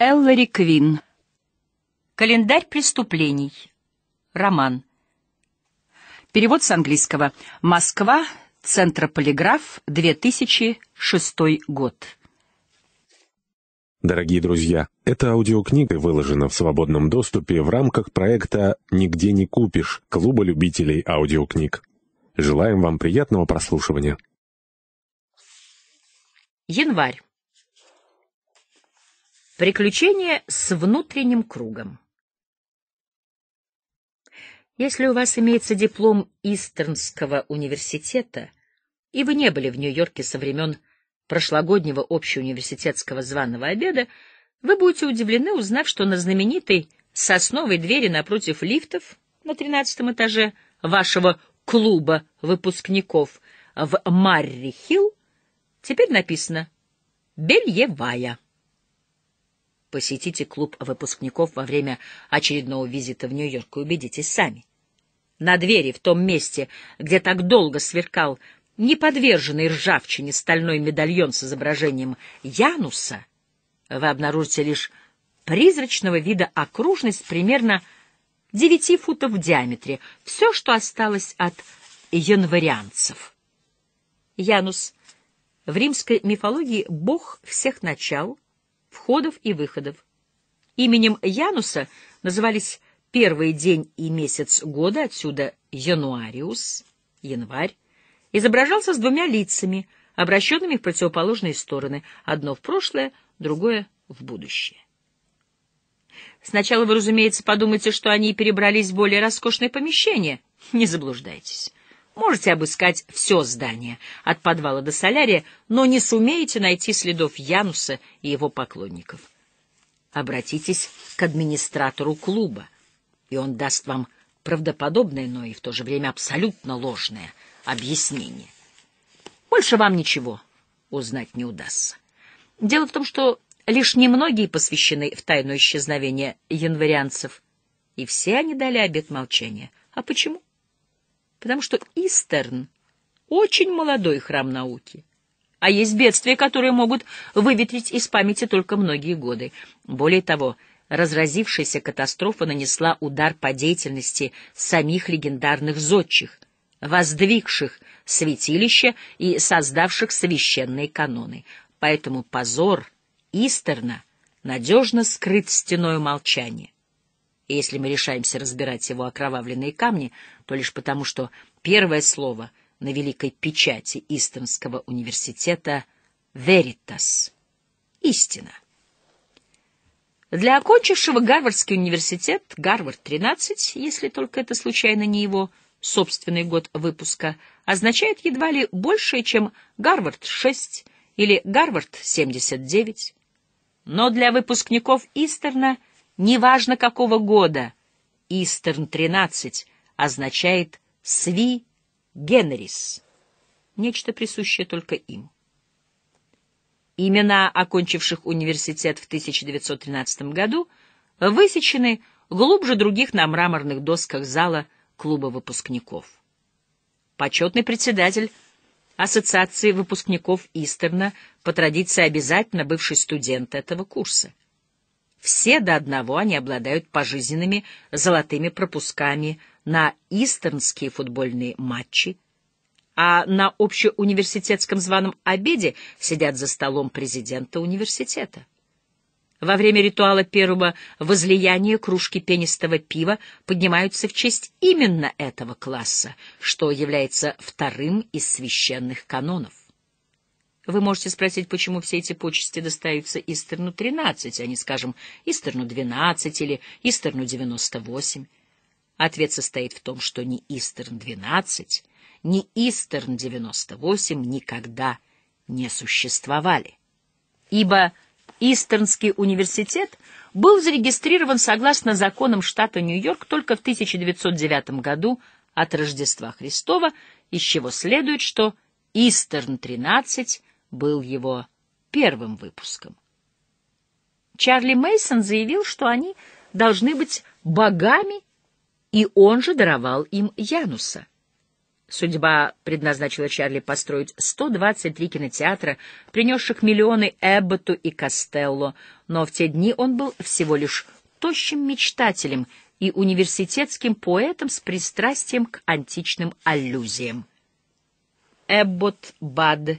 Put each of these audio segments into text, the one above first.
Эллари Квин. Календарь преступлений. Роман. Перевод с английского. Москва. Центрополиграф. 2006 год. Дорогие друзья, эта аудиокнига выложена в свободном доступе в рамках проекта «Нигде не купишь» Клуба любителей аудиокниг. Желаем вам приятного прослушивания. Январь. Приключения с внутренним кругом. Если у вас имеется диплом Истернского университета, и вы не были в Нью-Йорке со времен прошлогоднего общеуниверситетского званого обеда, вы будете удивлены, узнав, что на знаменитой сосновой двери напротив лифтов на тринадцатом этаже вашего клуба выпускников в Марри-Хилл теперь написано «Бельевая». Посетите клуб выпускников во время очередного визита в Нью-Йорк и убедитесь сами. На двери в том месте, где так долго сверкал неподверженный ржавчине стальной медальон с изображением Януса, вы обнаружите лишь призрачного вида окружность примерно девяти футов в диаметре, все, что осталось от январианцев. Янус. В римской мифологии бог всех начал, входов и выходов. Именем Януса назывались первый день и месяц года, отсюда януариус, январь, изображался с двумя лицами, обращенными в противоположные стороны, одно в прошлое, другое в будущее. Сначала вы, разумеется, подумаете, что они перебрались в более роскошное помещение. Не заблуждайтесь. Можете обыскать все здание, от подвала до солярия, но не сумеете найти следов Януса и его поклонников. Обратитесь к администратору клуба, и он даст вам правдоподобное, но и в то же время абсолютно ложное объяснение. Больше вам ничего узнать не удастся. Дело в том, что лишь немногие посвящены в тайну исчезновения январианцев, и все они дали обет молчания. А почему? потому что Истерн — очень молодой храм науки. А есть бедствия, которые могут выветрить из памяти только многие годы. Более того, разразившаяся катастрофа нанесла удар по деятельности самих легендарных зодчих, воздвигших святилище и создавших священные каноны. Поэтому позор Истерна надежно скрыт стеной молчания. И если мы решаемся разбирать его окровавленные камни, то лишь потому, что первое слово на великой печати Истонского университета «Veritas» — «Истина». Для окончившего Гарвардский университет, Гарвард-13, если только это случайно не его собственный год выпуска, означает едва ли большее, чем Гарвард-6 или Гарвард-79. Но для выпускников Истерна — неважно какого года, Истерн-13 означает «Сви Генерис», нечто присущее только им. Имена окончивших университет в 1913 году высечены глубже других на мраморных досках зала клуба выпускников. Почетный председатель Ассоциации выпускников Истерна по традиции обязательно бывший студент этого курса. Все до одного они обладают пожизненными золотыми пропусками на истернские футбольные матчи, а на общеуниверситетском званом обеде сидят за столом президента университета. Во время ритуала первого возлияния кружки пенистого пива поднимаются в честь именно этого класса, что является вторым из священных канонов. Вы можете спросить, почему все эти почести достаются Истерну 13, а не, скажем, Истерну 12 или Истерну 98. Ответ состоит в том, что ни Истерн 12, ни Истерн 98 никогда не существовали. Ибо Истернский университет был зарегистрирован согласно законам штата Нью-Йорк только в 1909 году от Рождества Христова, из чего следует, что Истерн 13 был его первым выпуском. Чарли Мейсон заявил, что они должны быть богами, и он же даровал им Януса. Судьба предназначила Чарли построить 123 кинотеатра, принесших миллионы Эбботу и Костелло, но в те дни он был всего лишь тощим мечтателем и университетским поэтом с пристрастием к античным аллюзиям. Эббот Бад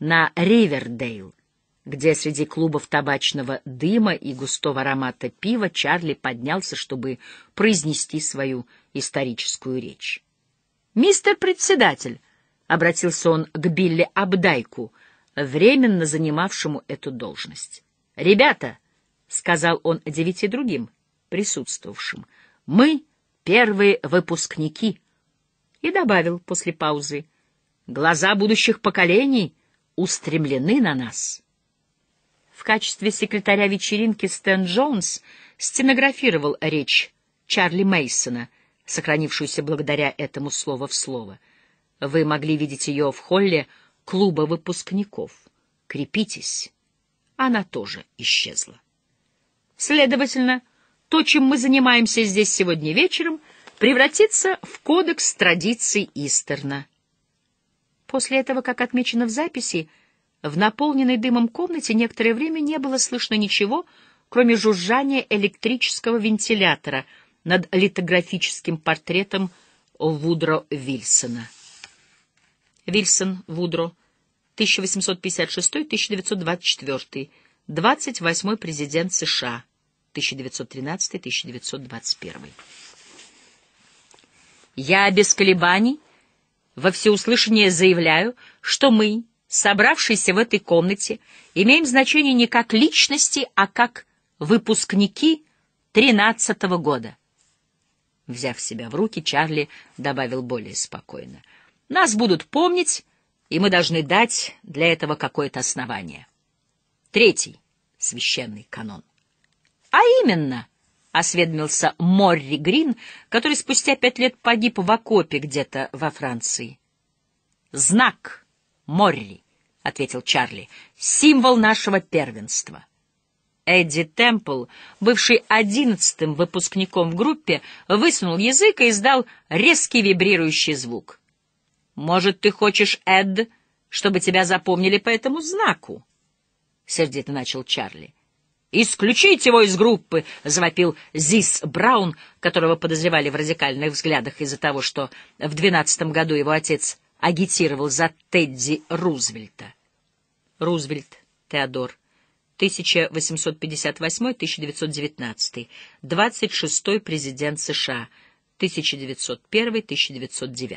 на Ривердейл, где среди клубов табачного дыма и густого аромата пива Чарли поднялся, чтобы произнести свою историческую речь. «Мистер председатель», — обратился он к Билли Абдайку, временно занимавшему эту должность. «Ребята», — сказал он девяти другим присутствовавшим, — «мы первые выпускники». И добавил после паузы, «глаза будущих поколений — устремлены на нас. В качестве секретаря вечеринки Стэн Джонс стенографировал речь Чарли Мейсона, сохранившуюся благодаря этому слово в слово. Вы могли видеть ее в холле клуба выпускников. Крепитесь. Она тоже исчезла. Следовательно, то, чем мы занимаемся здесь сегодня вечером, превратится в кодекс традиций Истерна. После этого, как отмечено в записи, в наполненной дымом комнате некоторое время не было слышно ничего, кроме жужжания электрического вентилятора над литографическим портретом Вудро Вильсона. Вильсон Вудро, 1856-1924, 28 президент США, 1913-1921. Я без колебаний во всеуслышание заявляю, что мы, собравшиеся в этой комнате, имеем значение не как личности, а как выпускники тринадцатого года. Взяв себя в руки, Чарли добавил более спокойно. Нас будут помнить, и мы должны дать для этого какое-то основание. Третий священный канон. А именно —— осведомился Морри Грин, который спустя пять лет погиб в окопе где-то во Франции. «Знак, Морри», — ответил Чарли, — «символ нашего первенства». Эдди Темпл, бывший одиннадцатым выпускником в группе, высунул язык и издал резкий вибрирующий звук. «Может, ты хочешь, Эд, чтобы тебя запомнили по этому знаку?» — сердито начал Чарли. — «Исключить его из группы!» — завопил Зис Браун, которого подозревали в радикальных взглядах из-за того, что в двенадцатом году его отец агитировал за Тедди Рузвельта. Рузвельт Теодор, 1858-1919, 26-й президент США, 1901-1909.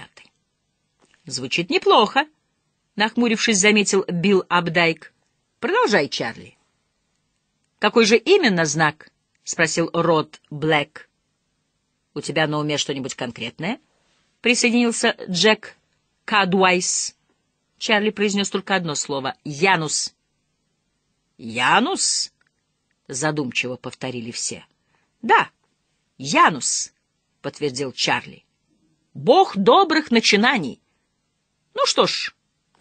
«Звучит неплохо», — нахмурившись, заметил Билл Абдайк. «Продолжай, Чарли». «Какой же именно знак?» — спросил Рот Блэк. «У тебя на уме что-нибудь конкретное?» — присоединился Джек Кадуайс. Чарли произнес только одно слово — «Янус». «Янус?» — задумчиво повторили все. «Да, Янус», — подтвердил Чарли. «Бог добрых начинаний». «Ну что ж,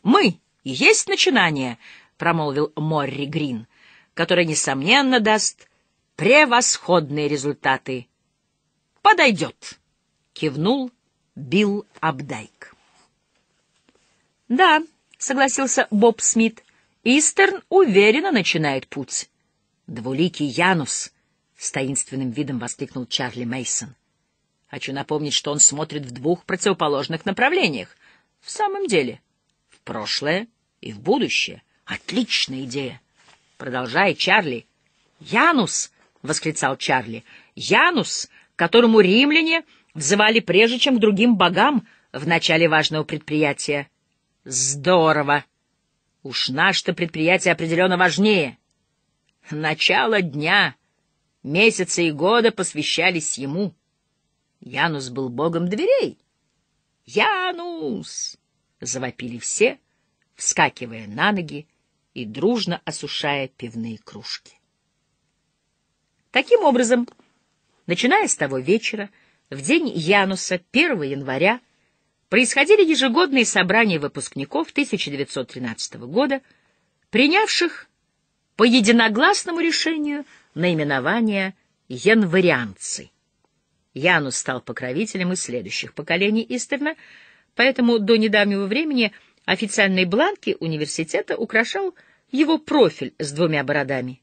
мы и есть начинание», — промолвил Морри Грин который, несомненно, даст превосходные результаты. «Подойдет!» — кивнул Билл Абдайк. «Да», — согласился Боб Смит, — «Истерн уверенно начинает путь». «Двуликий Янус!» — с таинственным видом воскликнул Чарли Мейсон. «Хочу напомнить, что он смотрит в двух противоположных направлениях. В самом деле, в прошлое и в будущее. Отличная идея!» Продолжай, Чарли. Янус, восклицал Чарли. Янус, которому римляне взывали прежде, чем к другим богам в начале важного предприятия. Здорово. Уж наше-то предприятие определенно важнее. Начало дня, месяца и года посвящались ему. Янус был богом дверей. Янус! — завопили все, вскакивая на ноги и дружно осушая пивные кружки. Таким образом, начиная с того вечера, в день Януса, 1 января, происходили ежегодные собрания выпускников 1913 года, принявших по единогласному решению наименование «январианцы». Янус стал покровителем и следующих поколений Истерна, поэтому до недавнего времени – Официальные бланки университета украшал его профиль с двумя бородами.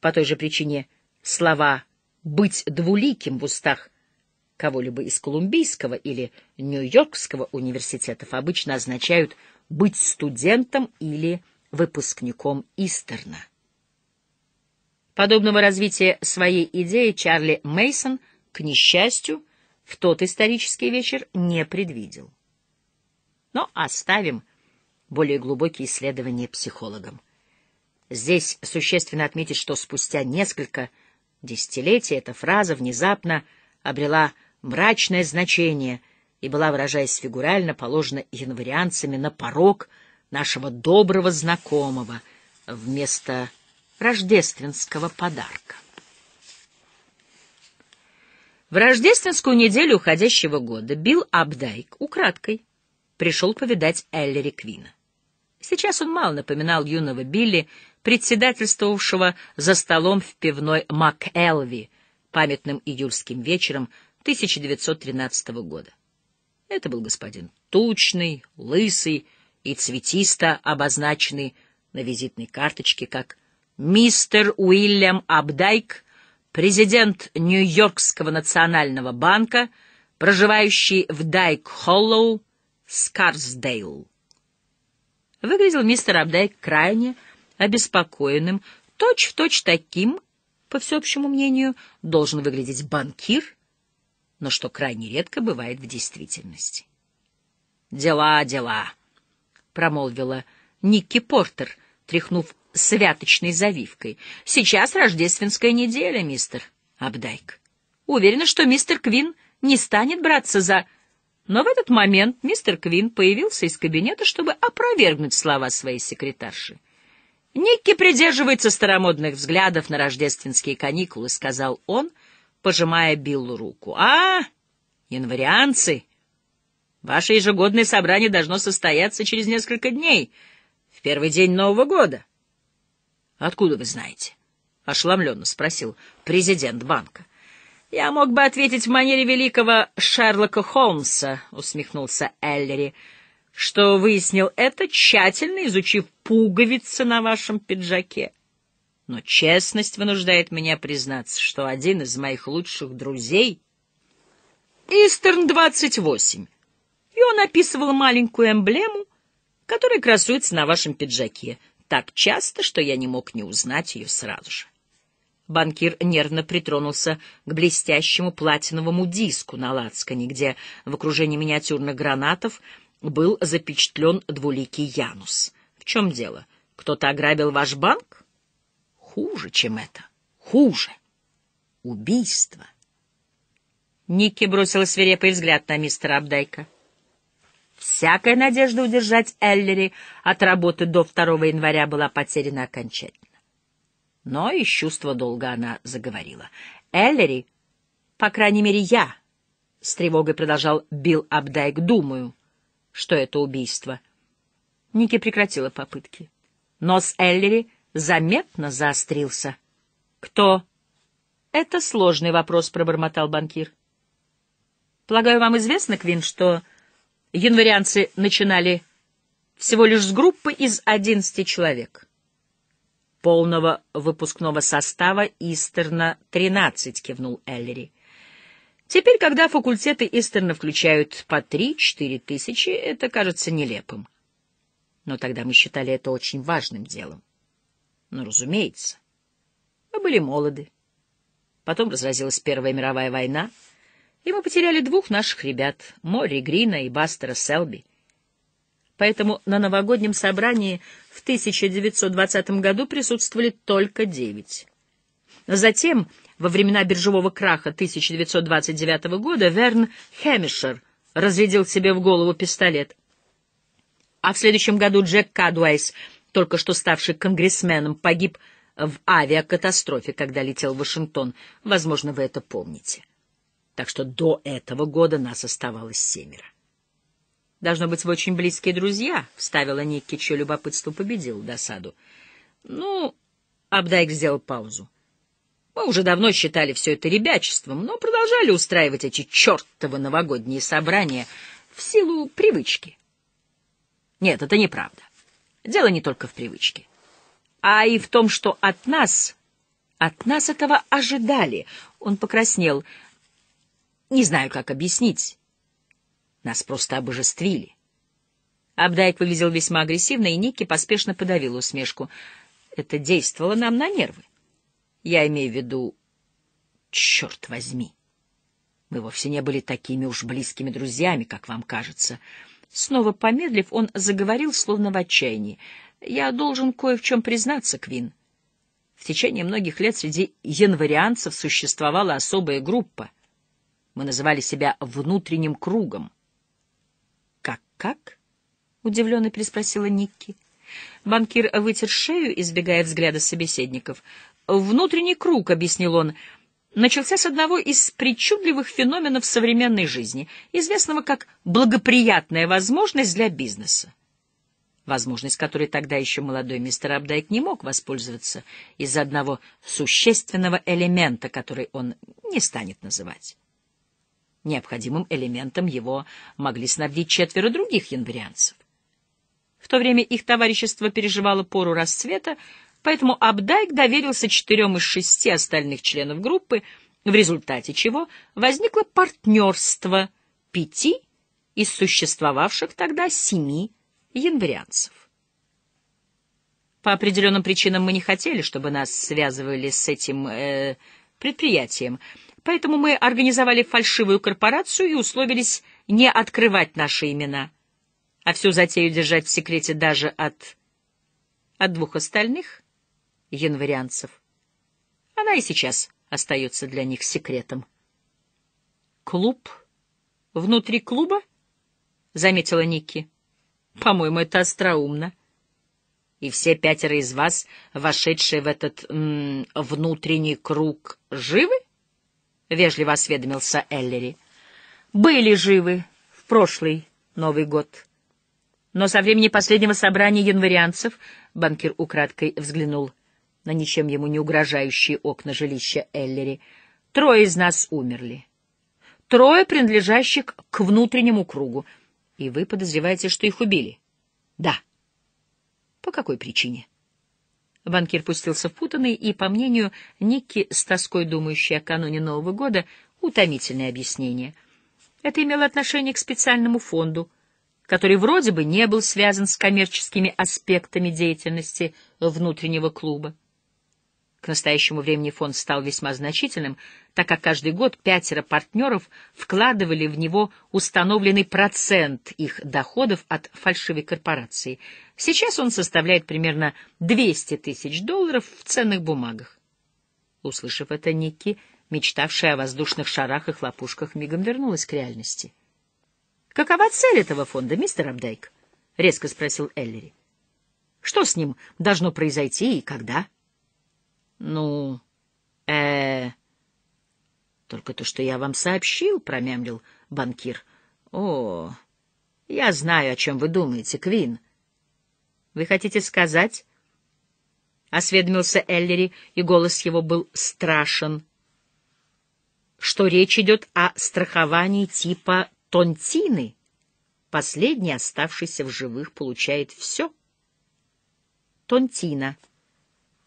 По той же причине слова «быть двуликим» в устах кого-либо из Колумбийского или Нью-Йоркского университетов обычно означают «быть студентом» или «выпускником Истерна». Подобного развития своей идеи Чарли Мейсон, к несчастью, в тот исторический вечер не предвидел. Но оставим более глубокие исследования психологам. Здесь существенно отметить, что спустя несколько десятилетий эта фраза внезапно обрела мрачное значение и была, выражаясь фигурально, положена январианцами на порог нашего доброго знакомого вместо рождественского подарка. В рождественскую неделю уходящего года Билл Абдайк украдкой пришел повидать Эллери Квина. Сейчас он мало напоминал юного Билли, председательствовавшего за столом в пивной МакЭлви памятным июльским вечером 1913 года. Это был господин тучный, лысый и цветисто обозначенный на визитной карточке как «Мистер Уильям Абдайк», президент Нью-Йоркского национального банка, проживающий в Дайк-Холлоу, Скарсдейл. Выглядел мистер Абдайк крайне обеспокоенным, точь-в-точь точь таким, по всеобщему мнению, должен выглядеть банкир, но что крайне редко бывает в действительности. «Дела, дела», — промолвила Никки Портер, тряхнув святочной завивкой. «Сейчас рождественская неделя, мистер Абдайк. Уверена, что мистер Квин не станет браться за но в этот момент мистер Квин появился из кабинета, чтобы опровергнуть слова своей секретарши. «Никки придерживается старомодных взглядов на рождественские каникулы», — сказал он, пожимая Биллу руку. «А, январианцы! Ваше ежегодное собрание должно состояться через несколько дней, в первый день Нового года». «Откуда вы знаете?» — ошеломленно спросил президент банка. «Я мог бы ответить в манере великого Шерлока Холмса», — усмехнулся Эллери, — «что выяснил это, тщательно изучив пуговицы на вашем пиджаке. Но честность вынуждает меня признаться, что один из моих лучших друзей — Истерн-28, и он описывал маленькую эмблему, которая красуется на вашем пиджаке, так часто, что я не мог не узнать ее сразу же». Банкир нервно притронулся к блестящему платиновому диску на лацкане, где в окружении миниатюрных гранатов был запечатлен двуликий Янус. «В чем дело? Кто-то ограбил ваш банк?» «Хуже, чем это. Хуже. Убийство». Ники бросила свирепый взгляд на мистера Абдайка. Всякая надежда удержать Эллери от работы до 2 января была потеряна окончательно. Но из чувства долга она заговорила. «Эллери, по крайней мере, я», — с тревогой продолжал Билл Абдайк, — «думаю, что это убийство». Ники прекратила попытки. Нос Эллери заметно заострился. «Кто?» «Это сложный вопрос», — пробормотал банкир. «Полагаю, вам известно, Квин, что январианцы начинали всего лишь с группы из одиннадцати человек» полного выпускного состава Истерна 13, кивнул Эллери. Теперь, когда факультеты Истерна включают по 3-4 тысячи, это кажется нелепым. Но тогда мы считали это очень важным делом. Ну, разумеется. Мы были молоды. Потом разразилась Первая мировая война, и мы потеряли двух наших ребят — Мори Грина и Бастера Селби — поэтому на новогоднем собрании в 1920 году присутствовали только девять. Затем, во времена биржевого краха 1929 года, Верн Хэмишер разрядил себе в голову пистолет. А в следующем году Джек Кадуайс, только что ставший конгрессменом, погиб в авиакатастрофе, когда летел в Вашингтон. Возможно, вы это помните. Так что до этого года нас оставалось семеро. Должно быть, вы очень близкие друзья, — вставила Никки, чье любопытство победило досаду. — Ну, — Абдайк сделал паузу. — Мы уже давно считали все это ребячеством, но продолжали устраивать эти чертовы новогодние собрания в силу привычки. Нет, это неправда. Дело не только в привычке, а и в том, что от нас... От нас этого ожидали. Он покраснел. Не знаю, как объяснить. Нас просто обожествили. Абдайк выглядел весьма агрессивно, и Ники поспешно подавила усмешку. Это действовало нам на нервы. Я имею в виду... Черт возьми! Мы вовсе не были такими уж близкими друзьями, как вам кажется. Снова помедлив, он заговорил, словно в отчаянии. Я должен кое в чем признаться, Квин. В течение многих лет среди январианцев существовала особая группа. Мы называли себя «внутренним кругом». «Как?» — удивленно переспросила Никки. Банкир вытер шею, избегая взгляда собеседников. «Внутренний круг», — объяснил он, — начался с одного из причудливых феноменов современной жизни, известного как благоприятная возможность для бизнеса. Возможность, которой тогда еще молодой мистер Абдайк не мог воспользоваться из-за одного существенного элемента, который он не станет называть. Необходимым элементом его могли снабдить четверо других янбрянцев. В то время их товарищество переживало пору расцвета, поэтому Абдайк доверился четырем из шести остальных членов группы, в результате чего возникло партнерство пяти из существовавших тогда семи январянцев. По определенным причинам мы не хотели, чтобы нас связывали с этим э, предприятием — Поэтому мы организовали фальшивую корпорацию и условились не открывать наши имена, а всю затею держать в секрете даже от... от двух остальных январианцев. Она и сейчас остается для них секретом. «Клуб? Внутри клуба?» — заметила Ники. «По-моему, это остроумно. И все пятеро из вас, вошедшие в этот м -м, внутренний круг, живы?» — вежливо осведомился Эллери. «Были живы в прошлый Новый год. Но со времени последнего собрания январианцев банкир украдкой взглянул на ничем ему не угрожающие окна жилища Эллери. Трое из нас умерли. Трое, принадлежащих к внутреннему кругу. И вы подозреваете, что их убили? Да. По какой причине? Банкир пустился в путанный и, по мнению Никки, с тоской думающей о кануне Нового года, утомительное объяснение. Это имело отношение к специальному фонду, который вроде бы не был связан с коммерческими аспектами деятельности внутреннего клуба. К настоящему времени фонд стал весьма значительным, так как каждый год пятеро партнеров вкладывали в него установленный процент их доходов от фальшивой корпорации. Сейчас он составляет примерно 200 тысяч долларов в ценных бумагах. Услышав это, Ники, мечтавшая о воздушных шарах и хлопушках, мигом вернулась к реальности. — Какова цель этого фонда, мистер Абдайк? — резко спросил Эллери. — Что с ним должно произойти и когда? — ну, э, -э Только то, что я вам сообщил, промямлил банкир. О, я знаю, о чем вы думаете, Квин. Вы хотите сказать? Осведомился Эллери, и голос его был страшен. Что речь идет о страховании типа тонтины. Последний, оставшийся в живых, получает все. Тонтина —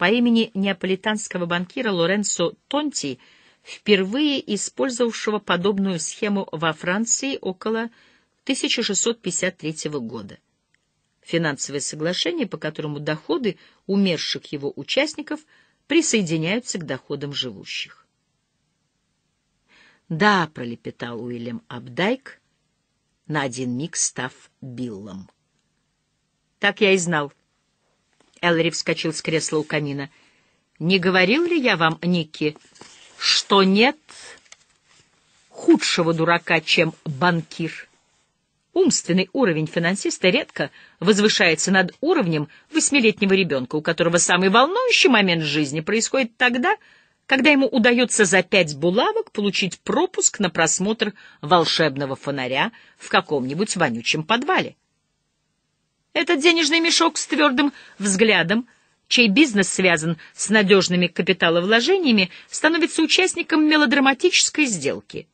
по имени неаполитанского банкира Лоренцо Тонти, впервые использовавшего подобную схему во Франции около 1653 года. Финансовое соглашение, по которому доходы умерших его участников присоединяются к доходам живущих. «Да», — пролепетал Уильям Абдайк, на один миг став Биллом. «Так я и знал». Эллари вскочил с кресла у камина. «Не говорил ли я вам, Никки, что нет худшего дурака, чем банкир?» Умственный уровень финансиста редко возвышается над уровнем восьмилетнего ребенка, у которого самый волнующий момент жизни происходит тогда, когда ему удается за пять булавок получить пропуск на просмотр волшебного фонаря в каком-нибудь вонючем подвале. Этот денежный мешок с твердым взглядом, чей бизнес связан с надежными капиталовложениями, становится участником мелодраматической сделки,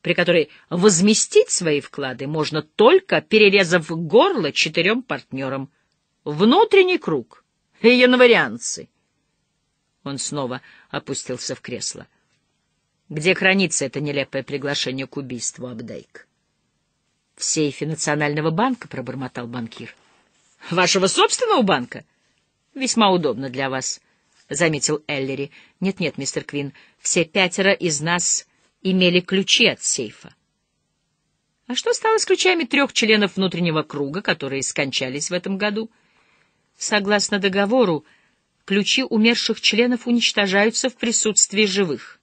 при которой возместить свои вклады можно только перерезав горло четырем партнерам. Внутренний круг. Январианцы. Он снова опустился в кресло. Где хранится это нелепое приглашение к убийству, Абдайк? в сейфе Национального банка, — пробормотал банкир. — Вашего собственного банка? — Весьма удобно для вас, — заметил Эллери. Нет, — Нет-нет, мистер Квин, все пятеро из нас имели ключи от сейфа. — А что стало с ключами трех членов внутреннего круга, которые скончались в этом году? Согласно договору, ключи умерших членов уничтожаются в присутствии живых.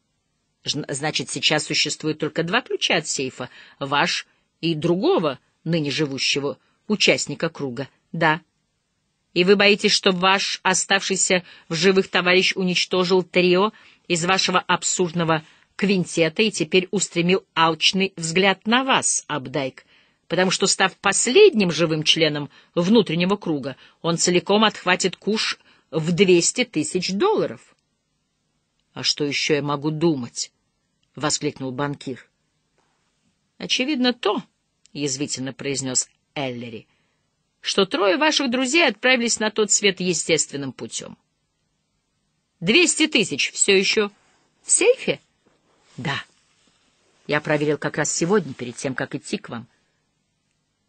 — Значит, сейчас существует только два ключа от сейфа — ваш — и другого, ныне живущего, участника круга. Да. И вы боитесь, что ваш оставшийся в живых товарищ уничтожил трио из вашего абсурдного квинтета и теперь устремил алчный взгляд на вас, Абдайк, потому что, став последним живым членом внутреннего круга, он целиком отхватит куш в двести тысяч долларов. — А что еще я могу думать? — воскликнул банкир. — Очевидно, то — язвительно произнес Эллери, — что трое ваших друзей отправились на тот свет естественным путем. Двести тысяч все еще в сейфе? Да. Я проверил как раз сегодня, перед тем, как идти к вам.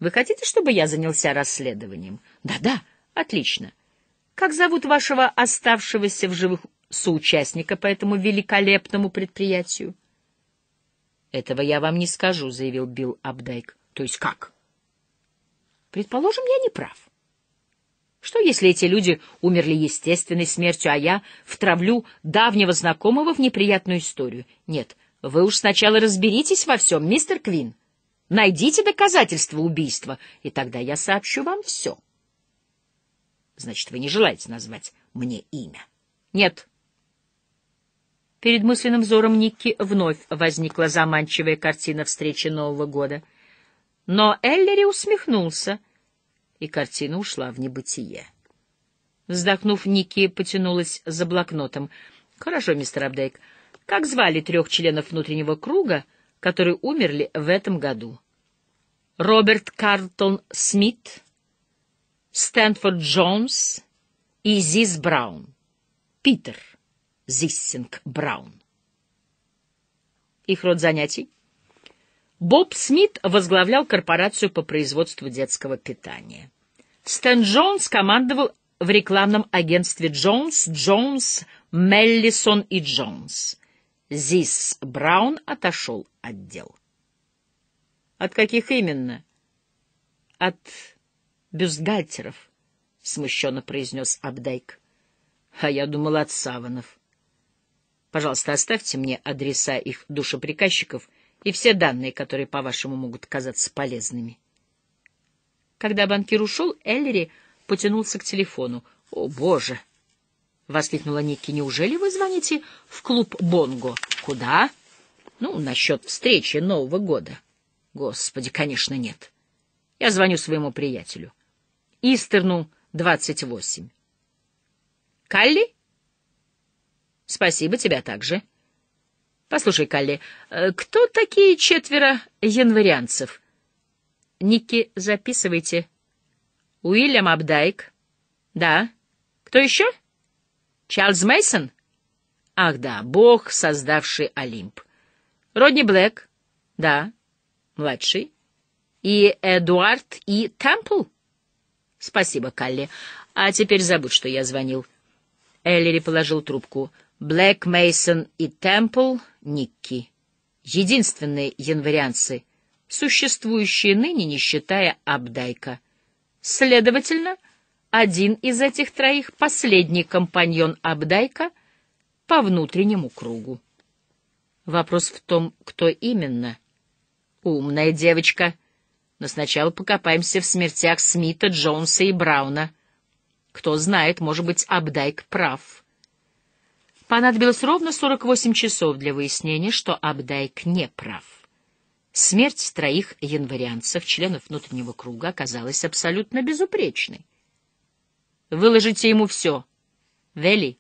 Вы хотите, чтобы я занялся расследованием? Да-да, отлично. Как зовут вашего оставшегося в живых соучастника по этому великолепному предприятию? Этого я вам не скажу, заявил Билл Абдайк. То есть как? Предположим, я не прав. Что, если эти люди умерли естественной смертью, а я втравлю давнего знакомого в неприятную историю? Нет, вы уж сначала разберитесь во всем, мистер Квин. Найдите доказательства убийства, и тогда я сообщу вам все. Значит, вы не желаете назвать мне имя? Нет. Перед мысленным взором Никки вновь возникла заманчивая картина встречи Нового года — но Эллери усмехнулся, и картина ушла в небытие. Вздохнув, Ники потянулась за блокнотом. «Хорошо, мистер Абдейк. Как звали трех членов внутреннего круга, которые умерли в этом году?» «Роберт Карлтон Смит, Стэнфорд Джонс и Зис Браун. Питер Зиссинг Браун». «Их род занятий?» Боб Смит возглавлял корпорацию по производству детского питания. Стэн Джонс командовал в рекламном агентстве Джонс, Джонс, Меллисон и Джонс. Зис Браун отошел от дел. От каких именно? От бюстгальтеров, смущенно произнес Абдайк. А я думал, от саванов. Пожалуйста, оставьте мне адреса их душеприказчиков — и все данные, которые, по-вашему, могут казаться полезными. Когда банкир ушел, Эллери потянулся к телефону. «О, боже!» — воскликнула Никки. «Неужели вы звоните в клуб «Бонго»?» «Куда?» «Ну, насчет встречи Нового года». «Господи, конечно, нет. Я звоню своему приятелю. Истерну, 28». «Калли?» «Спасибо тебя также». Послушай, Калли, э, кто такие четверо январианцев? Ники, записывайте. Уильям Абдайк. Да. Кто еще? Чарльз Мейсон. Ах да, бог, создавший Олимп. Родни Блэк. Да. Младший. И Эдуард и Темпл. Спасибо, Калли. А теперь забудь, что я звонил. Эллири положил трубку. Блэк, Мейсон и Темпл Никки. Единственные январианцы, существующие ныне, не считая Абдайка. Следовательно, один из этих троих — последний компаньон Абдайка по внутреннему кругу. Вопрос в том, кто именно. Умная девочка. Но сначала покопаемся в смертях Смита, Джонса и Брауна. Кто знает, может быть, Абдайк прав. Понадобилось ровно 48 часов для выяснения, что Абдайк не прав. Смерть троих январианцев, членов внутреннего круга, оказалась абсолютно безупречной. «Выложите ему все. Вели»,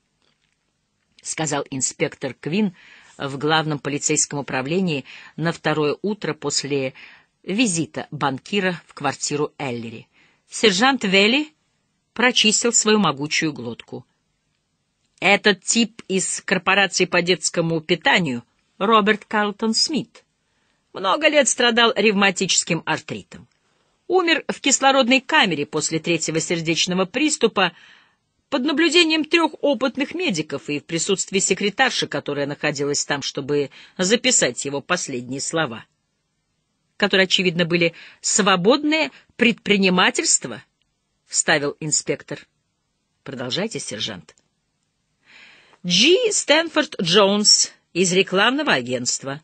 — сказал инспектор Квин в главном полицейском управлении на второе утро после визита банкира в квартиру Эллери. Сержант Вели прочистил свою могучую глотку — этот тип из корпорации по детскому питанию — Роберт Карлтон Смит. Много лет страдал ревматическим артритом. Умер в кислородной камере после третьего сердечного приступа под наблюдением трех опытных медиков и в присутствии секретарши, которая находилась там, чтобы записать его последние слова, которые, очевидно, были «свободное предпринимательство», — вставил инспектор. «Продолжайте, сержант». Джи Стэнфорд Джонс из рекламного агентства.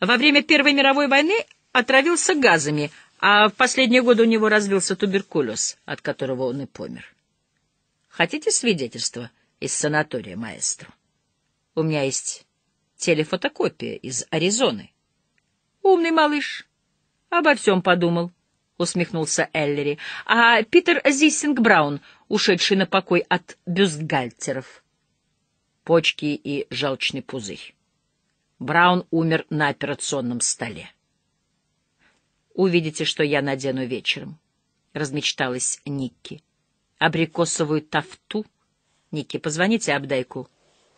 Во время Первой мировой войны отравился газами, а в последние годы у него развился туберкулез, от которого он и помер. Хотите свидетельство из санатория, маэстро? У меня есть телефотокопия из Аризоны. Умный малыш. Обо всем подумал, — усмехнулся Эллери. А Питер Зиссинг Браун, ушедший на покой от бюстгальтеров, — почки и желчный пузырь. Браун умер на операционном столе. «Увидите, что я надену вечером», — размечталась Никки. «Абрикосовую тафту?» «Никки, позвоните Абдайку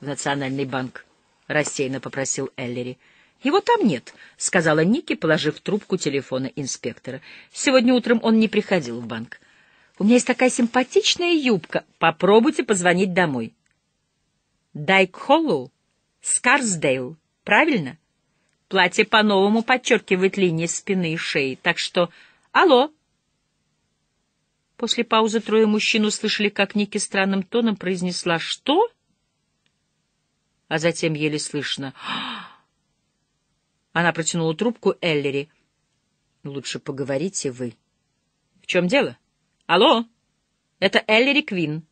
в Национальный банк», — рассеянно попросил Эллери. «Его там нет», — сказала Никки, положив трубку телефона инспектора. «Сегодня утром он не приходил в банк. У меня есть такая симпатичная юбка. Попробуйте позвонить домой». Дайкхоллоу, Скарсдейл, правильно? Платье по-новому подчеркивает линии спины и шеи, так что... Алло!» После паузы трое мужчин услышали, как Ники странным тоном произнесла «Что?», а затем еле слышно Она протянула трубку Эллери. «Лучше поговорите вы». «В чем дело?» «Алло! Это Эллери Квин.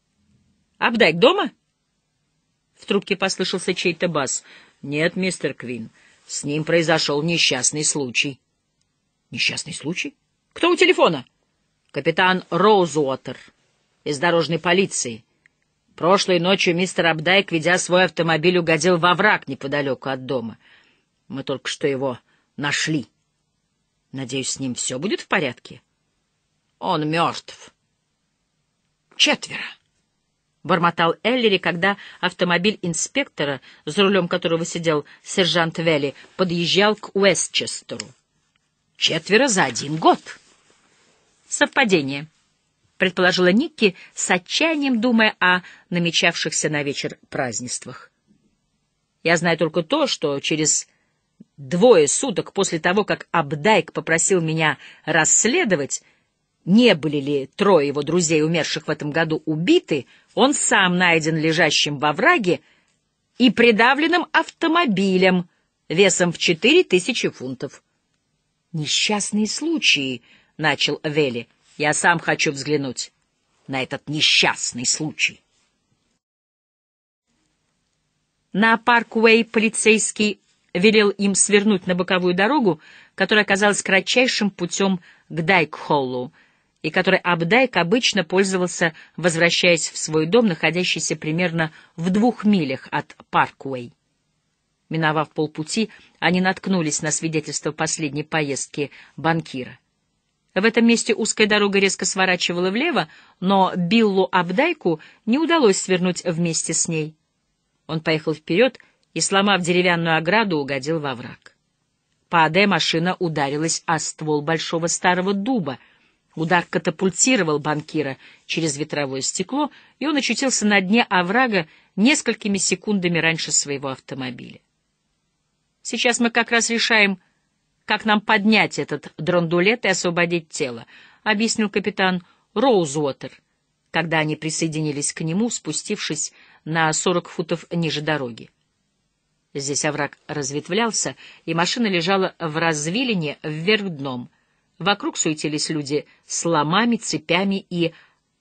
Абдайк дома?» В трубке послышался чей-то бас. «Нет, мистер Квин, с ним произошел несчастный случай». «Несчастный случай? Кто у телефона?» «Капитан Роузуотер из дорожной полиции. Прошлой ночью мистер Абдайк, ведя свой автомобиль, угодил во враг неподалеку от дома. Мы только что его нашли. Надеюсь, с ним все будет в порядке?» «Он мертв». «Четверо». — бормотал Эллери, когда автомобиль инспектора, за рулем которого сидел сержант Велли, подъезжал к Уэстчестеру. «Четверо за один год!» «Совпадение», — предположила Никки, с отчаянием думая о намечавшихся на вечер празднествах. «Я знаю только то, что через двое суток после того, как Абдайк попросил меня расследовать, не были ли трое его друзей, умерших в этом году, убиты, — он сам найден лежащим во враге и придавленным автомобилем весом в четыре тысячи фунтов. «Несчастные случаи», — начал Вели. «Я сам хочу взглянуть на этот несчастный случай». На паркуэй полицейский велел им свернуть на боковую дорогу, которая оказалась кратчайшим путем к Дайкхоллу, и которой Абдайк обычно пользовался, возвращаясь в свой дом, находящийся примерно в двух милях от Парквей, Миновав полпути, они наткнулись на свидетельство последней поездки банкира. В этом месте узкая дорога резко сворачивала влево, но Биллу Абдайку не удалось свернуть вместе с ней. Он поехал вперед и, сломав деревянную ограду, угодил во враг. Падая, машина ударилась о ствол большого старого дуба — Удар катапультировал банкира через ветровое стекло, и он очутился на дне оврага несколькими секундами раньше своего автомобиля. Сейчас мы как раз решаем, как нам поднять этот драндулет и освободить тело, объяснил капитан Роузвотер, когда они присоединились к нему, спустившись на сорок футов ниже дороги. Здесь овраг разветвлялся, и машина лежала в развилине вверх дном — Вокруг суетились люди с ломами, цепями и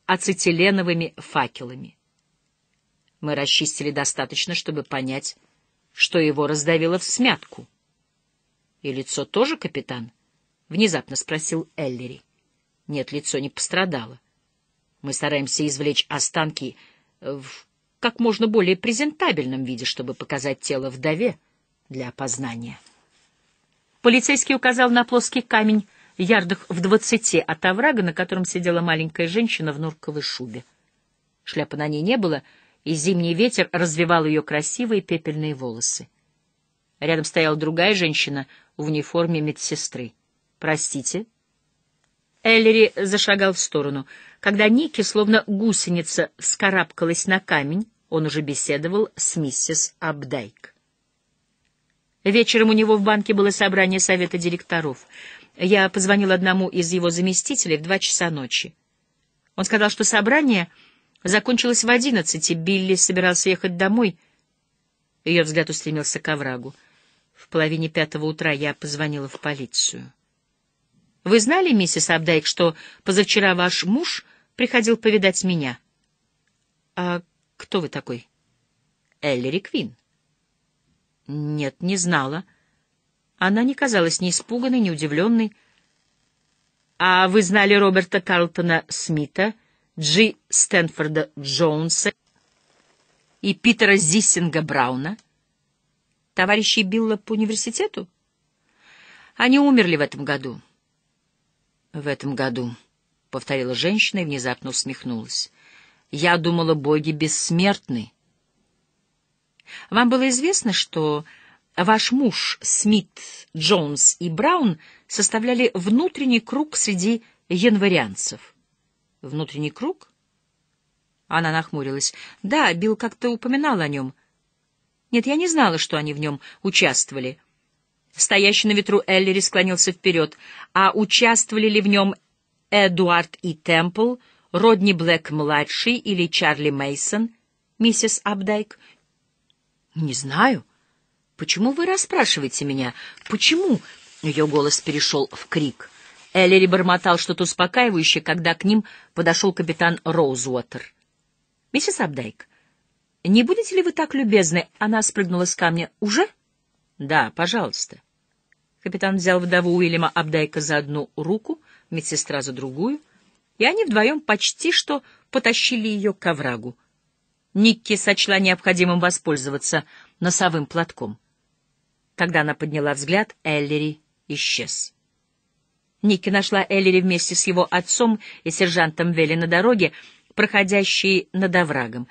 ацетиленовыми факелами. Мы расчистили достаточно, чтобы понять, что его раздавило в смятку. — И лицо тоже, капитан? — внезапно спросил Эллери. — Нет, лицо не пострадало. Мы стараемся извлечь останки в как можно более презентабельном виде, чтобы показать тело вдове для опознания. Полицейский указал на плоский камень, ярдах в двадцати от оврага, на котором сидела маленькая женщина в норковой шубе. Шляпы на ней не было, и зимний ветер развивал ее красивые пепельные волосы. Рядом стояла другая женщина в униформе медсестры. «Простите?» Эллери зашагал в сторону. Когда Ники, словно гусеница, вскарабкалась на камень, он уже беседовал с миссис Абдайк. Вечером у него в банке было собрание совета директоров. Я позвонил одному из его заместителей в два часа ночи. Он сказал, что собрание закончилось в одиннадцать, и Билли собирался ехать домой. Ее взгляд устремился к оврагу. В половине пятого утра я позвонила в полицию. — Вы знали, миссис Абдайк, что позавчера ваш муж приходил повидать меня? — А кто вы такой? — Эллири Квин. Нет, не знала. — она не казалась ни испуганной, ни удивленной. «А вы знали Роберта Карлтона Смита, Джи Стэнфорда Джонса и Питера Зиссинга Брауна?» товарищей Билла по университету? Они умерли в этом году. — В этом году, — повторила женщина и внезапно усмехнулась. — Я думала, боги бессмертны. — Вам было известно, что Ваш муж, Смит, Джонс и Браун составляли внутренний круг среди январианцев. Внутренний круг? Она нахмурилась. Да, Билл как-то упоминал о нем. Нет, я не знала, что они в нем участвовали. Стоящий на ветру Эллири склонился вперед. А участвовали ли в нем Эдуард и Темпл, Родни Блэк-младший или Чарли Мейсон, миссис Абдайк? Не знаю. «Почему вы расспрашиваете меня? Почему?» Ее голос перешел в крик. Эллири бормотал что-то успокаивающее, когда к ним подошел капитан Роузвотер. «Миссис Абдайк, не будете ли вы так любезны?» Она спрыгнула с камня. «Уже?» «Да, пожалуйста». Капитан взял вдову Уильяма Абдайка за одну руку, медсестра за другую, и они вдвоем почти что потащили ее к оврагу. Никки сочла необходимым воспользоваться носовым платком. Когда она подняла взгляд, Эллери исчез. Ники нашла Эллери вместе с его отцом и сержантом Вели на дороге, проходящей над оврагом.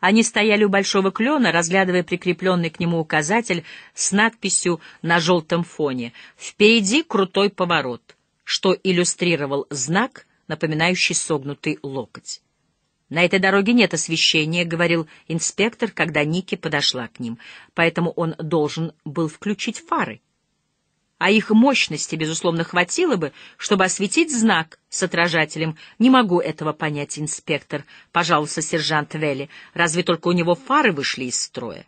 Они стояли у большого клена, разглядывая прикрепленный к нему указатель с надписью на желтом фоне «Впереди крутой поворот», что иллюстрировал знак, напоминающий согнутый локоть. «На этой дороге нет освещения», — говорил инспектор, когда Ники подошла к ним, «поэтому он должен был включить фары. А их мощности, безусловно, хватило бы, чтобы осветить знак с отражателем. Не могу этого понять, инспектор», — пожаловался сержант Велли. «Разве только у него фары вышли из строя?»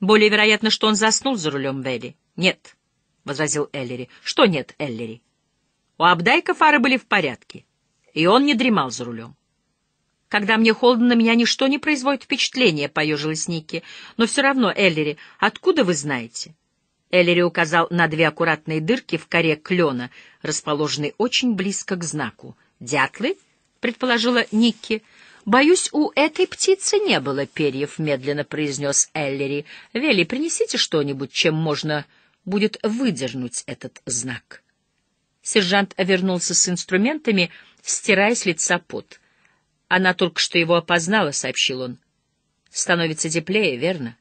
«Более вероятно, что он заснул за рулем Велли». «Нет», — возразил Эллери. «Что нет, Эллери?» «У Абдайка фары были в порядке, и он не дремал за рулем». «Когда мне холодно, на меня ничто не производит впечатления», — поежилась Ники. «Но все равно, Эллери, откуда вы знаете?» Эллери указал на две аккуратные дырки в коре клена, расположенные очень близко к знаку. «Дятлы?» — предположила Никки. «Боюсь, у этой птицы не было перьев», — медленно произнес Эллери. «Вели, принесите что-нибудь, чем можно будет выдернуть этот знак». Сержант вернулся с инструментами, стирая с лица пот. Она только что его опознала, — сообщил он. Становится теплее, верно?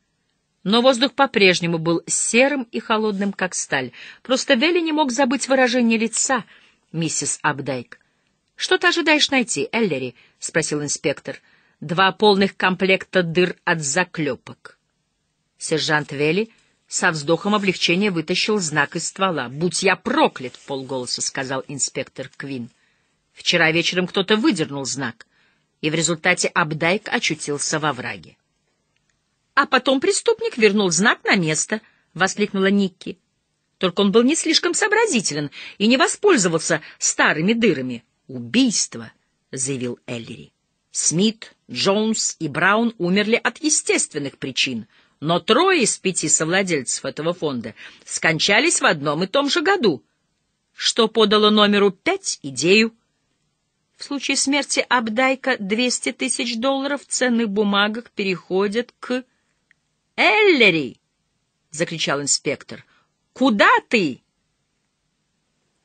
Но воздух по-прежнему был серым и холодным, как сталь. Просто Вели не мог забыть выражение лица, миссис Абдайк. — Что ты ожидаешь найти, Эллери? — спросил инспектор. — Два полных комплекта дыр от заклепок. Сержант Вели со вздохом облегчения вытащил знак из ствола. — Будь я проклят! — полголоса сказал инспектор Квин. Вчера вечером кто-то выдернул знак — и в результате Абдайк очутился во враге. «А потом преступник вернул знак на место», — воскликнула Никки. Только он был не слишком сообразителен и не воспользовался старыми дырами. «Убийство», — заявил Эллири. Смит, Джонс и Браун умерли от естественных причин, но трое из пяти совладельцев этого фонда скончались в одном и том же году, что подало номеру пять идею, в случае смерти Абдайка 200 тысяч долларов в ценных бумагах переходят к... «Эллери!» — закричал инспектор. «Куда ты?»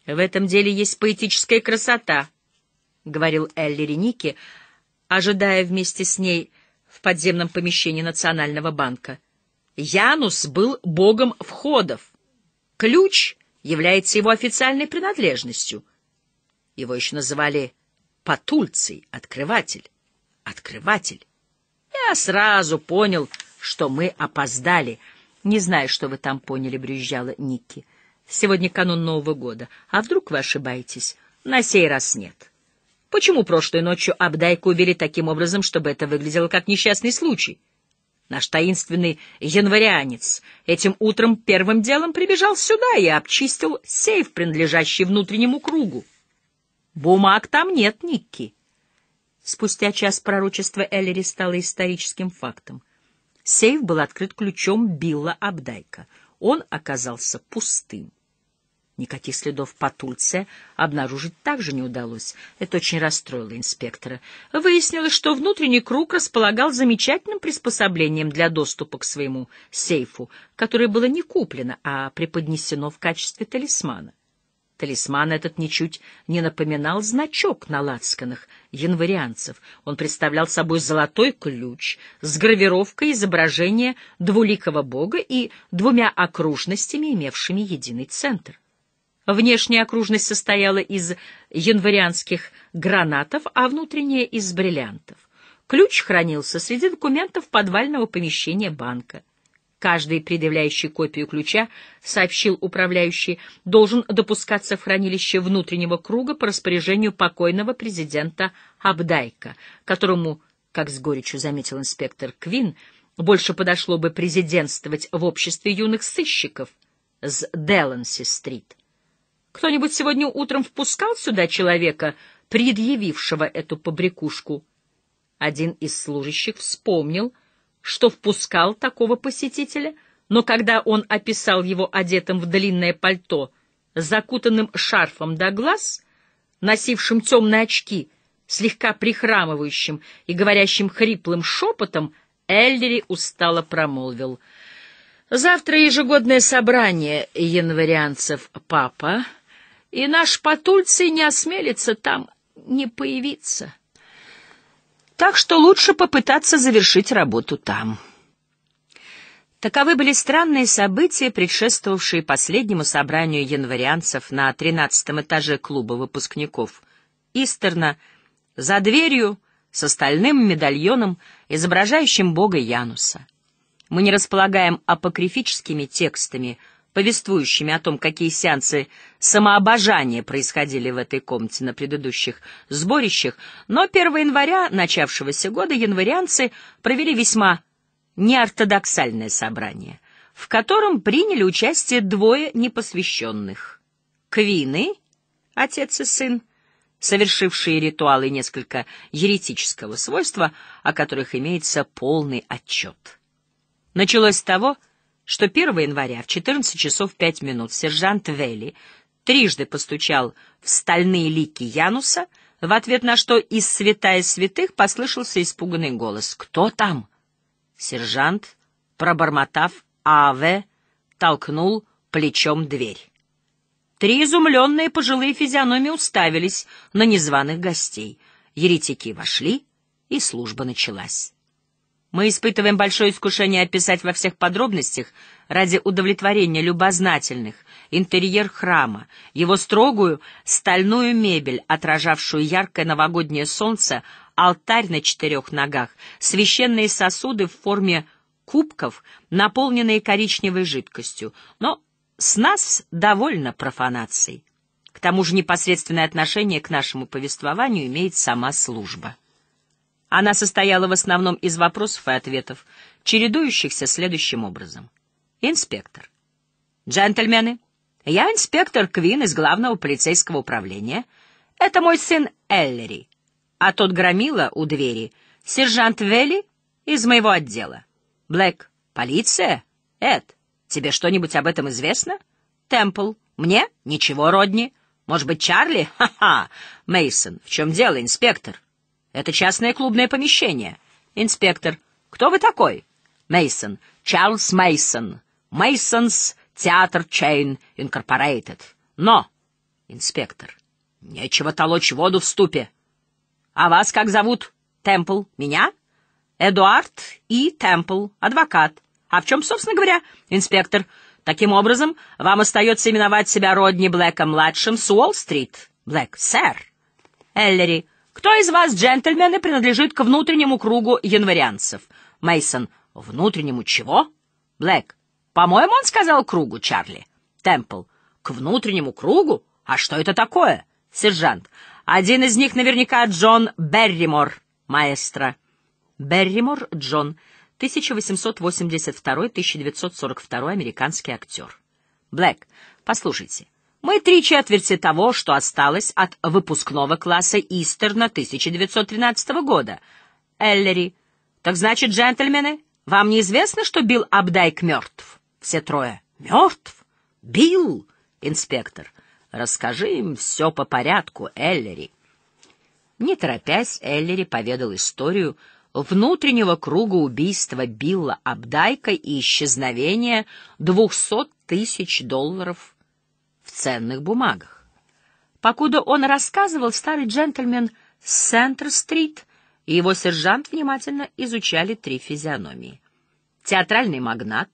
«В этом деле есть поэтическая красота», — говорил Эллери Ники, ожидая вместе с ней в подземном помещении Национального банка. Янус был богом входов. Ключ является его официальной принадлежностью. Его еще называли Патульций, открыватель, открыватель. Я сразу понял, что мы опоздали. Не знаю, что вы там поняли, брюзжала Ники. Сегодня канун Нового года. А вдруг вы ошибаетесь? На сей раз нет. Почему прошлой ночью Абдайку увели таким образом, чтобы это выглядело как несчастный случай? Наш таинственный январянец этим утром первым делом прибежал сюда и обчистил сейф, принадлежащий внутреннему кругу. Бумаг там нет, Никки. Спустя час пророчество Эллери стало историческим фактом. Сейф был открыт ключом Билла Абдайка. Он оказался пустым. Никаких следов Патульция обнаружить также не удалось. Это очень расстроило инспектора. Выяснилось, что внутренний круг располагал замечательным приспособлением для доступа к своему сейфу, которое было не куплено, а преподнесено в качестве талисмана. Талисман этот ничуть не напоминал значок на лацканах январианцев. Он представлял собой золотой ключ с гравировкой изображения двуликого бога и двумя окружностями, имевшими единый центр. Внешняя окружность состояла из январианских гранатов, а внутренняя — из бриллиантов. Ключ хранился среди документов подвального помещения банка. Каждый, предъявляющий копию ключа, сообщил управляющий, должен допускаться в хранилище внутреннего круга по распоряжению покойного президента Абдайка, которому, как с горечью заметил инспектор Квин, больше подошло бы президентствовать в обществе юных сыщиков с Деланси-стрит. Кто-нибудь сегодня утром впускал сюда человека, предъявившего эту побрякушку? Один из служащих вспомнил — что впускал такого посетителя, но когда он описал его одетым в длинное пальто, закутанным шарфом до глаз, носившим темные очки, слегка прихрамывающим и говорящим хриплым шепотом, Эллери устало промолвил. «Завтра ежегодное собрание январианцев, папа, и наш Патульций не осмелится там не появиться» так что лучше попытаться завершить работу там. Таковы были странные события, предшествовавшие последнему собранию январианцев на 13 этаже клуба выпускников Истерна, за дверью с остальным медальоном, изображающим бога Януса. Мы не располагаем апокрифическими текстами — повествующими о том, какие сеансы самообожания происходили в этой комнате на предыдущих сборищах, но 1 января начавшегося года январианцы провели весьма неортодоксальное собрание, в котором приняли участие двое непосвященных — Квины, отец и сын, совершившие ритуалы несколько еретического свойства, о которых имеется полный отчет. Началось с того, что 1 января в 14 часов 5 минут сержант Вели трижды постучал в стальные лики Януса, в ответ на что из святая святых послышался испуганный голос «Кто там?». Сержант, пробормотав «Аве», толкнул плечом дверь. Три изумленные пожилые физиономии уставились на незваных гостей. Еретики вошли, и служба началась. Мы испытываем большое искушение описать во всех подробностях ради удовлетворения любознательных интерьер храма, его строгую стальную мебель, отражавшую яркое новогоднее солнце, алтарь на четырех ногах, священные сосуды в форме кубков, наполненные коричневой жидкостью. Но с нас довольно профанацией. К тому же непосредственное отношение к нашему повествованию имеет сама служба. Она состояла в основном из вопросов и ответов, чередующихся следующим образом. «Инспектор. Джентльмены, я инспектор Квин из главного полицейского управления. Это мой сын Эллери, а тот громила у двери сержант Велли из моего отдела. Блэк, полиция? Эд, тебе что-нибудь об этом известно? Темпл, мне? Ничего, Родни. Может быть, Чарли? Ха-ха. Мейсон, в чем дело, инспектор?» Это частное клубное помещение. Инспектор. Кто вы такой? Мейсон. Чарльз Мейсон. Мейсонс Театр Чейн Инкорпорейтед. Но, инспектор, нечего толочь воду в ступе. А вас как зовут? Темпл. Меня? Эдуард И. Темпл, адвокат. А в чем, собственно говоря, инспектор? Таким образом, вам остается именовать себя Родни Блэком-младшим с Уолл-стрит. Блэк, сэр. Эллери. Кто из вас, джентльмены, принадлежит к внутреннему кругу январианцев? Мейсон, внутреннему чего? Блэк, по-моему, он сказал кругу, Чарли. Темпл, к внутреннему кругу? А что это такое? Сержант, один из них наверняка Джон Берримор, маэстро. Берримор Джон, 1882-1942, американский актер. Блэк, послушайте, мы три четверти того, что осталось от выпускного класса Истерна 1913 года. Эллери. Так значит, джентльмены, вам неизвестно, что Билл Абдайк мертв? Все трое. Мертв? Билл? Инспектор. Расскажи им все по порядку, Эллери. Не торопясь, Эллери поведал историю внутреннего круга убийства Билла Абдайка и исчезновения 200 тысяч долларов ценных бумагах. Покуда он рассказывал, старый джентльмен Сентер стрит и его сержант внимательно изучали три физиономии. Театральный магнат,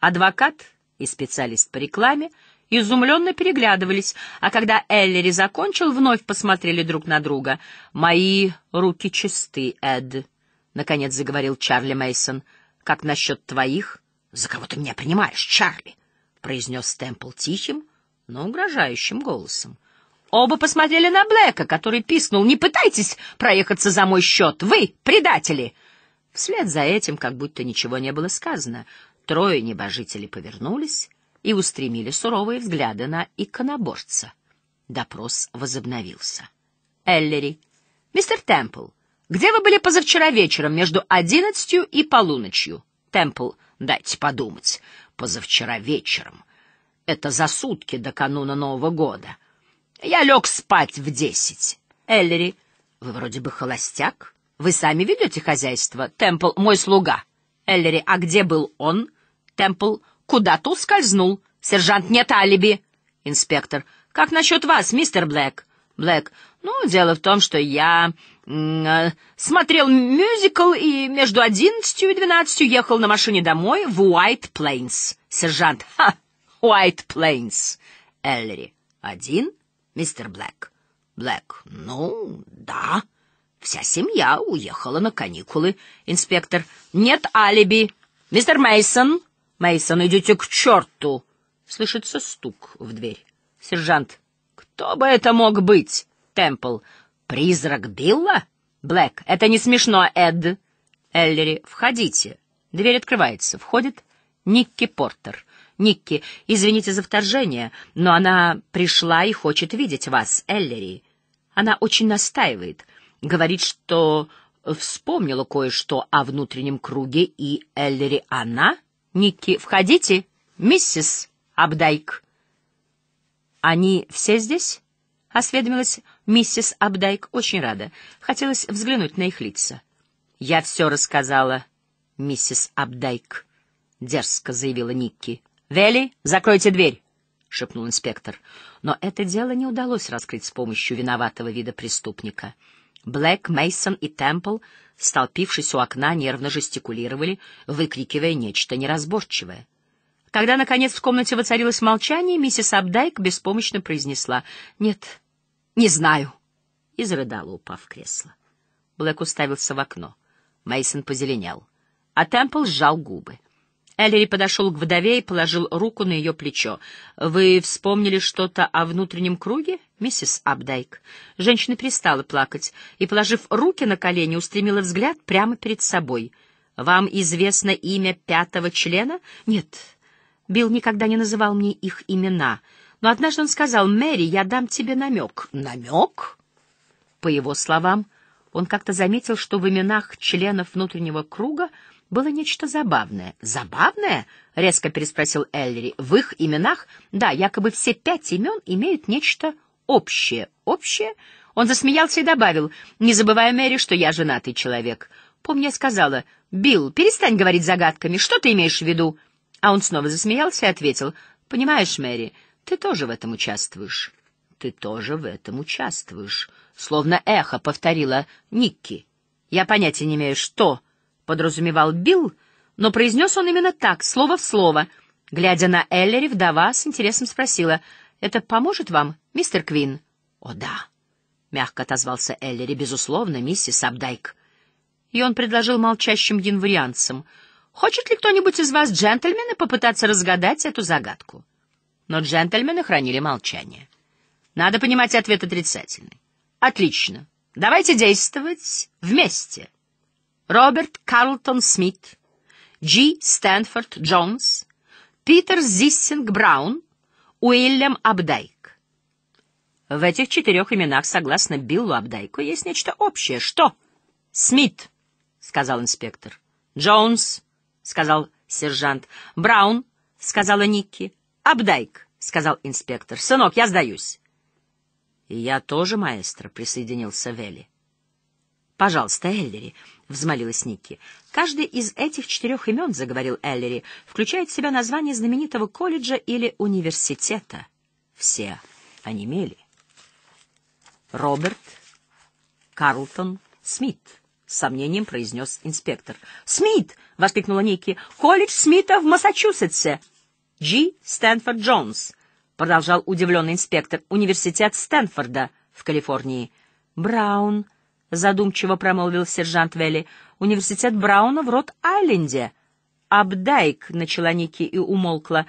адвокат и специалист по рекламе изумленно переглядывались, а когда Эллери закончил, вновь посмотрели друг на друга. «Мои руки чисты, Эд», — наконец заговорил Чарли Мейсон. «Как насчет твоих?» «За кого ты меня принимаешь, Чарли?» — произнес Темпл тихим, — но угрожающим голосом. Оба посмотрели на Блэка, который пискнул «Не пытайтесь проехаться за мой счет! Вы предатели!» Вслед за этим, как будто ничего не было сказано, трое небожителей повернулись и устремили суровые взгляды на иконоборца. Допрос возобновился. Эллери. «Мистер Темпл, где вы были позавчера вечером между одиннадцатью и полуночью?» Темпл. «Дайте подумать. Позавчера вечером». Это за сутки до кануна Нового года. Я лег спать в десять. Эллери, вы вроде бы холостяк. Вы сами ведете хозяйство. Темпл — мой слуга. Эллери, а где был он? Темпл куда-то ускользнул. Сержант, нет алиби. Инспектор, как насчет вас, мистер Блэк? Блэк, ну, дело в том, что я э, смотрел мюзикл и между одиннадцатью и двенадцатью ехал на машине домой в Уайт Плейнс. Сержант, ха, White Plains. Эллири. Один? Мистер Блэк. Блэк. Ну, да. Вся семья уехала на каникулы. Инспектор. Нет алиби. Мистер Мейсон. Мейсон, идите к черту. Слышится стук в дверь. Сержант. Кто бы это мог быть? Темпл. Призрак Билла? Блэк. Это не смешно, Эд. Эллири. Входите. Дверь открывается. Входит Никки Портер. Никки, извините за вторжение, но она пришла и хочет видеть вас, Эллери. Она очень настаивает, говорит, что вспомнила кое-что о внутреннем круге, и Эллери она... Никки, входите, миссис Абдайк. Они все здесь? Осведомилась миссис Абдайк, очень рада. Хотелось взглянуть на их лица. Я все рассказала, миссис Абдайк, дерзко заявила Никки. «Вели, закройте дверь!» — шепнул инспектор. Но это дело не удалось раскрыть с помощью виноватого вида преступника. Блэк, Мейсон и Темпл, столпившись у окна, нервно жестикулировали, выкрикивая нечто неразборчивое. Когда, наконец, в комнате воцарилось молчание, миссис Абдайк беспомощно произнесла «Нет, не знаю» и зарыдала, упав в кресло. Блэк уставился в окно. Мейсон позеленел, а Темпл сжал губы. Эллири подошел к вдове и положил руку на ее плечо. «Вы вспомнили что-то о внутреннем круге, миссис Абдайк?» Женщина перестала плакать и, положив руки на колени, устремила взгляд прямо перед собой. «Вам известно имя пятого члена?» «Нет, Билл никогда не называл мне их имена. Но однажды он сказал, «Мэри, я дам тебе намек». «Намек?» По его словам, он как-то заметил, что в именах членов внутреннего круга — было нечто забавное. Забавное? резко переспросил Эллири. В их именах, да, якобы все пять имен имеют нечто общее. Общее? Он засмеялся и добавил: "Не забывай, Мэри, что я женатый человек". Помню, я сказала: "Билл, перестань говорить загадками. Что ты имеешь в виду?" А он снова засмеялся и ответил: "Понимаешь, Мэри, ты тоже в этом участвуешь. Ты тоже в этом участвуешь". Словно эхо повторила Никки. Я понятия не имею, что подразумевал Билл, но произнес он именно так, слово в слово. Глядя на Эллери, вдова с интересом спросила, «Это поможет вам, мистер Квин? «О, да», — мягко отозвался Эллери, «безусловно, миссис Абдайк». И он предложил молчащим январианцам, «Хочет ли кто-нибудь из вас, джентльмены, попытаться разгадать эту загадку?» Но джентльмены хранили молчание. Надо понимать ответ отрицательный. «Отлично. Давайте действовать вместе». Роберт Карлтон Смит, Джи Стэнфорд Джонс, Питер Зиссинг Браун, Уильям Абдайк. В этих четырех именах, согласно Биллу Абдайку, есть нечто общее. Что? Смит, сказал инспектор. Джонс, сказал сержант. Браун, сказала Никки. Абдайк, сказал инспектор. Сынок, я сдаюсь. И я тоже, маэстро, присоединился Вели. Пожалуйста, Эллири. — взмолилась Никки. «Каждый из этих четырех имен, — заговорил Эллери, — включает в себя название знаменитого колледжа или университета. Все они мели. Роберт Карлтон Смит». С сомнением произнес инспектор. «Смит!» — воскликнула Ники. «Колледж Смита в Массачусетсе!» «Джи Стэнфорд Джонс!» — продолжал удивленный инспектор. «Университет Стэнфорда в Калифорнии!» «Браун!» задумчиво промолвил сержант Велли. Университет Брауна в Рот-Айленде. Абдайк, начала Ники и умолкла.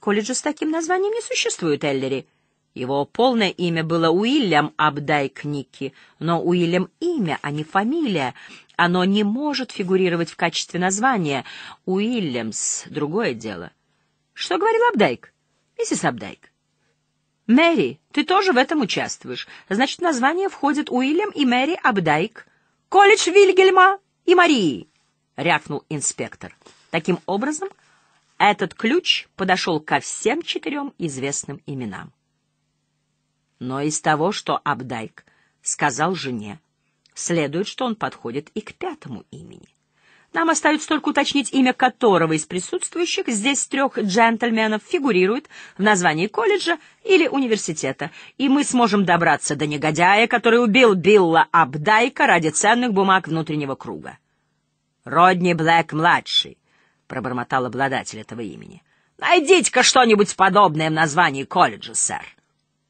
Колледжа с таким названием не существует, Эллери. Его полное имя было Уильям Абдайк Ники, но Уильям имя, а не фамилия. Оно не может фигурировать в качестве названия. Уильямс — другое дело. Что говорил Абдайк? Миссис Абдайк. «Мэри, ты тоже в этом участвуешь. Значит, название входит Уильям и Мэри Абдайк. Колледж Вильгельма и Марии!» — рявкнул инспектор. Таким образом, этот ключ подошел ко всем четырем известным именам. Но из того, что Абдайк сказал жене, следует, что он подходит и к пятому имени. Нам остается только уточнить имя которого из присутствующих здесь трех джентльменов фигурирует в названии колледжа или университета, и мы сможем добраться до негодяя, который убил Билла Абдайка ради ценных бумаг внутреннего круга. «Родни Блэк-младший», — пробормотал обладатель этого имени. «Найдите-ка что-нибудь подобное в названии колледжа, сэр».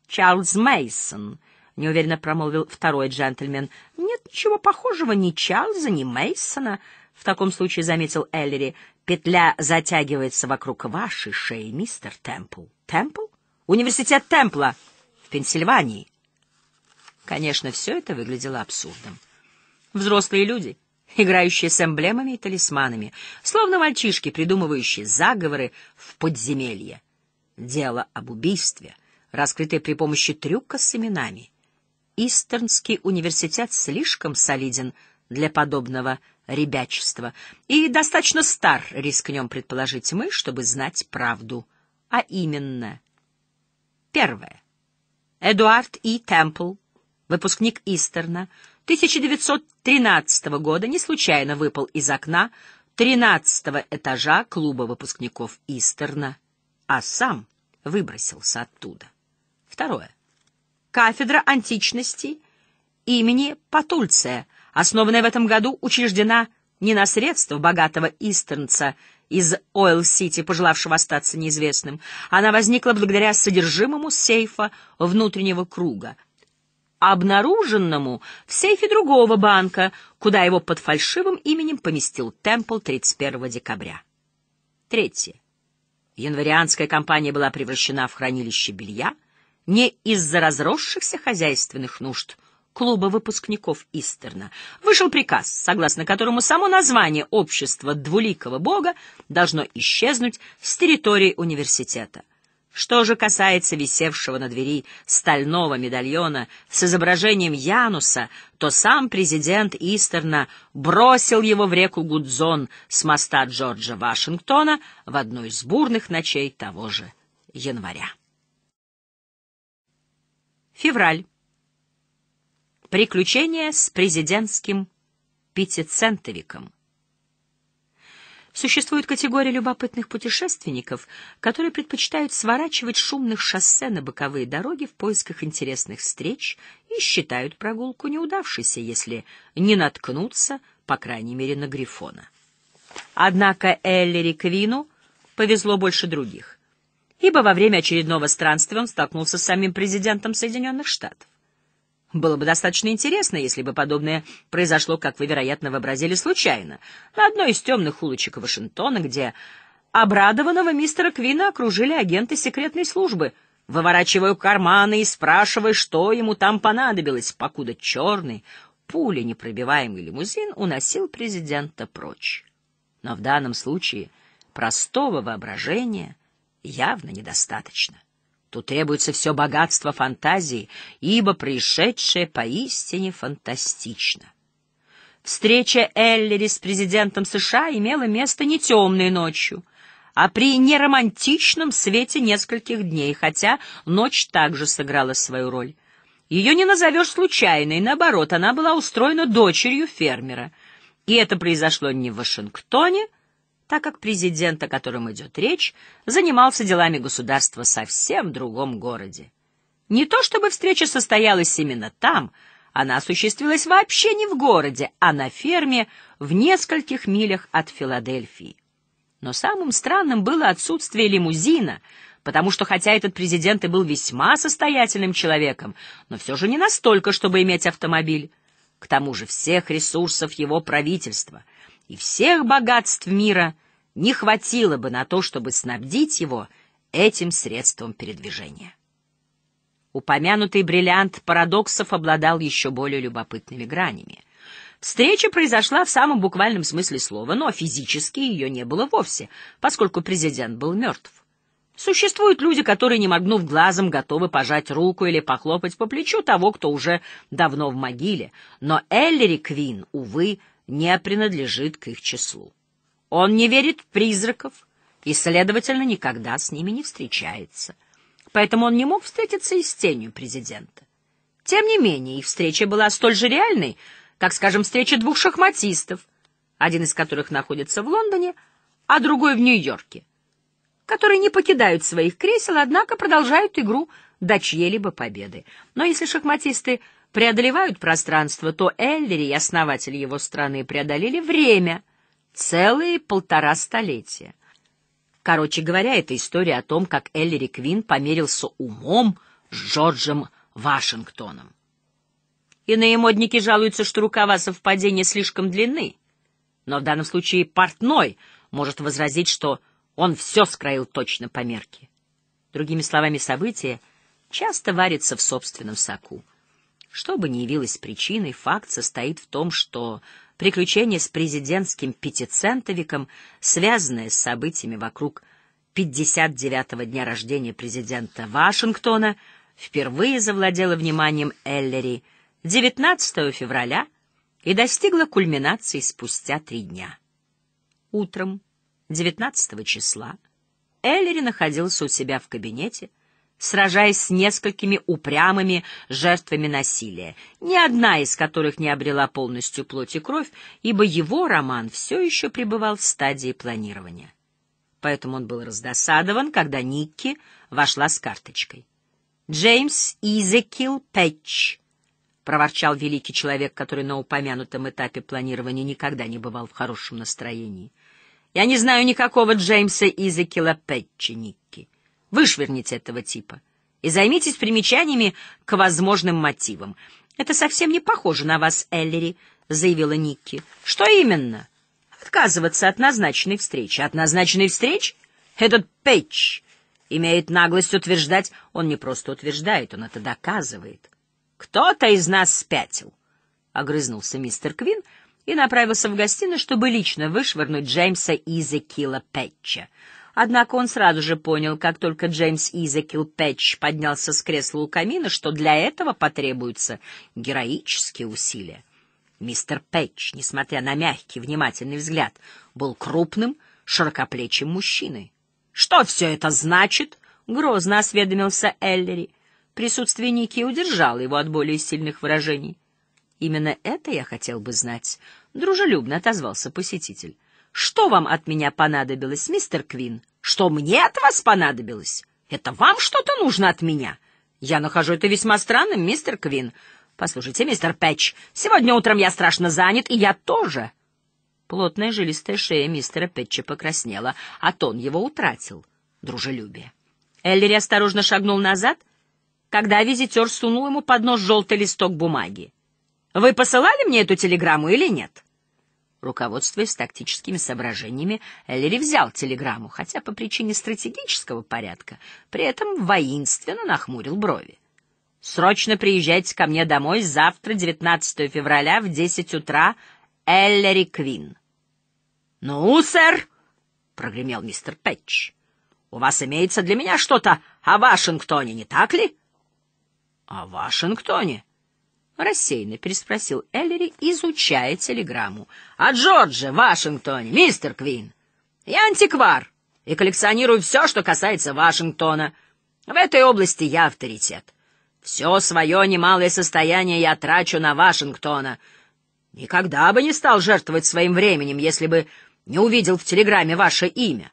«Чарльз Мейсон, неуверенно промолвил второй джентльмен. «Нет ничего похожего ни Чарльза, ни Мейсона. В таком случае, — заметил Эллери петля затягивается вокруг вашей шеи, мистер Темпл. Темпл? Университет Темпла в Пенсильвании. Конечно, все это выглядело абсурдом. Взрослые люди, играющие с эмблемами и талисманами, словно мальчишки, придумывающие заговоры в подземелье. Дело об убийстве, раскрытое при помощи трюка с именами. Истернский университет слишком солиден для подобного ребячества, и достаточно стар, рискнем предположить мы, чтобы знать правду. А именно... Первое. Эдуард И. Темпл, выпускник Истерна, 1913 года, не случайно выпал из окна 13 этажа клуба выпускников Истерна, а сам выбросился оттуда. Второе. Кафедра античности имени Патульция – Основанная в этом году учреждена не на средства богатого истернца из Ойл-Сити, пожелавшего остаться неизвестным. Она возникла благодаря содержимому сейфа внутреннего круга, обнаруженному в сейфе другого банка, куда его под фальшивым именем поместил Темпл 31 декабря. Третье. Январианская компания была превращена в хранилище белья не из-за разросшихся хозяйственных нужд – клуба выпускников Истерна, вышел приказ, согласно которому само название общества двуликого бога должно исчезнуть с территории университета. Что же касается висевшего на двери стального медальона с изображением Януса, то сам президент Истерна бросил его в реку Гудзон с моста Джорджа Вашингтона в одну из бурных ночей того же января. Февраль. Приключения с президентским пятицентовиком. Существует категория любопытных путешественников, которые предпочитают сворачивать шумных шоссе на боковые дороги в поисках интересных встреч и считают прогулку неудавшейся, если не наткнуться, по крайней мере, на Грифона. Однако Эллери Квину повезло больше других, ибо во время очередного странствия он столкнулся с самим президентом Соединенных Штатов. Было бы достаточно интересно, если бы подобное произошло, как вы, вероятно, вообразили случайно, на одной из темных улочек Вашингтона, где обрадованного мистера Квина окружили агенты секретной службы, выворачивая карманы и спрашивая, что ему там понадобилось, покуда черный, пули непробиваемый лимузин уносил президента прочь. Но в данном случае простого воображения явно недостаточно. Тут требуется все богатство фантазии, ибо происшедшее поистине фантастично. Встреча Эллери с президентом США имела место не темной ночью, а при неромантичном свете нескольких дней, хотя ночь также сыграла свою роль. Ее не назовешь случайной, наоборот, она была устроена дочерью фермера. И это произошло не в Вашингтоне, так как президент, о котором идет речь, занимался делами государства совсем в другом городе. Не то чтобы встреча состоялась именно там, она осуществилась вообще не в городе, а на ферме в нескольких милях от Филадельфии. Но самым странным было отсутствие лимузина, потому что хотя этот президент и был весьма состоятельным человеком, но все же не настолько, чтобы иметь автомобиль. К тому же всех ресурсов его правительства — и всех богатств мира не хватило бы на то, чтобы снабдить его этим средством передвижения. Упомянутый бриллиант парадоксов обладал еще более любопытными гранями. Встреча произошла в самом буквальном смысле слова, но физически ее не было вовсе, поскольку президент был мертв. Существуют люди, которые, не моргнув глазом, готовы пожать руку или похлопать по плечу того, кто уже давно в могиле. Но Эллири Квин, увы, не принадлежит к их числу. Он не верит в призраков и, следовательно, никогда с ними не встречается. Поэтому он не мог встретиться и с тенью президента. Тем не менее, их встреча была столь же реальной, как, скажем, встреча двух шахматистов, один из которых находится в Лондоне, а другой в Нью-Йорке, которые не покидают своих кресел, однако продолжают игру до чьей-либо победы. Но если шахматисты преодолевают пространство, то Эллери и основатель его страны преодолели время, целые полтора столетия. Короче говоря, это история о том, как Эллери Квин померился умом с Джорджем Вашингтоном. Иные модники жалуются, что рукава совпадения слишком длинны. Но в данном случае портной может возразить, что он все скроил точно по мерке. Другими словами, события часто варятся в собственном соку. Что бы ни явилось причиной, факт состоит в том, что приключение с президентским пятицентовиком, связанное с событиями вокруг 59-го дня рождения президента Вашингтона, впервые завладело вниманием Эллери 19 февраля и достигло кульминации спустя три дня. Утром 19 числа Эллери находился у себя в кабинете, сражаясь с несколькими упрямыми жертвами насилия, ни одна из которых не обрела полностью плоть и кровь, ибо его роман все еще пребывал в стадии планирования. Поэтому он был раздосадован, когда Никки вошла с карточкой. «Джеймс Изекил Пэтч», — проворчал великий человек, который на упомянутом этапе планирования никогда не бывал в хорошем настроении. «Я не знаю никакого Джеймса Изекила Пэтча, Никки». Вышвырните этого типа и займитесь примечаниями к возможным мотивам. Это совсем не похоже на вас, Эллери, заявила Никки. Что именно? Отказываться от назначенной встречи. От назначенной встречи? Этот Пэтч имеет наглость утверждать. Он не просто утверждает, он это доказывает. Кто-то из нас спятил, огрызнулся мистер Квин и направился в гостиную, чтобы лично вышвырнуть Джеймса из Экила Пэтча. Однако он сразу же понял, как только Джеймс Изекил Пэтч поднялся с кресла у камина, что для этого потребуются героические усилия. Мистер Пэтч, несмотря на мягкий, внимательный взгляд, был крупным, широкоплечим мужчиной. «Что все это значит?» — грозно осведомился Эллери. Присутствие Ники удержало его от более сильных выражений. «Именно это я хотел бы знать», — дружелюбно отозвался посетитель. Что вам от меня понадобилось, мистер Квин? Что мне от вас понадобилось? Это вам что-то нужно от меня? Я нахожу это весьма странным, мистер Квин. Послушайте, мистер Пэтч, сегодня утром я страшно занят, и я тоже. Плотная жилистая шея мистера Пэтча покраснела, а тон его утратил дружелюбие. Эллири осторожно шагнул назад, когда визитер сунул ему под нос желтый листок бумаги. «Вы посылали мне эту телеграмму или нет?» Руководствуясь тактическими соображениями, Эллири взял телеграмму, хотя по причине стратегического порядка при этом воинственно нахмурил брови. «Срочно приезжайте ко мне домой завтра, 19 февраля, в 10 утра, Эллири Квин. «Ну, сэр!» — прогремел мистер Пэтч. «У вас имеется для меня что-то о Вашингтоне, не так ли?» «О Вашингтоне?» Рассеянно переспросил Эллери, изучая телеграмму. А Джорджа в Вашингтоне, мистер Квин. Я антиквар и коллекционирую все, что касается Вашингтона. В этой области я авторитет. Все свое немалое состояние я трачу на Вашингтона. Никогда бы не стал жертвовать своим временем, если бы не увидел в телеграмме ваше имя.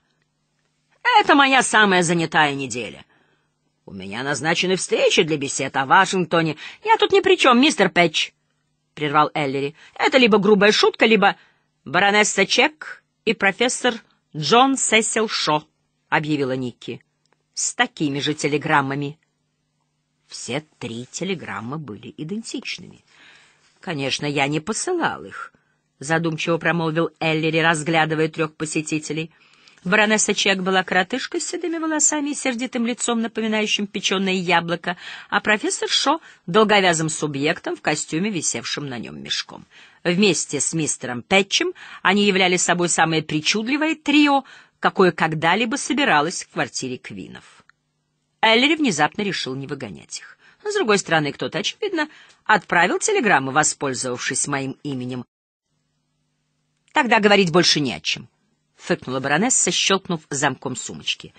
Это моя самая занятая неделя». У меня назначены встречи для бесед о Вашингтоне. Я тут ни при чем, мистер Пэтч, — прервал Эллери. Это либо грубая шутка, либо баронесса Чек и профессор Джон Сесил Шо, — объявила Никки. С такими же телеграммами. Все три телеграммы были идентичными. Конечно, я не посылал их, — задумчиво промолвил Эллери, разглядывая трех посетителей — Баронесса Чек была коротышкой с седыми волосами и сердитым лицом, напоминающим печеное яблоко, а профессор Шо — долговязым субъектом в костюме, висевшем на нем мешком. Вместе с мистером Пэтчем они являли собой самое причудливое трио, какое когда-либо собиралось в квартире Квинов. Эллери внезапно решил не выгонять их. С другой стороны, кто-то, очевидно, отправил телеграмму, воспользовавшись моим именем. Тогда говорить больше не о чем. — фыркнула баронесса, щелкнув замком сумочки.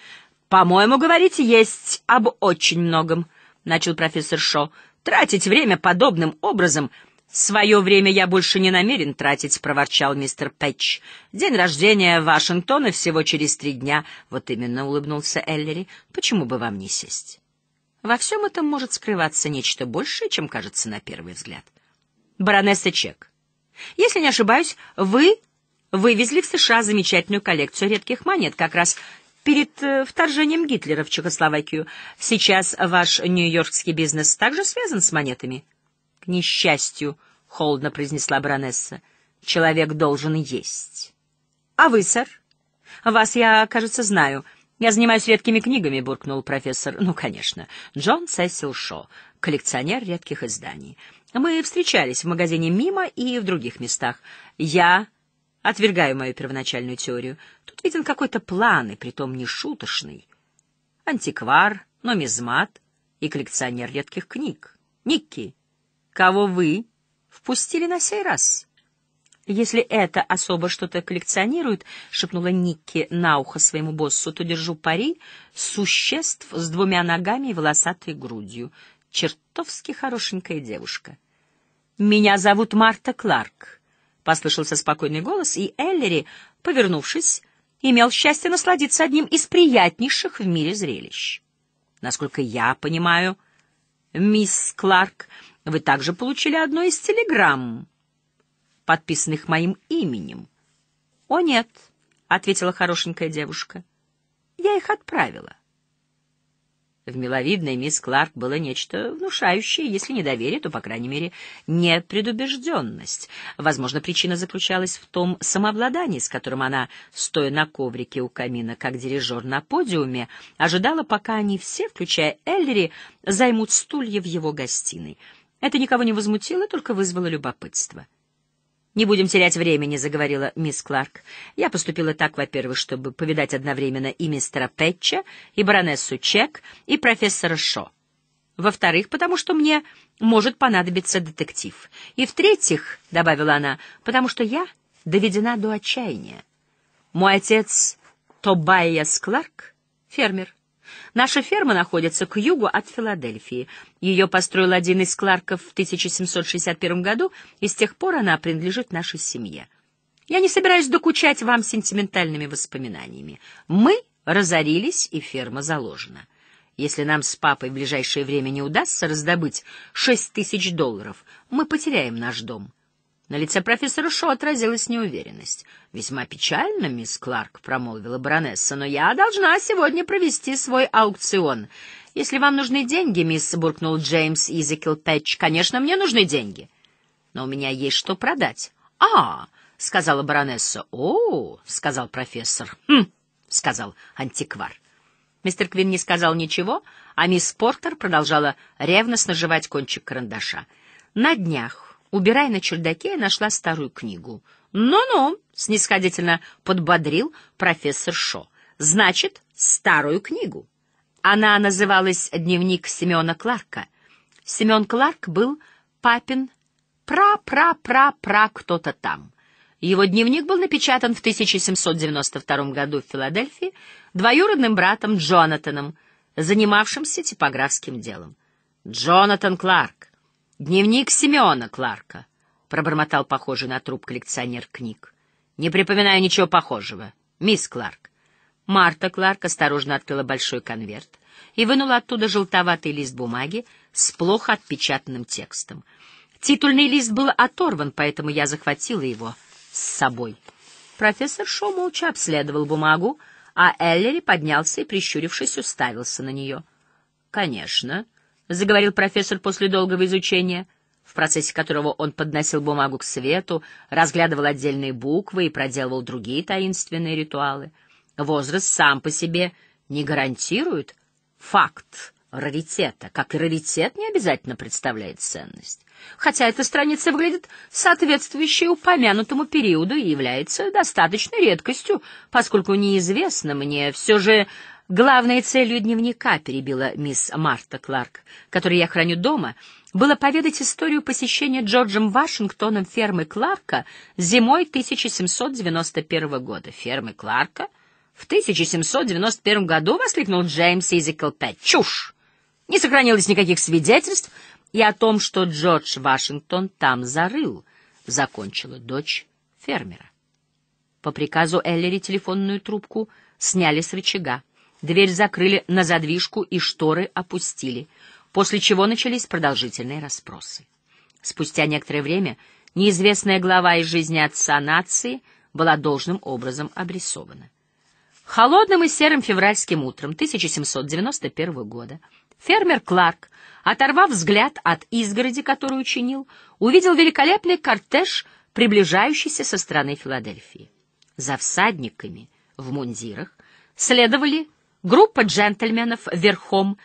«По-моему, говорите есть об очень многом», — начал профессор Шо. «Тратить время подобным образом...» «Свое время я больше не намерен тратить», — проворчал мистер Пэтч. «День рождения Вашингтона всего через три дня», — вот именно улыбнулся Эллери. «Почему бы вам не сесть?» Во всем этом может скрываться нечто большее, чем кажется на первый взгляд. Баронесса Чек, если не ошибаюсь, вы вывезли в США замечательную коллекцию редких монет, как раз перед э, вторжением Гитлера в Чехословакию. Сейчас ваш нью-йоркский бизнес также связан с монетами? — К несчастью, — холодно произнесла баронесса, — человек должен есть. — А вы, сэр? — Вас я, кажется, знаю. Я занимаюсь редкими книгами, — буркнул профессор. — Ну, конечно. Джон Сесил Шо, коллекционер редких изданий. Мы встречались в магазине «Мимо» и в других местах. Я отвергаю мою первоначальную теорию. Тут виден какой-то план, и притом не шуточный. Антиквар, нумизмат и коллекционер редких книг. Никки, кого вы впустили на сей раз? Если это особо что-то коллекционирует, шепнула Никки на ухо своему боссу, то держу пари существ с двумя ногами и волосатой грудью. Чертовски хорошенькая девушка. Меня зовут Марта Кларк. Послышался спокойный голос, и Эллери, повернувшись, имел счастье насладиться одним из приятнейших в мире зрелищ. Насколько я понимаю, мисс Кларк, вы также получили одну из телеграмм, подписанных моим именем. — О, нет, — ответила хорошенькая девушка. — Я их отправила. В миловидной мисс Кларк было нечто внушающее, если не доверие, то, по крайней мере, не предубежденность. Возможно, причина заключалась в том самообладании, с которым она, стоя на коврике у камина, как дирижер на подиуме, ожидала, пока они все, включая Эллери, займут стулья в его гостиной. Это никого не возмутило, только вызвало любопытство. «Не будем терять времени», — заговорила мисс Кларк. «Я поступила так, во-первых, чтобы повидать одновременно и мистера Пэтча, и баронессу Чек, и профессора Шо. Во-вторых, потому что мне может понадобиться детектив. И в-третьих, — добавила она, — потому что я доведена до отчаяния. Мой отец Тобайя Кларк — фермер. Наша ферма находится к югу от Филадельфии. Ее построил один из Кларков в 1761 году, и с тех пор она принадлежит нашей семье. Я не собираюсь докучать вам сентиментальными воспоминаниями. Мы разорились, и ферма заложена. Если нам с папой в ближайшее время не удастся раздобыть шесть тысяч долларов, мы потеряем наш дом. На лице профессора Шо отразилась неуверенность. — Весьма печально, мисс Кларк, — промолвила баронесса, — но я должна сегодня провести свой аукцион. — Если вам нужны деньги, мисс, — буркнул Джеймс Изекил Пэтч, — конечно, мне нужны деньги. Но у меня есть что продать. — А, — сказала баронесса. — О, — сказал профессор. — Хм, — сказал антиквар. Мистер Квин не сказал ничего, а мисс Портер продолжала ревностно жевать кончик карандаша. На днях, убирая на чердаке, я нашла старую книгу. «Ну-ну», снисходительно подбодрил профессор Шо. Значит, старую книгу. Она называлась «Дневник Семена Кларка». Семен Кларк был папин пра-пра-пра-пра кто-то там. Его дневник был напечатан в 1792 году в Филадельфии двоюродным братом Джонатаном, занимавшимся типографским делом. «Джонатан Кларк. Дневник Семена Кларка», — пробормотал похожий на труп коллекционер книг. Не припоминаю ничего похожего. Мисс Кларк. Марта Кларк осторожно открыла большой конверт и вынула оттуда желтоватый лист бумаги с плохо отпечатанным текстом. Титульный лист был оторван, поэтому я захватила его с собой. Профессор Шоу молча обследовал бумагу, а Эллери поднялся и, прищурившись, уставился на нее. «Конечно», — заговорил профессор после долгого изучения, — процессе которого он подносил бумагу к свету, разглядывал отдельные буквы и проделывал другие таинственные ритуалы. Возраст сам по себе не гарантирует факт раритета, как и раритет не обязательно представляет ценность. Хотя эта страница выглядит соответствующей упомянутому периоду и является достаточной редкостью, поскольку неизвестно мне все же... Главной целью дневника перебила мисс Марта Кларк, который я храню дома, было поведать историю посещения Джорджем Вашингтоном фермы Кларка зимой 1791 года. Фермы Кларка? В 1791 году воскликнул Джеймс Изикл Пэт. Чушь! Не сохранилось никаких свидетельств и о том, что Джордж Вашингтон там зарыл, закончила дочь фермера. По приказу Эллери телефонную трубку сняли с рычага. Дверь закрыли на задвижку и шторы опустили — после чего начались продолжительные расспросы. Спустя некоторое время неизвестная глава из жизни отца нации была должным образом обрисована. Холодным и серым февральским утром 1791 года фермер Кларк, оторвав взгляд от изгороди, которую чинил, увидел великолепный кортеж, приближающийся со стороны Филадельфии. За всадниками в мундирах следовали группа джентльменов верхом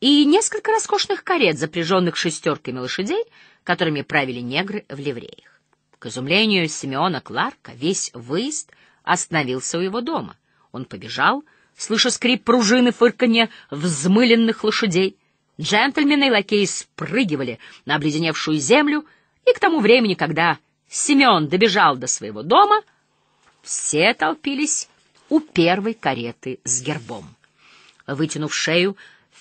и несколько роскошных карет, запряженных шестерками лошадей, которыми правили негры в ливреях. К изумлению Симеона Кларка весь выезд остановился у его дома. Он побежал, слыша скрип пружины фырканье взмыленных лошадей. Джентльмены и лакеи спрыгивали на обледеневшую землю, и к тому времени, когда Симеон добежал до своего дома, все толпились у первой кареты с гербом. Вытянув шею,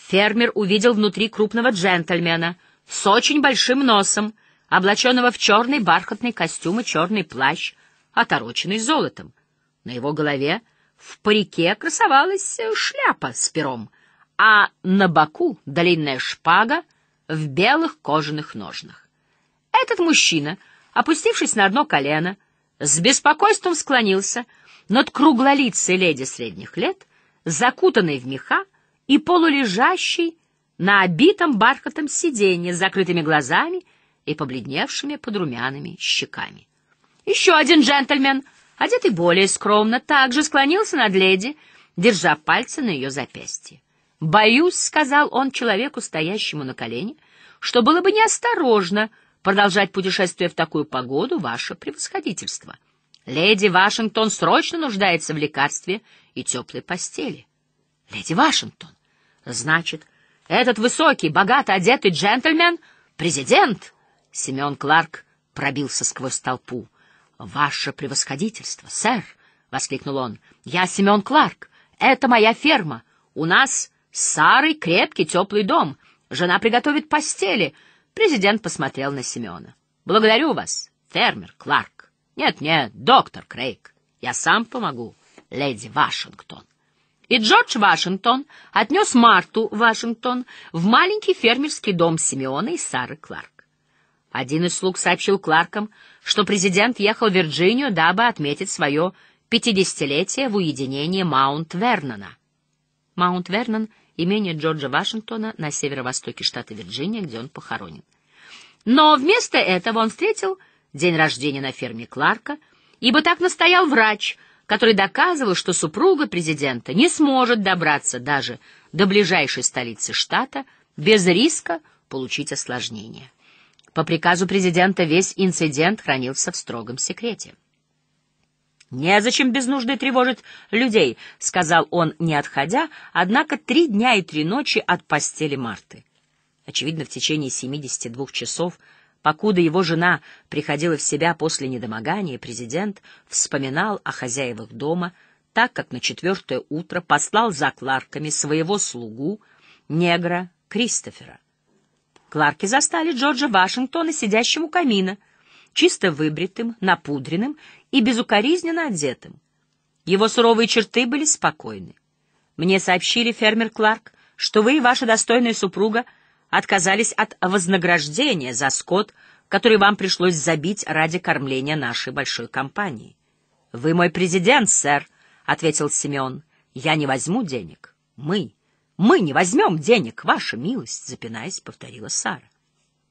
фермер увидел внутри крупного джентльмена с очень большим носом, облаченного в черный бархатный костюм и черный плащ, отороченный золотом. На его голове в парике красовалась э, шляпа с пером, а на боку длинная шпага в белых кожаных ножнах. Этот мужчина, опустившись на одно колено, с беспокойством склонился над круглолицей леди средних лет, закутанной в меха, и полулежащий на обитом бархатом сиденье с закрытыми глазами и побледневшими под румяными щеками. Еще один джентльмен, одетый более скромно, также склонился над леди, держа пальцы на ее запястье. «Боюсь», — сказал он человеку, стоящему на колене, «что было бы неосторожно продолжать путешествие в такую погоду, ваше превосходительство. Леди Вашингтон срочно нуждается в лекарстве и теплой постели». «Леди Вашингтон!» Значит, этот высокий, богато одетый джентльмен — президент. Семен Кларк пробился сквозь толпу. «Ваше превосходительство, сэр!» — воскликнул он. «Я Семен Кларк. Это моя ферма. У нас старый, крепкий теплый дом. Жена приготовит постели». Президент посмотрел на Семена. «Благодарю вас, фермер Кларк. Нет-нет, доктор Крейг. Я сам помогу, леди Вашингтон». И Джордж Вашингтон отнес Марту Вашингтон в маленький фермерский дом Симеона и Сары Кларк. Один из слуг сообщил Кларкам, что президент ехал в Вирджинию, дабы отметить свое пятидесятилетие в уединении Маунт-Вернона. Маунт-Вернон — имение Джорджа Вашингтона на северо-востоке штата Вирджиния, где он похоронен. Но вместо этого он встретил день рождения на ферме Кларка, ибо так настоял врач — который доказывал, что супруга президента не сможет добраться даже до ближайшей столицы штата без риска получить осложнение. По приказу президента весь инцидент хранился в строгом секрете. «Незачем без нужды тревожить людей», — сказал он, не отходя, однако три дня и три ночи от постели Марты. Очевидно, в течение 72 часов — Покуда его жена приходила в себя после недомогания, президент вспоминал о хозяевах дома, так как на четвертое утро послал за Кларками своего слугу, негра Кристофера. Кларки застали Джорджа Вашингтона сидящим у камина, чисто выбритым, напудренным и безукоризненно одетым. Его суровые черты были спокойны. Мне сообщили фермер Кларк, что вы и ваша достойная супруга отказались от вознаграждения за скот, который вам пришлось забить ради кормления нашей большой компании. — Вы мой президент, сэр, — ответил Симеон. — Я не возьму денег. Мы. Мы не возьмем денег, ваша милость, — запинаясь, повторила Сара.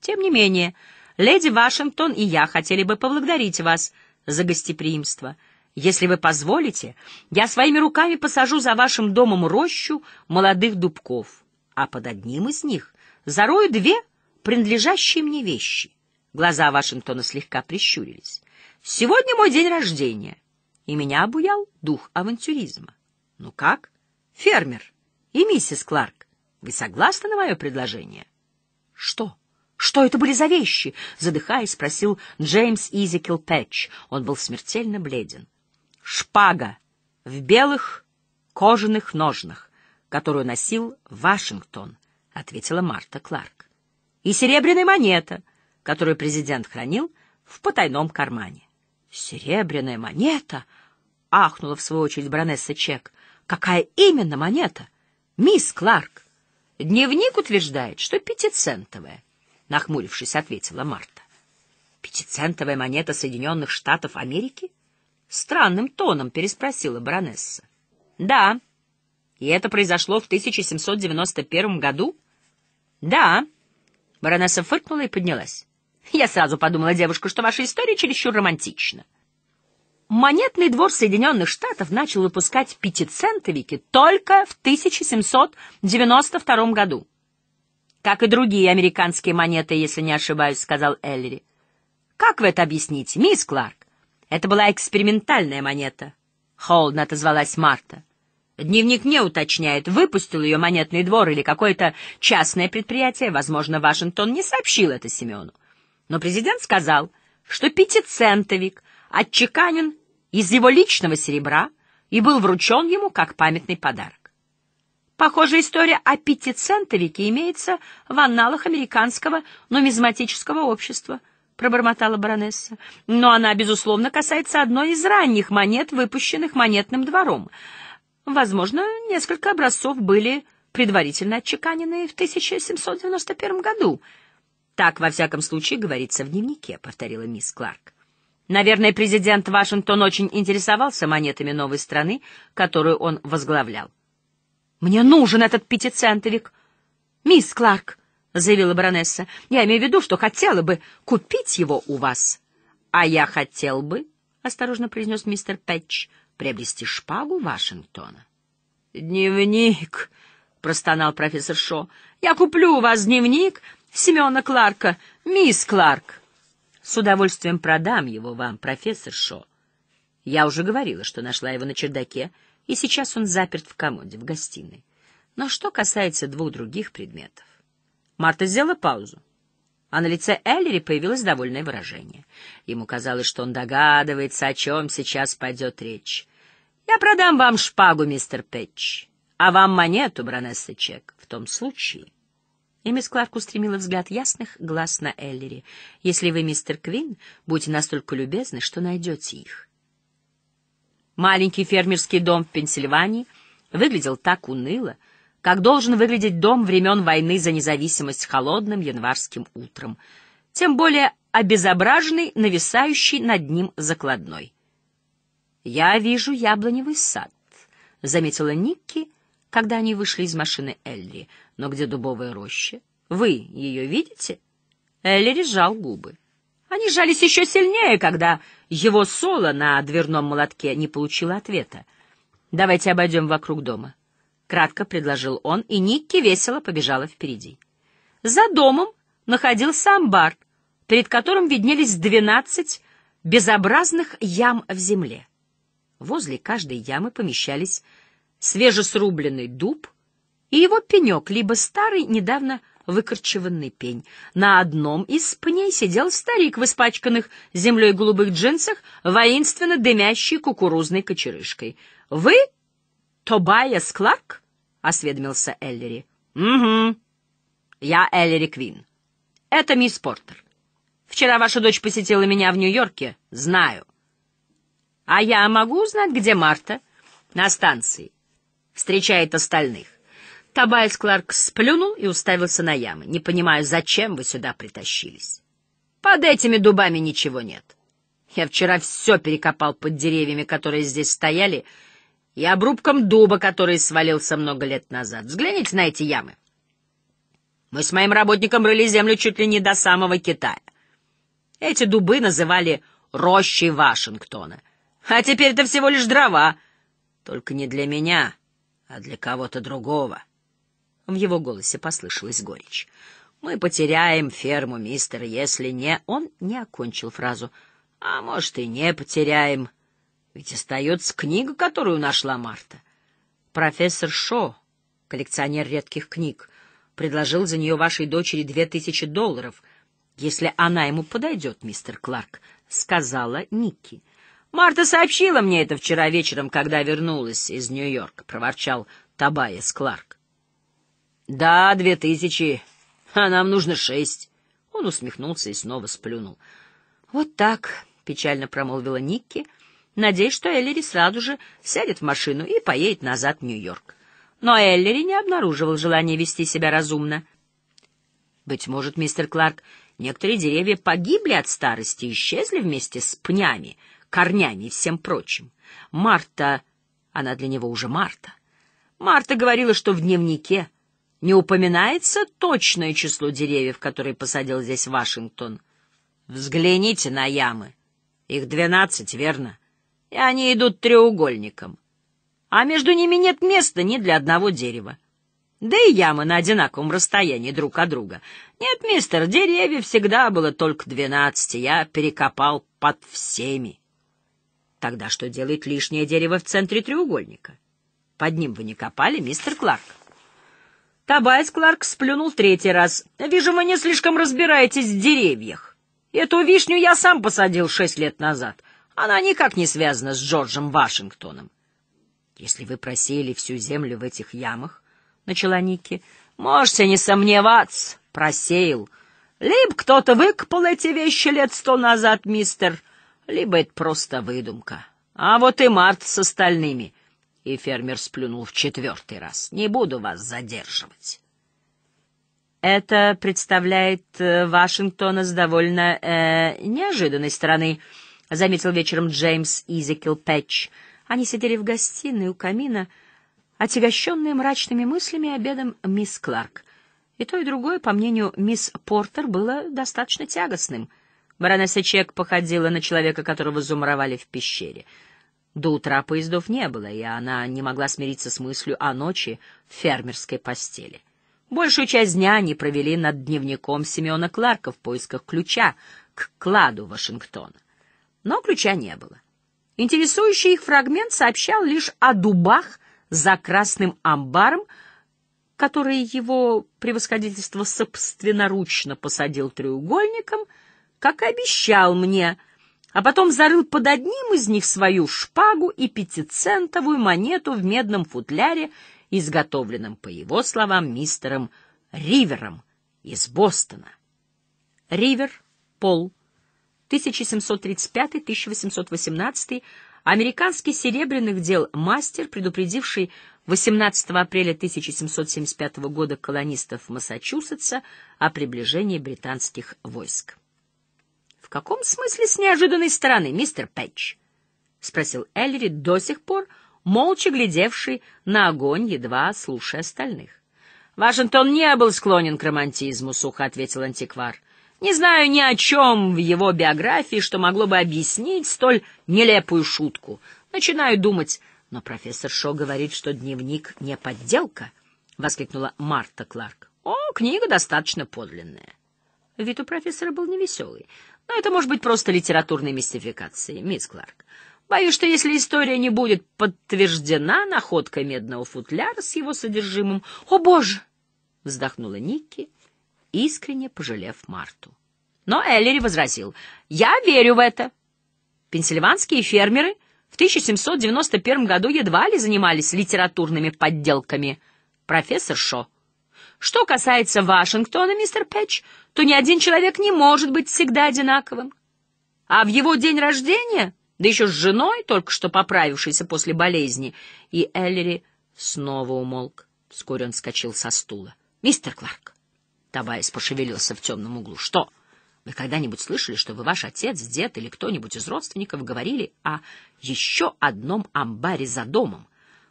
Тем не менее, леди Вашингтон и я хотели бы поблагодарить вас за гостеприимство. Если вы позволите, я своими руками посажу за вашим домом рощу молодых дубков, а под одним из них зарою две принадлежащие мне вещи. Глаза Вашингтона слегка прищурились. Сегодня мой день рождения, и меня обуял дух авантюризма. Ну как? Фермер и миссис Кларк, вы согласны на мое предложение? Что? Что это были за вещи? Задыхаясь, спросил Джеймс Изикил Пэтч. Он был смертельно бледен. Шпага в белых кожаных ножнах, которую носил Вашингтон, — ответила Марта Кларк. «И серебряная монета, которую президент хранил в потайном кармане». «Серебряная монета?» — ахнула в свою очередь баронесса Чек. «Какая именно монета? Мисс Кларк!» «Дневник утверждает, что пятицентовая», — нахмурившись, ответила Марта. «Пятицентовая монета Соединенных Штатов Америки?» Странным тоном переспросила баронесса. «Да, и это произошло в 1791 году?» «Да». Баронесса фыркнула и поднялась. «Я сразу подумала, девушка, что ваша история чересчур романтична». Монетный двор Соединенных Штатов начал выпускать пятицентовики только в 1792 году. «Как и другие американские монеты, если не ошибаюсь», — сказал Эллири. «Как вы это объясните, мисс Кларк? Это была экспериментальная монета», — холодно отозвалась Марта. Дневник не уточняет, выпустил ее монетный двор или какое-то частное предприятие. Возможно, Вашингтон не сообщил это Семену. Но президент сказал, что пятицентовик отчеканен из его личного серебра и был вручен ему как памятный подарок. Похожая история о пятицентовике имеется в анналах американского нумизматического общества —— пробормотала баронесса. «Но она, безусловно, касается одной из ранних монет, выпущенных монетным двором. Возможно, несколько образцов были предварительно отчеканены в 1791 году. Так, во всяком случае, говорится в дневнике, повторила мисс Кларк. Наверное, президент Вашингтон очень интересовался монетами новой страны, которую он возглавлял. «Мне нужен этот пятицентовик!» «Мисс Кларк», — заявила баронесса, — «я имею в виду, что хотела бы купить его у вас». «А я хотел бы», — осторожно произнес мистер Пэтч, — приобрести шпагу Вашингтона. «Дневник!» — простонал профессор Шо. «Я куплю у вас дневник Семена Кларка, мисс Кларк!» «С удовольствием продам его вам, профессор Шо. Я уже говорила, что нашла его на чердаке, и сейчас он заперт в комоде в гостиной. Но что касается двух других предметов...» Марта сделала паузу а на лице Эллири появилось довольное выражение. Ему казалось, что он догадывается, о чем сейчас пойдет речь. «Я продам вам шпагу, мистер Пэтч, а вам монету, Бронесса Чек, в том случае». И мисс Кларк устремила взгляд ясных глаз на Эллири. «Если вы, мистер Квин, будете настолько любезны, что найдете их». Маленький фермерский дом в Пенсильвании выглядел так уныло, как должен выглядеть дом времен войны за независимость холодным январским утром, тем более обезображенный, нависающий над ним закладной. «Я вижу яблоневый сад», — заметила Никки, когда они вышли из машины Элли. «Но где дубовая роща? Вы ее видите?» Элли сжал губы. Они сжались еще сильнее, когда его соло на дверном молотке не получило ответа. «Давайте обойдем вокруг дома». — кратко предложил он, и Никки весело побежала впереди. За домом находился амбар, перед которым виднелись двенадцать безобразных ям в земле. Возле каждой ямы помещались свежесрубленный дуб и его пенек, либо старый, недавно выкорчеванный пень. На одном из пней сидел старик в испачканных землей голубых джинсах, воинственно дымящий кукурузной кочерышкой. «Вы Тобайас Кларк?» — осведомился Эллери. «Угу. Я Эллери Квин. Это мисс Портер. Вчера ваша дочь посетила меня в Нью-Йорке. Знаю. А я могу узнать, где Марта?» «На станции. Встречает остальных». Тобайс Кларк сплюнул и уставился на ямы. «Не понимаю, зачем вы сюда притащились?» «Под этими дубами ничего нет. Я вчера все перекопал под деревьями, которые здесь стояли, — и обрубком дуба, который свалился много лет назад. Взгляните на эти ямы. Мы с моим работником рыли землю чуть ли не до самого Китая. Эти дубы называли «рощей Вашингтона». А теперь это всего лишь дрова. Только не для меня, а для кого-то другого. В его голосе послышалась горечь. «Мы потеряем ферму, мистер, если не...» Он не окончил фразу. «А может, и не потеряем...» Ведь остается книга, которую нашла Марта. Профессор Шо, коллекционер редких книг, предложил за нее вашей дочери две тысячи долларов, если она ему подойдет, мистер Кларк, — сказала Никки. «Марта сообщила мне это вчера вечером, когда вернулась из Нью-Йорка», — проворчал Табайес Кларк. «Да, две тысячи, а нам нужно шесть». Он усмехнулся и снова сплюнул. «Вот так», — печально промолвила Никки, — Надеюсь, что Эллири сразу же сядет в машину и поедет назад в Нью-Йорк. Но Эллири не обнаруживал желания вести себя разумно. Быть может, мистер Кларк, некоторые деревья погибли от старости, и исчезли вместе с пнями, корнями и всем прочим. Марта... Она для него уже Марта. Марта говорила, что в дневнике не упоминается точное число деревьев, которые посадил здесь Вашингтон. Взгляните на ямы. Их двенадцать, верно? — и они идут треугольником. А между ними нет места ни для одного дерева. Да и ямы на одинаковом расстоянии друг от друга. Нет, мистер, деревьев всегда было только двенадцать, я перекопал под всеми. Тогда что делает лишнее дерево в центре треугольника? Под ним вы не копали, мистер Кларк? Табайс Кларк сплюнул третий раз. «Вижу, вы не слишком разбираетесь в деревьях. Эту вишню я сам посадил шесть лет назад. Она никак не связана с Джорджем Вашингтоном. — Если вы просеяли всю землю в этих ямах, — начала Ники, — можете не сомневаться, просеял. Либо кто-то выкопал эти вещи лет сто назад, мистер, либо это просто выдумка. А вот и Март с остальными. И фермер сплюнул в четвертый раз. Не буду вас задерживать. Это представляет э, Вашингтона с довольно э, неожиданной стороны —— заметил вечером Джеймс Изекил Пэтч. Они сидели в гостиной у камина, отягощенные мрачными мыслями обедом мисс Кларк. И то, и другое, по мнению мисс Портер, было достаточно тягостным. Баронесса Чек походила на человека, которого замуровали в пещере. До утра поездов не было, и она не могла смириться с мыслью о ночи в фермерской постели. Большую часть дня они провели над дневником Семена Кларка в поисках ключа к кладу Вашингтона но ключа не было. Интересующий их фрагмент сообщал лишь о дубах за красным амбаром, которые его превосходительство собственноручно посадил треугольником, как и обещал мне, а потом зарыл под одним из них свою шпагу и пятицентовую монету в медном футляре, изготовленном, по его словам, мистером Ривером из Бостона. Ривер, Пол, 1735-1818, американский серебряных дел мастер, предупредивший 18 апреля 1775 года колонистов Массачусетса о приближении британских войск. «В каком смысле с неожиданной стороны, мистер Пэтч?» — спросил Эллири, до сих пор молча глядевший на огонь, едва слушая остальных. «Вашингтон не был склонен к романтизму», — сухо ответил антиквар. Не знаю ни о чем в его биографии, что могло бы объяснить столь нелепую шутку. Начинаю думать, но профессор Шо говорит, что дневник не подделка, — воскликнула Марта Кларк. О, книга достаточно подлинная. Вид у профессора был невеселый. Но это может быть просто литературной мистификацией, мисс Кларк. Боюсь, что если история не будет подтверждена, находкой медного футляра с его содержимым... О, боже! — вздохнула Никки, искренне пожалев Марту. Но Эллери возразил, «Я верю в это. Пенсильванские фермеры в 1791 году едва ли занимались литературными подделками. Профессор Шо. Что касается Вашингтона, мистер Пэтч, то ни один человек не может быть всегда одинаковым. А в его день рождения, да еще с женой, только что поправившейся после болезни, и Эллери снова умолк. Вскоре он вскочил со стула. «Мистер Кларк, Табаис пошевелился в темном углу. Что? Вы когда-нибудь слышали, чтобы ваш отец, дед или кто-нибудь из родственников говорили о еще одном амбаре за домом?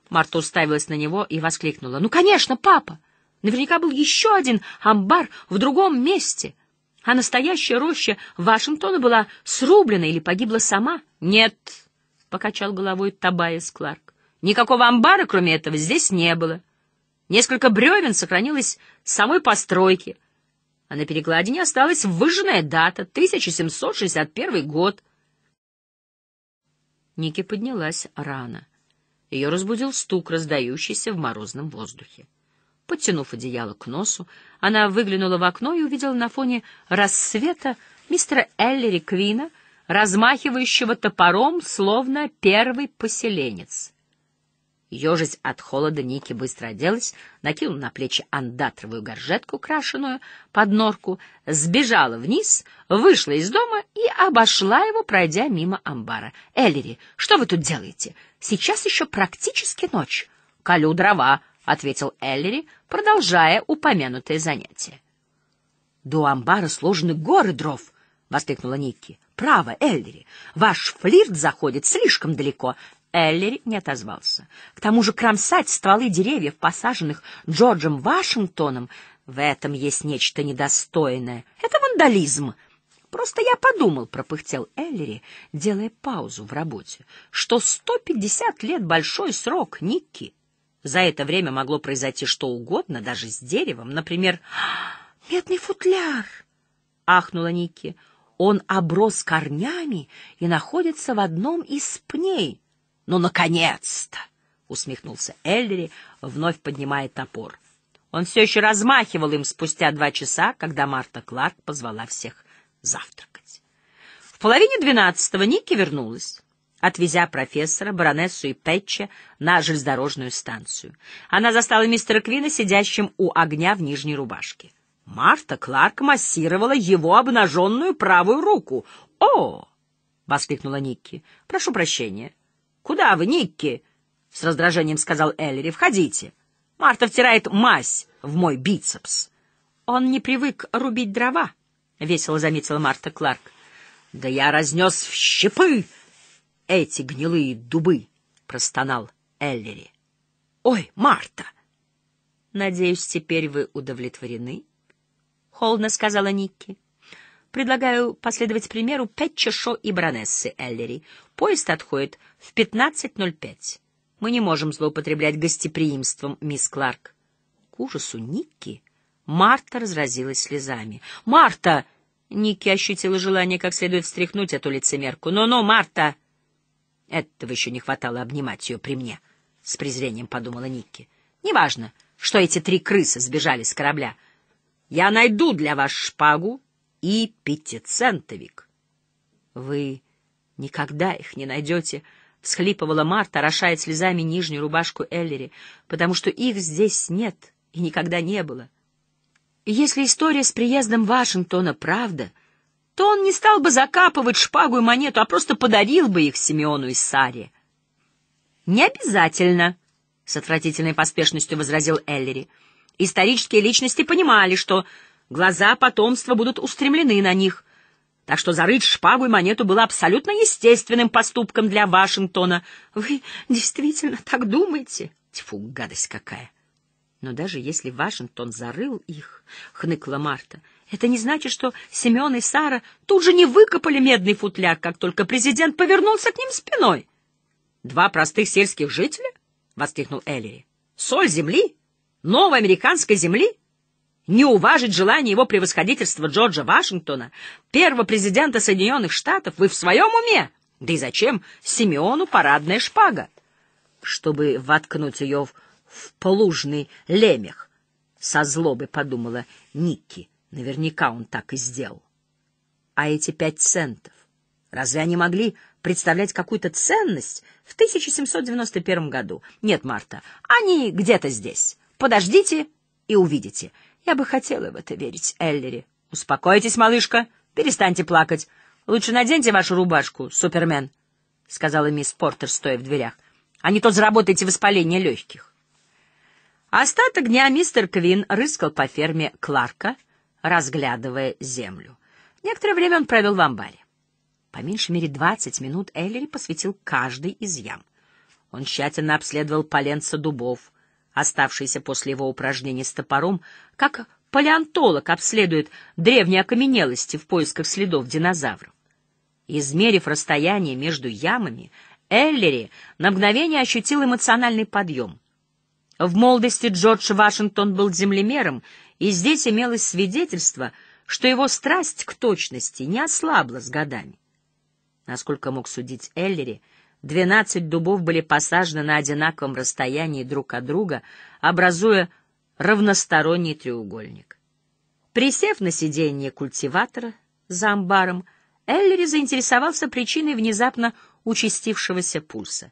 Марта уставилась на него и воскликнула. «Ну, конечно, папа! Наверняка был еще один амбар в другом месте!» А настоящая роща Вашингтона была срублена или погибла сама? Нет, покачал головой Табаис Кларк. Никакого амбара, кроме этого, здесь не было. Несколько бревен сохранилось с самой постройки, а на перекладине осталась выжженная дата — 1761 год. Ники поднялась рано. Ее разбудил стук, раздающийся в морозном воздухе. Подтянув одеяло к носу, она выглянула в окно и увидела на фоне рассвета мистера Эллери Квина, размахивающего топором, словно первый поселенец. Ежась от холода, Ники быстро оделась, накинула на плечи андатровую горжетку, крашеную под норку, сбежала вниз, вышла из дома и обошла его, пройдя мимо амбара. — Эллири, что вы тут делаете? Сейчас еще практически ночь. — Колю дрова, — ответил Эллири, продолжая упомянутое занятие. — До амбара сложены горы дров, — воскликнула Ники. — Право, Эллири, ваш флирт заходит слишком далеко. Эллери не отозвался. К тому же кромсать стволы деревьев, посаженных Джорджем Вашингтоном, в этом есть нечто недостойное. Это вандализм. Просто я подумал, пропыхтел Эллери, делая паузу в работе, что 150 лет большой срок, Никки. За это время могло произойти что угодно, даже с деревом, например, медный «А, футляр, ахнула Никки. Он оброс корнями и находится в одном из пней. Ну, наконец-то! — усмехнулся Эллери, вновь поднимая топор. Он все еще размахивал им спустя два часа, когда Марта Кларк позвала всех завтракать. В половине двенадцатого Ники вернулась отвезя профессора, баронессу и Петча на железнодорожную станцию. Она застала мистера Квина сидящим у огня в нижней рубашке. Марта Кларк массировала его обнаженную правую руку. «О!» — воскликнула Никки. «Прошу прощения. «Куда вы, Никки?» — с раздражением сказал Эллири. «Входите. Марта втирает мазь в мой бицепс». «Он не привык рубить дрова», — весело заметила Марта Кларк. «Да я разнес в щепы эти гнилые дубы», — простонал Эллири. «Ой, Марта!» «Надеюсь, теперь вы удовлетворены?» — холодно сказала Никки. Предлагаю последовать примеру Петчешо и баронессы Эллери. Поезд отходит в 15.05. Мы не можем злоупотреблять гостеприимством, мисс Кларк. К ужасу Никки Марта разразилась слезами. «Марта!» Никки ощутила желание как следует встряхнуть эту лицемерку. Но-но, Марта!» «Этого еще не хватало обнимать ее при мне», — с презрением подумала Ники. «Неважно, что эти три крысы сбежали с корабля. Я найду для вас шпагу и пятицентовик. — Вы никогда их не найдете, — всхлипывала Марта, орошая слезами нижнюю рубашку Эллери, — потому что их здесь нет и никогда не было. если история с приездом Вашингтона правда, то он не стал бы закапывать шпагу и монету, а просто подарил бы их Симеону и Саре. — Не обязательно, — с отвратительной поспешностью возразил Эллери. — Исторические личности понимали, что Глаза потомства будут устремлены на них. Так что зарыть шпагу и монету было абсолютно естественным поступком для Вашингтона. Вы действительно так думаете? Тьфу, гадость какая! Но даже если Вашингтон зарыл их, — хныкла Марта, — это не значит, что Семен и Сара тут же не выкопали медный футляр, как только президент повернулся к ним спиной. — Два простых сельских жителя? — воскликнул Эллири. — Соль земли? Новой американской земли? не уважить желание его превосходительства Джорджа Вашингтона, первого президента Соединенных Штатов, вы в своем уме? Да и зачем Симеону парадная шпага? Чтобы воткнуть ее в, в полужный лемех, со злобы подумала Никки. Наверняка он так и сделал. А эти пять центов, разве они могли представлять какую-то ценность в 1791 году? Нет, Марта, они где-то здесь. Подождите и увидите — я бы хотела в это верить, Эллери. Успокойтесь, малышка, перестаньте плакать. Лучше наденьте вашу рубашку, Супермен, — сказала мисс Портер, стоя в дверях. А не то заработаете воспаление легких. Остаток дня мистер Квин рыскал по ферме Кларка, разглядывая землю. Некоторое время он провел в амбаре. По меньшей мере двадцать минут Эллери посвятил каждый из ям. Он тщательно обследовал поленца дубов — оставшийся после его упражнений с топором, как палеонтолог обследует древние окаменелости в поисках следов динозавров. Измерив расстояние между ямами, Эллери на мгновение ощутил эмоциональный подъем. В молодости Джордж Вашингтон был землемером, и здесь имелось свидетельство, что его страсть к точности не ослабла с годами. Насколько мог судить Эллери, — Двенадцать дубов были посажены на одинаковом расстоянии друг от друга, образуя равносторонний треугольник. Присев на сиденье культиватора за амбаром, Эллери заинтересовался причиной внезапно участившегося пульса.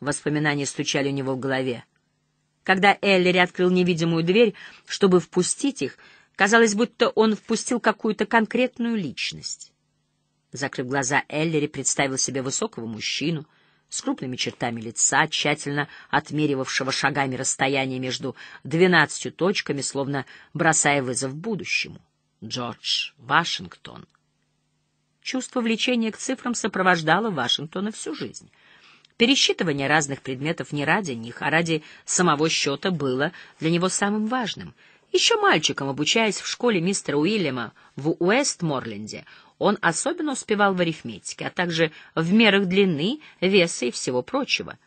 Воспоминания стучали у него в голове. Когда Эллери открыл невидимую дверь, чтобы впустить их, казалось, будто он впустил какую-то конкретную личность. Закрыв глаза, Эллери представил себе высокого мужчину с крупными чертами лица, тщательно отмеривавшего шагами расстояние между двенадцатью точками, словно бросая вызов будущему. Джордж Вашингтон. Чувство влечения к цифрам сопровождало Вашингтона всю жизнь. Пересчитывание разных предметов не ради них, а ради самого счета было для него самым важным. Еще мальчиком, обучаясь в школе мистера Уильяма в Уэстморленде, он особенно успевал в арифметике, а также в мерах длины, веса и всего прочего.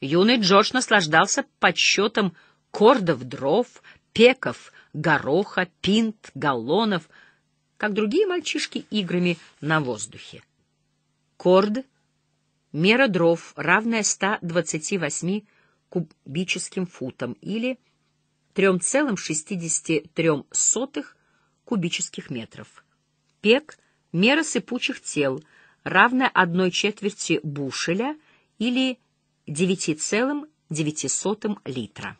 Юный Джордж наслаждался подсчетом кордов дров, пеков, гороха, пинт, галлонов, как другие мальчишки играми на воздухе. Корд — мера дров, равная 128 кубическим футам или 3,63 кубических метров. Пек Мера сыпучих тел, равна одной четверти бушеля или 9,9 литра.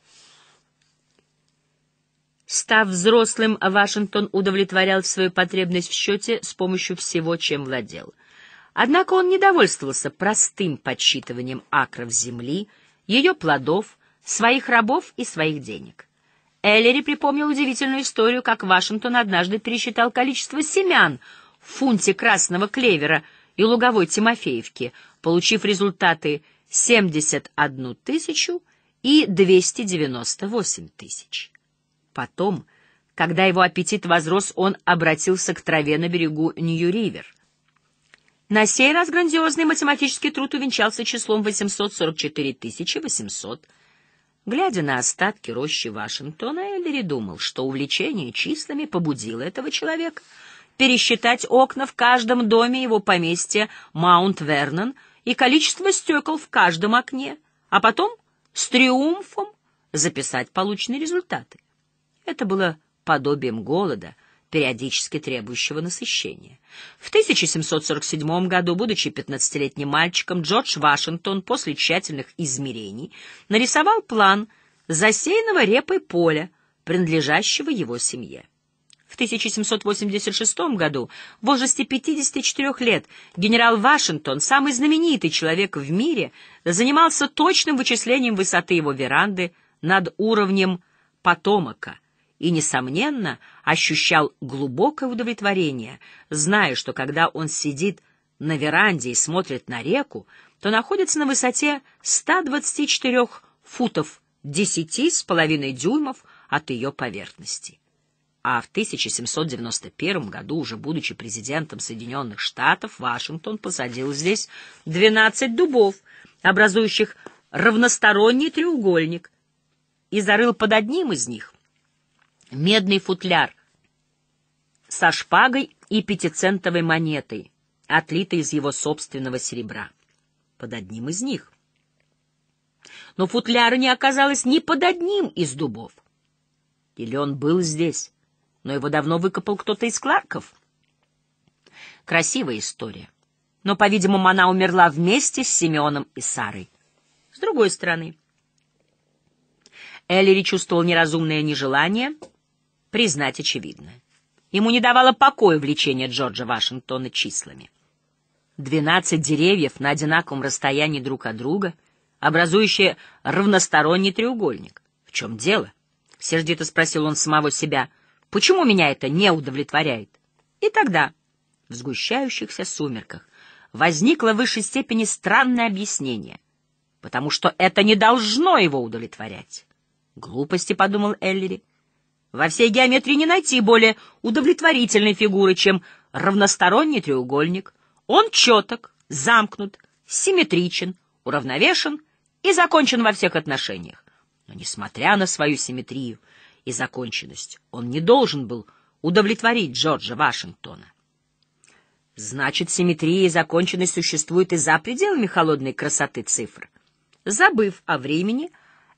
Став взрослым, Вашингтон удовлетворял свою потребность в счете с помощью всего, чем владел. Однако он не довольствовался простым подсчитыванием акров земли, ее плодов, своих рабов и своих денег. Эллери припомнил удивительную историю, как Вашингтон однажды пересчитал количество семян — в фунте красного клевера и луговой Тимофеевки, получив результаты 71 тысячу и 298 тысяч. Потом, когда его аппетит возрос, он обратился к траве на берегу Нью-Ривер. На сей раз грандиозный математический труд увенчался числом 844 800. Глядя на остатки рощи Вашингтона, Эллири думал, что увлечение числами побудило этого человека — пересчитать окна в каждом доме его поместья Маунт-Вернон и количество стекол в каждом окне, а потом с триумфом записать полученные результаты. Это было подобием голода, периодически требующего насыщения. В 1747 году, будучи 15-летним мальчиком, Джордж Вашингтон после тщательных измерений нарисовал план засеянного репой поля, принадлежащего его семье. В 1786 году, в возрасте 54 лет, генерал Вашингтон, самый знаменитый человек в мире, занимался точным вычислением высоты его веранды над уровнем потомока и, несомненно, ощущал глубокое удовлетворение, зная, что когда он сидит на веранде и смотрит на реку, то находится на высоте 124 футов 10 с половиной дюймов от ее поверхности а в 1791 году, уже будучи президентом Соединенных Штатов, Вашингтон посадил здесь 12 дубов, образующих равносторонний треугольник, и зарыл под одним из них медный футляр со шпагой и пятицентовой монетой, отлитой из его собственного серебра. Под одним из них. Но футляра не оказалось ни под одним из дубов. Или он был здесь, но его давно выкопал кто-то из Кларков. Красивая история. Но, по-видимому, она умерла вместе с Симеоном и Сарой. С другой стороны, Эллири чувствовал неразумное нежелание признать очевидное. Ему не давало покоя влечение Джорджа Вашингтона числами. Двенадцать деревьев на одинаковом расстоянии друг от друга, образующие равносторонний треугольник. В чем дело? — сердито спросил он самого себя — Почему меня это не удовлетворяет? И тогда, в сгущающихся сумерках, возникло в высшей степени странное объяснение, потому что это не должно его удовлетворять. Глупости, подумал Эллири. Во всей геометрии не найти более удовлетворительной фигуры, чем равносторонний треугольник. Он четок, замкнут, симметричен, уравновешен и закончен во всех отношениях. Но, несмотря на свою симметрию, и законченность. Он не должен был удовлетворить Джорджа Вашингтона. Значит, симметрия и законченность существуют и за пределами холодной красоты цифр. Забыв о времени,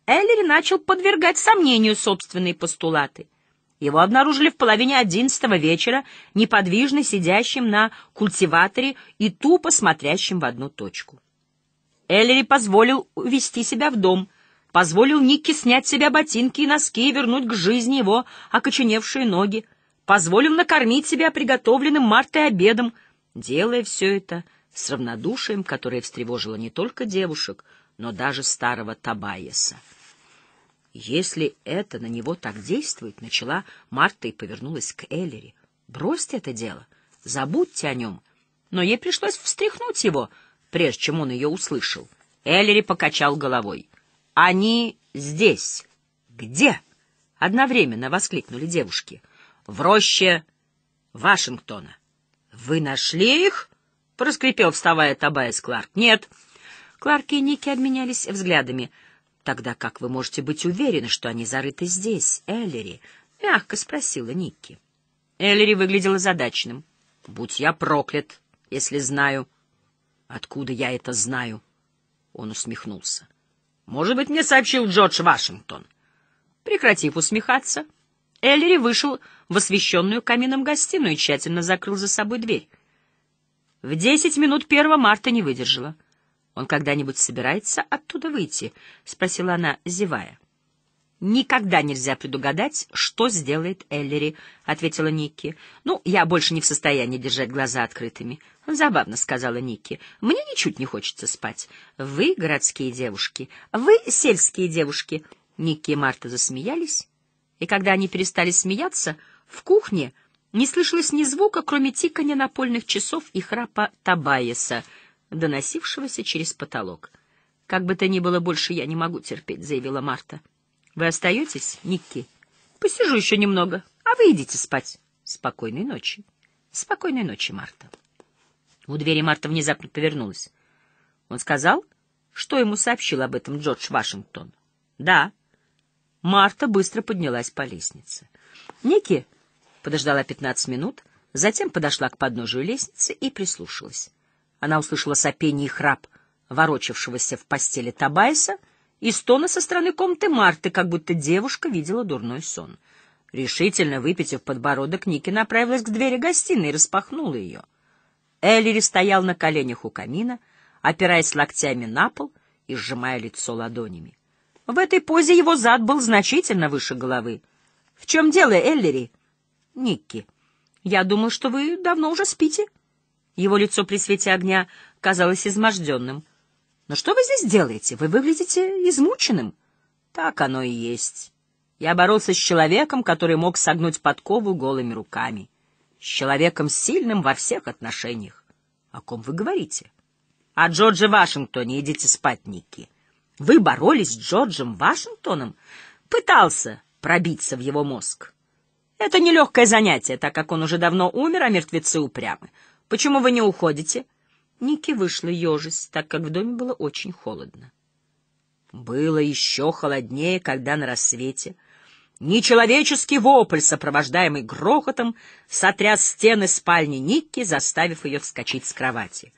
Эллери начал подвергать сомнению собственные постулаты. Его обнаружили в половине одиннадцатого вечера, неподвижно сидящим на культиваторе и тупо смотрящим в одну точку. Эллери позволил увести себя в дом — позволил Никке снять с себя ботинки и носки и вернуть к жизни его окоченевшие ноги, позволил накормить себя приготовленным Мартой обедом, делая все это с равнодушием, которое встревожило не только девушек, но даже старого Табаеса. «Если это на него так действует», — начала Марта и повернулась к Эллери. «Бросьте это дело, забудьте о нем». Но ей пришлось встряхнуть его, прежде чем он ее услышал. Эллери покачал головой. «Они здесь!» «Где?» — одновременно воскликнули девушки. «В роще Вашингтона». «Вы нашли их?» — проскрипел, вставая Табайс Кларк. «Нет». Кларк и Ники обменялись взглядами. «Тогда как вы можете быть уверены, что они зарыты здесь, Эллири?» — мягко спросила Ники. Эллири выглядела задачным. «Будь я проклят, если знаю». «Откуда я это знаю?» — он усмехнулся. Может быть, мне сообщил Джордж Вашингтон. Прекратив усмехаться, Эллири вышел в освещенную камином гостиную и тщательно закрыл за собой дверь. В десять минут первого марта не выдержала. «Он когда-нибудь собирается оттуда выйти?» — спросила она, зевая никогда нельзя предугадать, что сделает Эллери», — ответила Никки. «Ну, я больше не в состоянии держать глаза открытыми». «Забавно», — сказала Никки. «Мне ничуть не хочется спать. Вы городские девушки, вы сельские девушки». Никки и Марта засмеялись, и когда они перестали смеяться, в кухне не слышалось ни звука, кроме тикания напольных часов и храпа Табаеса, доносившегося через потолок. «Как бы то ни было, больше я не могу терпеть», — заявила Марта. Вы остаетесь, Никки? Посижу еще немного, а вы идите спать. Спокойной ночи. Спокойной ночи, Марта. У двери Марта внезапно повернулась. Он сказал, что ему сообщил об этом Джордж Вашингтон. Да. Марта быстро поднялась по лестнице. Никки подождала 15 минут, затем подошла к подножию лестницы и прислушалась. Она услышала сопение и храп ворочавшегося в постели Табайса — и стона со стороны комнаты Марты, как будто девушка видела дурной сон. Решительно выпитив подбородок, Ники направилась к двери гостиной и распахнула ее. Эллири стоял на коленях у камина, опираясь локтями на пол и сжимая лицо ладонями. В этой позе его зад был значительно выше головы. — В чем дело, Эллири? — Никки, я думаю, что вы давно уже спите. Его лицо при свете огня казалось изможденным — но что вы здесь делаете? Вы выглядите измученным. Так оно и есть. Я боролся с человеком, который мог согнуть подкову голыми руками. С человеком сильным во всех отношениях. О ком вы говорите? О Джордже Вашингтоне. Идите спать, Ники. Вы боролись с Джорджем Вашингтоном? Пытался пробиться в его мозг. Это нелегкое занятие, так как он уже давно умер, а мертвецы упрямы. Почему вы не уходите?» Ники вышла ежись, так как в доме было очень холодно. Было еще холоднее, когда на рассвете нечеловеческий вопль, сопровождаемый грохотом, сотряс стены спальни Ники, заставив ее вскочить с кровати.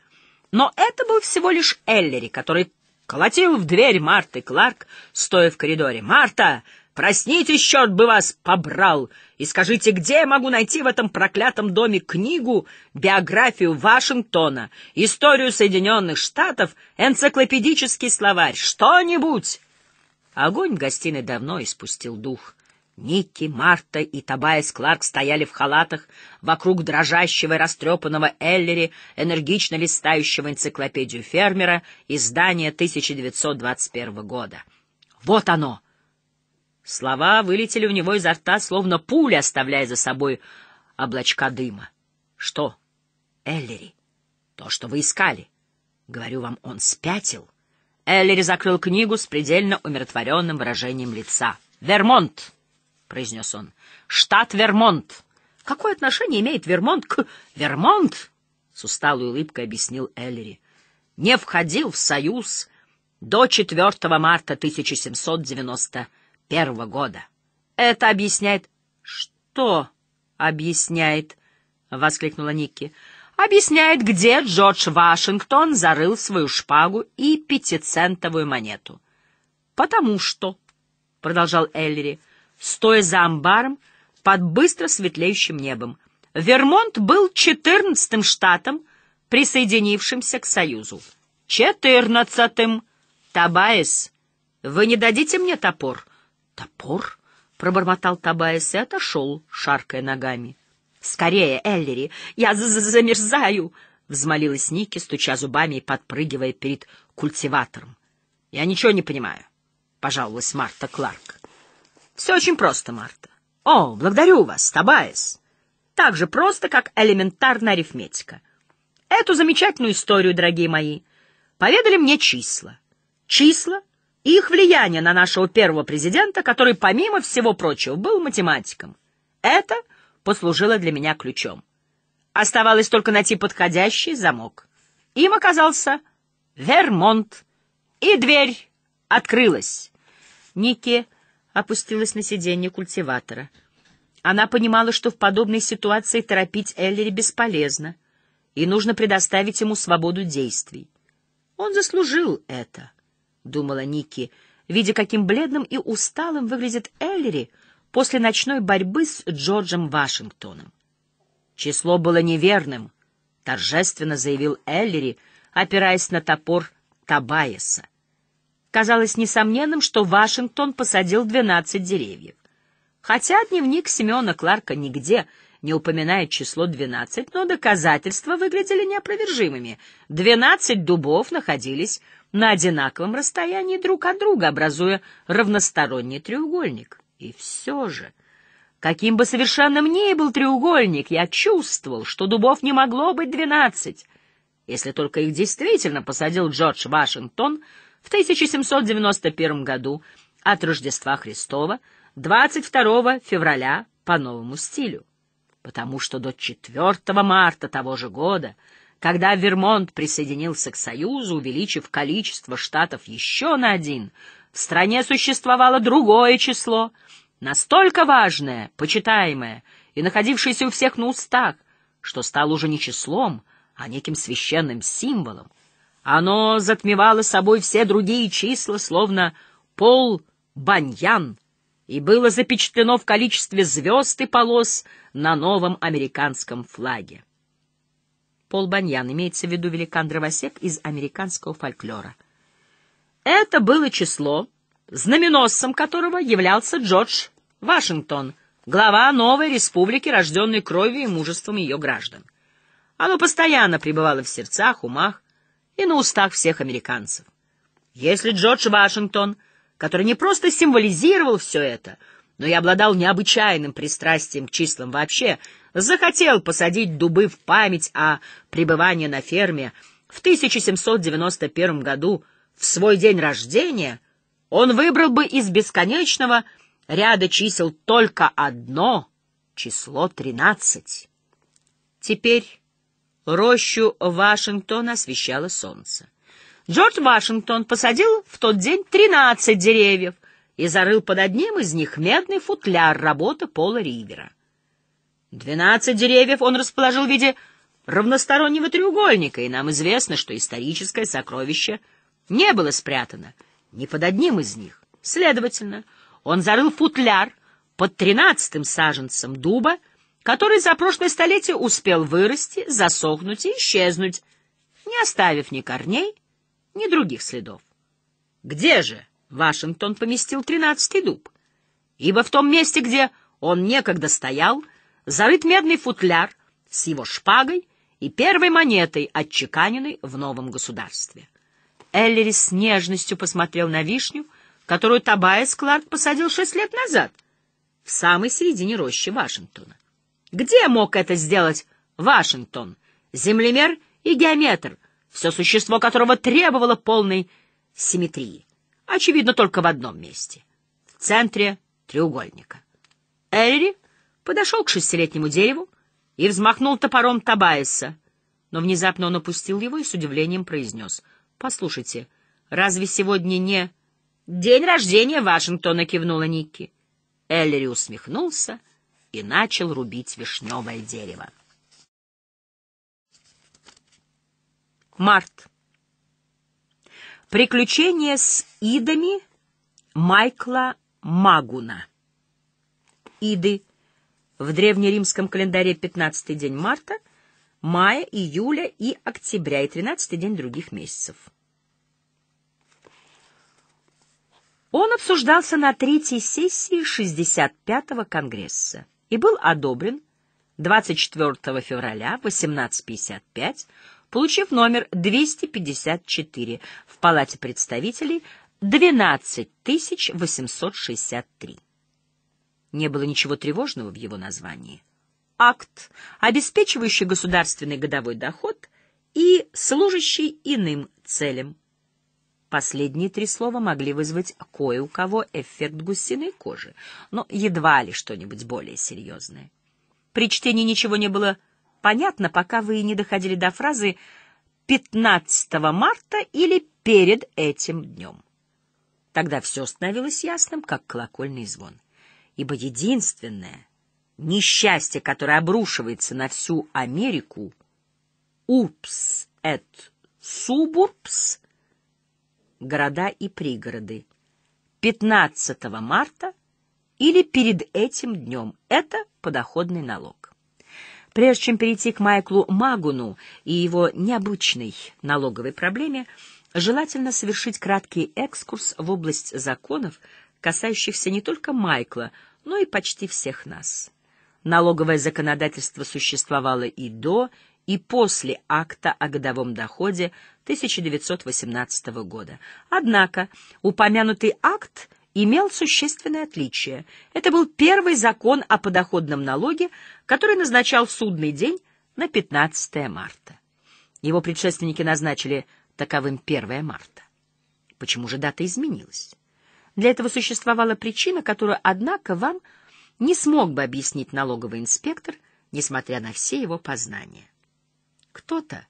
Но это был всего лишь Эллери, который колотил в дверь Марты Кларк, стоя в коридоре. «Марта, Проснитесь, счет бы вас побрал, и скажите, где я могу найти в этом проклятом доме книгу, биографию Вашингтона, историю Соединенных Штатов, энциклопедический словарь, что-нибудь? Огонь в гостиной давно испустил дух. Ники, Марта и Табайс Кларк стояли в халатах вокруг дрожащего и растрепанного Эллери, энергично листающего энциклопедию фермера издания 1921 года. «Вот оно!» Слова вылетели у него изо рта, словно пуля, оставляя за собой облачка дыма. — Что, Эллери, то, что вы искали? — Говорю вам, он спятил. Эллери закрыл книгу с предельно умиротворенным выражением лица. — Вермонт! — произнес он. — Штат Вермонт! — Какое отношение имеет Вермонт к... — Вермонт! — с усталой улыбкой объяснил Эллери. — Не входил в Союз до 4 марта 1790 года первого года. Это объясняет... Что объясняет? — воскликнула Никки. Объясняет, где Джордж Вашингтон зарыл свою шпагу и пятицентовую монету. Потому что, — продолжал Эллири, стоя за амбаром под быстро светлеющим небом, Вермонт был четырнадцатым штатом, присоединившимся к Союзу. Четырнадцатым! Табаес, вы не дадите мне топор? «Топор?» — пробормотал Табаес и отошел, шаркая ногами. «Скорее, Эллери! Я з -з замерзаю!» — взмолилась Ники, стуча зубами и подпрыгивая перед культиватором. «Я ничего не понимаю», — пожаловалась Марта Кларк. «Все очень просто, Марта. О, благодарю вас, Табаес. Так же просто, как элементарная арифметика. Эту замечательную историю, дорогие мои, поведали мне числа. Числа — их влияние на нашего первого президента, который, помимо всего прочего, был математиком. Это послужило для меня ключом. Оставалось только найти подходящий замок. Им оказался Вермонт, и дверь открылась. Ники опустилась на сиденье культиватора. Она понимала, что в подобной ситуации торопить Эллери бесполезно, и нужно предоставить ему свободу действий. Он заслужил это думала Ники, видя, каким бледным и усталым выглядит Эллири после ночной борьбы с Джорджем Вашингтоном. Число было неверным, торжественно заявил Эллири, опираясь на топор Табаеса. Казалось несомненным, что Вашингтон посадил двенадцать деревьев. Хотя дневник Семена Кларка нигде не упоминает число двенадцать, но доказательства выглядели неопровержимыми. Двенадцать дубов находились на одинаковом расстоянии друг от друга, образуя равносторонний треугольник. И все же, каким бы совершенным ни был треугольник, я чувствовал, что дубов не могло быть двенадцать, если только их действительно посадил Джордж Вашингтон в 1791 году от Рождества Христова 22 февраля по новому стилю, потому что до 4 марта того же года — когда Вермонт присоединился к Союзу, увеличив количество штатов еще на один, в стране существовало другое число, настолько важное, почитаемое и находившееся у всех на устах, что стало уже не числом, а неким священным символом. Оно затмевало собой все другие числа, словно пол баньян, и было запечатлено в количестве звезд и полос на новом американском флаге. Пол Баньян, имеется в виду великан дровосек из американского фольклора. Это было число, знаменосцем которого являлся Джордж Вашингтон, глава новой республики, рожденной кровью и мужеством ее граждан. Оно постоянно пребывало в сердцах, умах и на устах всех американцев. Если Джордж Вашингтон, который не просто символизировал все это — но я обладал необычайным пристрастием к числам вообще, захотел посадить дубы в память о пребывании на ферме. В 1791 году, в свой день рождения, он выбрал бы из бесконечного ряда чисел только одно — число тринадцать. Теперь рощу Вашингтона освещало солнце. Джордж Вашингтон посадил в тот день тринадцать деревьев — и зарыл под одним из них медный футляр работы Пола Ривера. Двенадцать деревьев он расположил в виде равностороннего треугольника, и нам известно, что историческое сокровище не было спрятано ни под одним из них. Следовательно, он зарыл футляр под тринадцатым саженцем дуба, который за прошлое столетие успел вырасти, засохнуть и исчезнуть, не оставив ни корней, ни других следов. Где же Вашингтон поместил тринадцатый дуб, ибо в том месте, где он некогда стоял, зарыт медный футляр с его шпагой и первой монетой, отчеканенной в новом государстве. Эллири с нежностью посмотрел на вишню, которую Табайс Кларк посадил шесть лет назад, в самой середине рощи Вашингтона. Где мог это сделать Вашингтон, землемер и геометр, все существо которого требовало полной симметрии? очевидно, только в одном месте — в центре треугольника. Элли подошел к шестилетнему дереву и взмахнул топором Табаеса, но внезапно он опустил его и с удивлением произнес. — Послушайте, разве сегодня не... — День рождения Вашингтона, — кивнула Никки. Эллири усмехнулся и начал рубить вишневое дерево. Март. Приключения с идами Майкла Магуна. Иды в древнеримском календаре 15 день марта, мая, июля и октября и 13 день других месяцев. Он обсуждался на третьей сессии 65-го Конгресса и был одобрен 24 февраля 1855 получив номер 254 в Палате представителей 12863. Не было ничего тревожного в его названии. Акт, обеспечивающий государственный годовой доход и служащий иным целям. Последние три слова могли вызвать кое у кого эффект гусиной кожи, но едва ли что-нибудь более серьезное. При чтении ничего не было понятно, пока вы не доходили до фразы 15 марта или перед этим днем. Тогда все становилось ясным, как колокольный звон. Ибо единственное несчастье, которое обрушивается на всю Америку, упс эт субурпс, города и пригороды, 15 марта или перед этим днем. Это подоходный налог. Прежде чем перейти к Майклу Магуну и его необычной налоговой проблеме, желательно совершить краткий экскурс в область законов, касающихся не только Майкла, но и почти всех нас. Налоговое законодательство существовало и до, и после акта о годовом доходе 1918 года. Однако упомянутый акт имел существенное отличие. Это был первый закон о подоходном налоге, который назначал судный день на 15 марта. Его предшественники назначили таковым 1 марта. Почему же дата изменилась? Для этого существовала причина, которую, однако, вам не смог бы объяснить налоговый инспектор, несмотря на все его познания. Кто-то,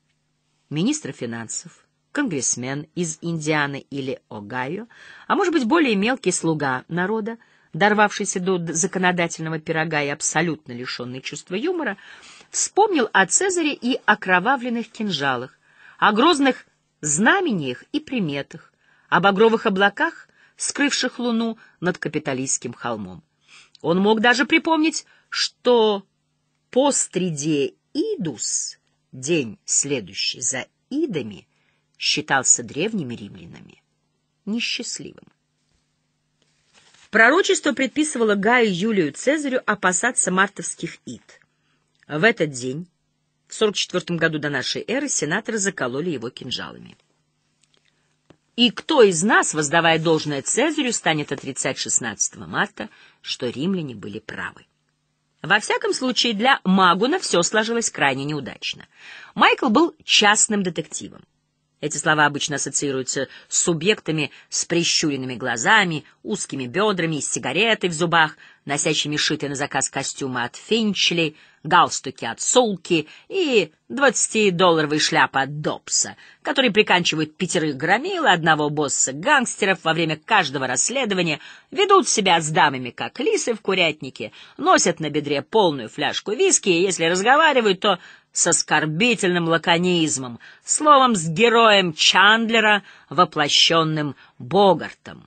министр финансов, конгрессмен из Индианы или Огайо, а может быть более мелкий слуга народа, дорвавшийся до законодательного пирога и абсолютно лишенный чувства юмора, вспомнил о Цезаре и о кровавленных кинжалах, о грозных знамениях и приметах, о багровых облаках, скрывших луну над капиталистским холмом. Он мог даже припомнить, что по стриде Идус, день следующий за Идами, считался древними римлянами несчастливым. Пророчество предписывало Гаю Юлию Цезарю опасаться мартовских ид. В этот день, в 44 году до нашей эры, сенаторы закололи его кинжалами. И кто из нас, воздавая должное Цезарю, станет отрицать 16 марта, что римляне были правы? Во всяком случае, для Магуна все сложилось крайне неудачно. Майкл был частным детективом. Эти слова обычно ассоциируются с субъектами с прищуренными глазами, узкими бедрами и сигаретой в зубах, носящими шитые на заказ костюмы от Финчли, галстуки от Сулки и 20-долларовые шляпы от Добса, которые приканчивают пятерых громил одного босса гангстеров во время каждого расследования, ведут себя с дамами, как лисы в курятнике, носят на бедре полную фляжку виски, и если разговаривают, то с оскорбительным лаконизмом, словом, с героем Чандлера, воплощенным Богартом.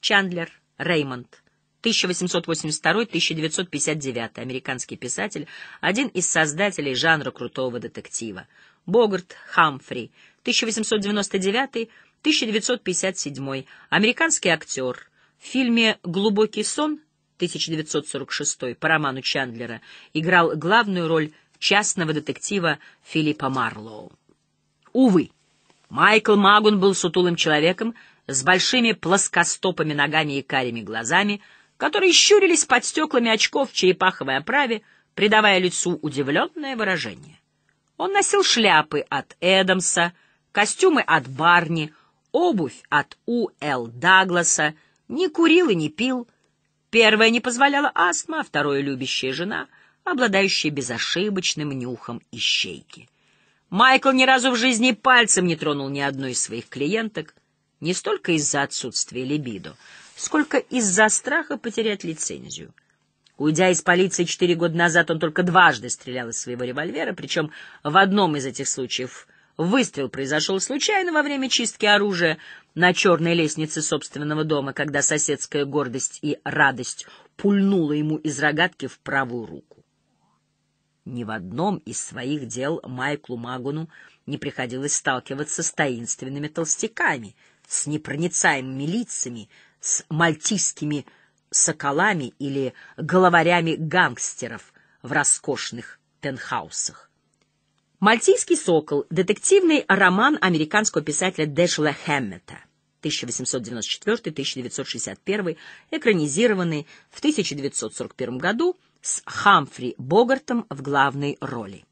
Чандлер Реймонд, 1882-1959, американский писатель, один из создателей жанра крутого детектива. Богарт Хамфри, 1899-1957, американский актер. В фильме «Глубокий сон» 1946 по роману Чандлера играл главную роль частного детектива Филиппа Марлоу. Увы, Майкл Магун был сутулым человеком с большими плоскостопыми ногами и карими глазами, которые щурились под стеклами очков в черепаховой оправе, придавая лицу удивленное выражение. Он носил шляпы от Эдамса, костюмы от Барни, обувь от У.Л. Дагласа, не курил и не пил. Первое не позволяла астма, а второе — любящая жена — обладающие безошибочным нюхом ищейки. Майкл ни разу в жизни пальцем не тронул ни одной из своих клиенток, не столько из-за отсутствия либидо, сколько из-за страха потерять лицензию. Уйдя из полиции четыре года назад, он только дважды стрелял из своего револьвера, причем в одном из этих случаев выстрел произошел случайно во время чистки оружия на черной лестнице собственного дома, когда соседская гордость и радость пульнула ему из рогатки в правую руку. Ни в одном из своих дел Майклу Магуну не приходилось сталкиваться с таинственными толстяками, с непроницаемыми лицами, с мальтийскими соколами или головарями гангстеров в роскошных пентхаусах. «Мальтийский сокол» — детективный роман американского писателя Дэшла Хэммета. 1894-1961, экранизированный в 1941 году с Хамфри Богартом в главной роли.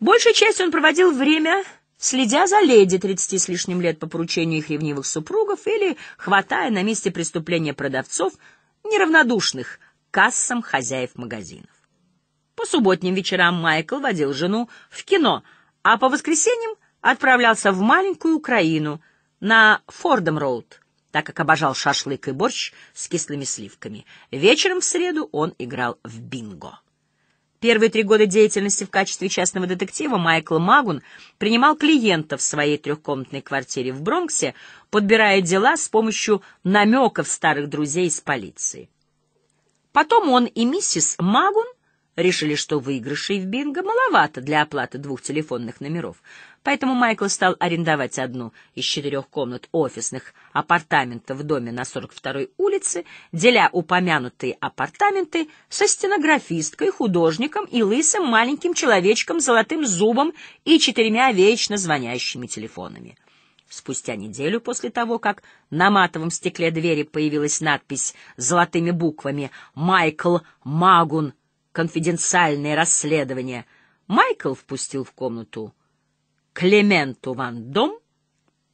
Большей часть он проводил время, следя за леди 30 с лишним лет по поручению их ревнивых супругов или хватая на месте преступления продавцов, неравнодушных к кассам хозяев магазинов. По субботним вечерам Майкл водил жену в кино, а по воскресеньям отправлялся в маленькую Украину на Фордом-Роуд — так как обожал шашлык и борщ с кислыми сливками. Вечером в среду он играл в бинго. Первые три года деятельности в качестве частного детектива Майкл Магун принимал клиентов в своей трехкомнатной квартире в Бронксе, подбирая дела с помощью намеков старых друзей из полиции. Потом он и миссис Магун решили, что выигрышей в бинго маловато для оплаты двух телефонных номеров, поэтому Майкл стал арендовать одну из четырех комнат офисных апартаментов в доме на 42-й улице, деля упомянутые апартаменты со стенографисткой, художником и лысым маленьким человечком с золотым зубом и четырьмя вечно звонящими телефонами. Спустя неделю после того, как на матовом стекле двери появилась надпись с золотыми буквами «Майкл Магун конфиденциальные расследования, Майкл впустил в комнату Клементу Ван Дом,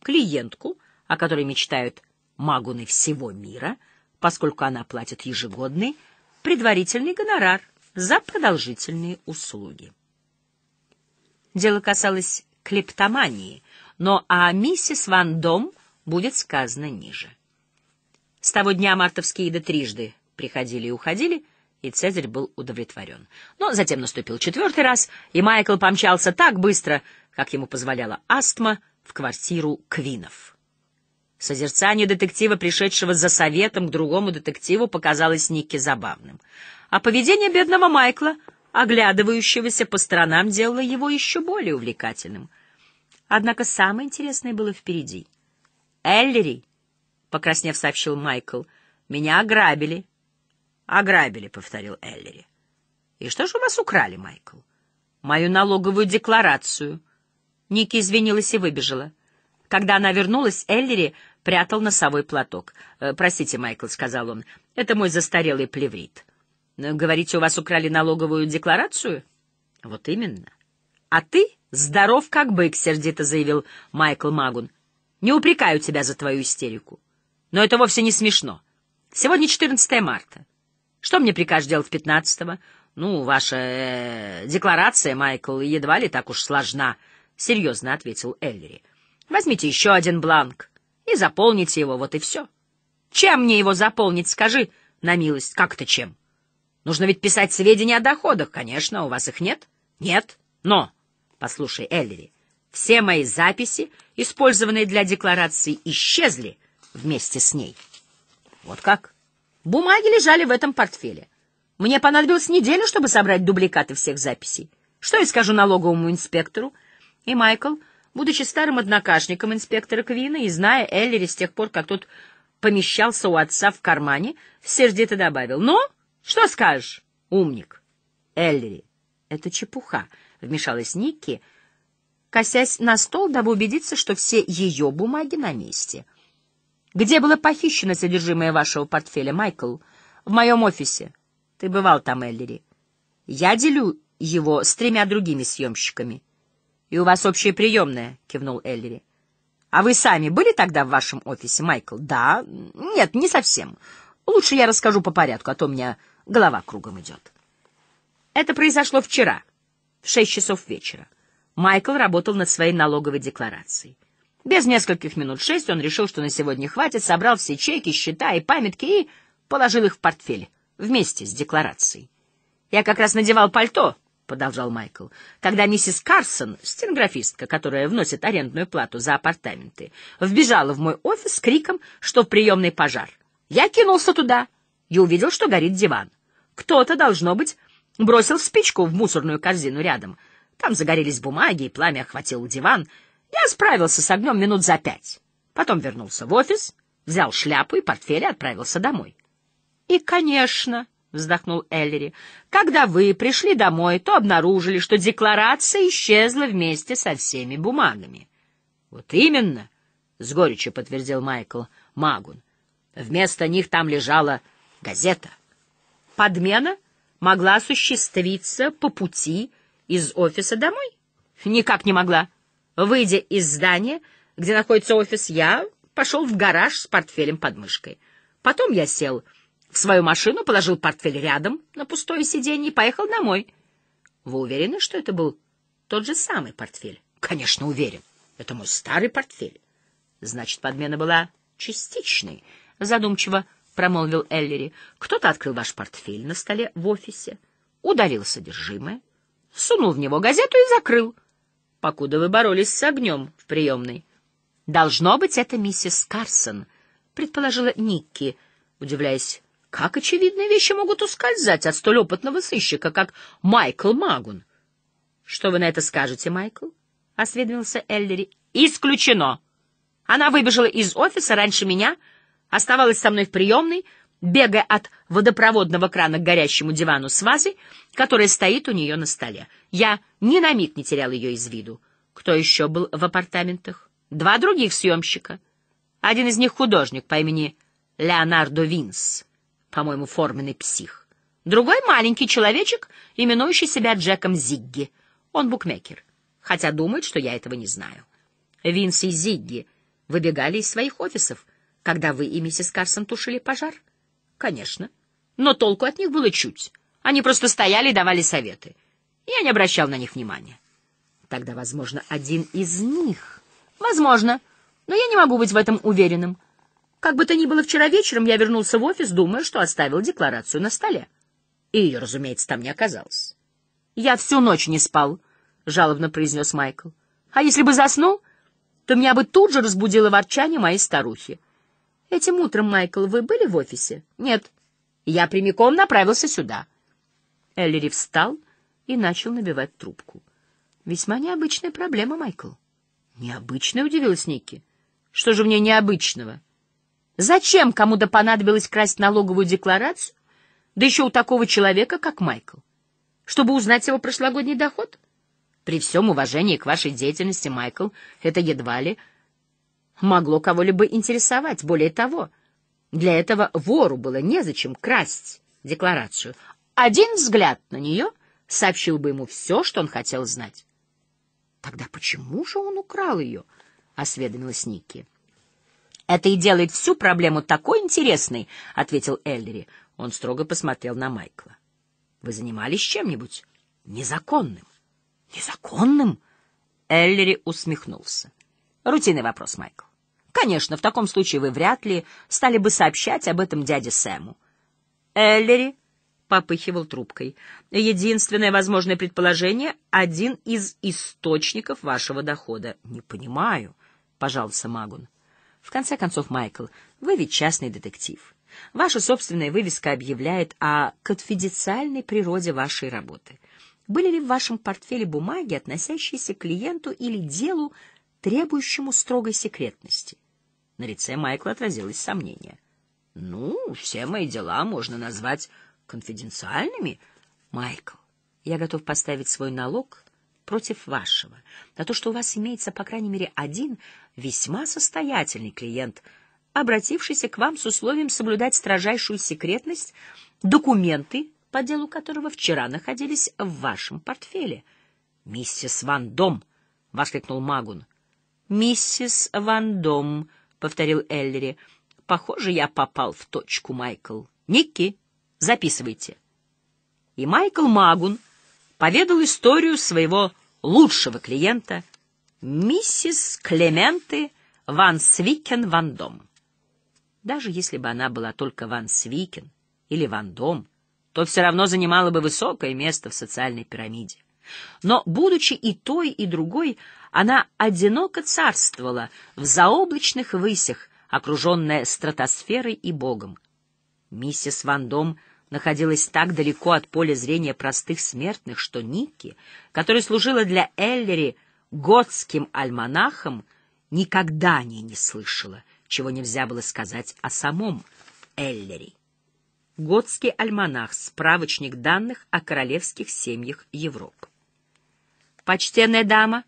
клиентку, о которой мечтают магуны всего мира, поскольку она платит ежегодный предварительный гонорар за продолжительные услуги. Дело касалось клептомании, но о миссис Ван Дом будет сказано ниже. С того дня мартовские еды трижды приходили и уходили — и Цезарь был удовлетворен. Но затем наступил четвертый раз, и Майкл помчался так быстро, как ему позволяла астма, в квартиру Квинов. Созерцание детектива, пришедшего за советом к другому детективу, показалось Никке забавным. А поведение бедного Майкла, оглядывающегося по сторонам, делало его еще более увлекательным. Однако самое интересное было впереди. «Эллери», — покраснев сообщил Майкл, — «меня ограбили». «Ограбили», — повторил Эллери. «И что же у вас украли, Майкл?» «Мою налоговую декларацию». Ники извинилась и выбежала. Когда она вернулась, Эллери прятал носовой платок. «Э, «Простите, Майкл», — сказал он, — «это мой застарелый плеврит». «Говорите, у вас украли налоговую декларацию?» «Вот именно». «А ты здоров как бык», — сердито заявил Майкл Магун. «Не упрекаю тебя за твою истерику. Но это вовсе не смешно. Сегодня 14 марта. Что мне прикажешь делать пятнадцатого? Ну, ваша э, декларация, Майкл, едва ли так уж сложна, серьезно ответил Эллири. Возьмите еще один бланк и заполните его, вот и все. Чем мне его заполнить, скажи, на милость, как-то чем? Нужно ведь писать сведения о доходах, конечно, у вас их нет? Нет, но, послушай, Эллири, все мои записи, использованные для декларации, исчезли вместе с ней. Вот как? Бумаги лежали в этом портфеле. Мне понадобилось неделя, чтобы собрать дубликаты всех записей. Что я скажу налоговому инспектору? И Майкл, будучи старым однокашником инспектора Квина и зная Эллери с тех пор, как тот помещался у отца в кармане, сердито добавил. «Ну, что скажешь, умник?» «Эллери, это чепуха», — вмешалась Никки, косясь на стол, дабы убедиться, что все ее бумаги на месте — где было похищено содержимое вашего портфеля, Майкл? В моем офисе. Ты бывал там, Эллири. Я делю его с тремя другими съемщиками. И у вас общая приемная, кивнул Эллири. А вы сами были тогда в вашем офисе, Майкл? Да. Нет, не совсем. Лучше я расскажу по порядку, а то у меня голова кругом идет. Это произошло вчера, в шесть часов вечера. Майкл работал над своей налоговой декларацией. Без нескольких минут шесть он решил, что на сегодня хватит, собрал все чеки, счета и памятки и положил их в портфель вместе с декларацией. «Я как раз надевал пальто», — продолжал Майкл, «когда миссис Карсон, стенографистка, которая вносит арендную плату за апартаменты, вбежала в мой офис с криком, что в приемный пожар. Я кинулся туда и увидел, что горит диван. Кто-то, должно быть, бросил спичку в мусорную корзину рядом. Там загорелись бумаги, и пламя охватило диван — я справился с огнем минут за пять. Потом вернулся в офис, взял шляпу и портфель и отправился домой. И, конечно, вздохнул Эллери, когда вы пришли домой, то обнаружили, что декларация исчезла вместе со всеми бумагами. Вот именно, с горечью подтвердил Майкл Магун. Вместо них там лежала газета. Подмена могла осуществиться по пути из офиса домой? Никак не могла. Выйдя из здания, где находится офис, я пошел в гараж с портфелем под мышкой. Потом я сел в свою машину, положил портфель рядом на пустое сиденье и поехал домой. Вы уверены, что это был тот же самый портфель? Конечно, уверен. Это мой старый портфель. Значит, подмена была частичной, задумчиво промолвил Эллери. Кто-то открыл ваш портфель на столе в офисе, удалил содержимое, сунул в него газету и закрыл покуда вы боролись с огнем в приемной. — Должно быть, это миссис Карсон, — предположила Никки, удивляясь, как очевидные вещи могут ускользать от столь опытного сыщика, как Майкл Магун. — Что вы на это скажете, Майкл? — осведомился Эллери. — Исключено! Она выбежала из офиса раньше меня, оставалась со мной в приемной, бегая от водопроводного крана к горящему дивану с вазой, которая стоит у нее на столе. Я ни на миг не терял ее из виду. Кто еще был в апартаментах? Два других съемщика. Один из них художник по имени Леонардо Винс, по-моему, форменный псих. Другой маленький человечек, именующий себя Джеком Зигги. Он букмекер, хотя думает, что я этого не знаю. Винс и Зигги выбегали из своих офисов, когда вы и миссис Карсон тушили пожар. Конечно. Но толку от них было чуть. Они просто стояли и давали советы. Я не обращал на них внимания. Тогда, возможно, один из них. Возможно, но я не могу быть в этом уверенным. Как бы то ни было, вчера вечером я вернулся в офис, думая, что оставил декларацию на столе. И ее, разумеется, там не оказалось. «Я всю ночь не спал», — жалобно произнес Майкл. «А если бы заснул, то меня бы тут же разбудило ворчание моей старухи». «Этим утром, Майкл, вы были в офисе?» «Нет. Я прямиком направился сюда». Эллири встал и и начал набивать трубку. Весьма необычная проблема, Майкл. Необычная, удивилась Ники. Что же в ней необычного? Зачем кому-то понадобилось красть налоговую декларацию, да еще у такого человека, как Майкл? Чтобы узнать его прошлогодний доход? При всем уважении к вашей деятельности, Майкл, это едва ли могло кого-либо интересовать. Более того, для этого вору было незачем красть декларацию. Один взгляд на нее — сообщил бы ему все, что он хотел знать. Тогда почему же он украл ее? — осведомилась Никки. «Это и делает всю проблему такой интересной», — ответил Эллери. Он строго посмотрел на Майкла. «Вы занимались чем-нибудь незаконным?» «Незаконным?» Эллери усмехнулся. «Рутинный вопрос, Майкл. Конечно, в таком случае вы вряд ли стали бы сообщать об этом дяде Сэму». Эллери попыхивал трубкой. Единственное возможное предположение — один из источников вашего дохода. — Не понимаю, — пожаловался Магун. — В конце концов, Майкл, вы ведь частный детектив. Ваша собственная вывеска объявляет о конфиденциальной природе вашей работы. Были ли в вашем портфеле бумаги, относящиеся к клиенту или делу, требующему строгой секретности? На лице Майкла отразилось сомнение. — Ну, все мои дела можно назвать конфиденциальными? Майкл, я готов поставить свой налог против вашего, на то, что у вас имеется, по крайней мере, один весьма состоятельный клиент, обратившийся к вам с условием соблюдать строжайшую секретность, документы, по делу которого вчера находились в вашем портфеле. Миссис Ван Дом, воскликнул Магун. Миссис Ван Дом, повторил Эллери. Похоже, я попал в точку, Майкл. Ники Записывайте. И Майкл Магун поведал историю своего лучшего клиента, миссис Клементы Ван Свикен Ван Дом. Даже если бы она была только Ван Свикен или Ван Дом, то все равно занимала бы высокое место в социальной пирамиде. Но, будучи и той, и другой, она одиноко царствовала в заоблачных высях, окруженная стратосферой и Богом. Миссис Ван Дом — находилась так далеко от поля зрения простых смертных, что Ники, которая служила для Эллери готским альманахом, никогда о ней не слышала, чего нельзя было сказать о самом Эллери. Готский альманах — справочник данных о королевских семьях Европы. Почтенная дама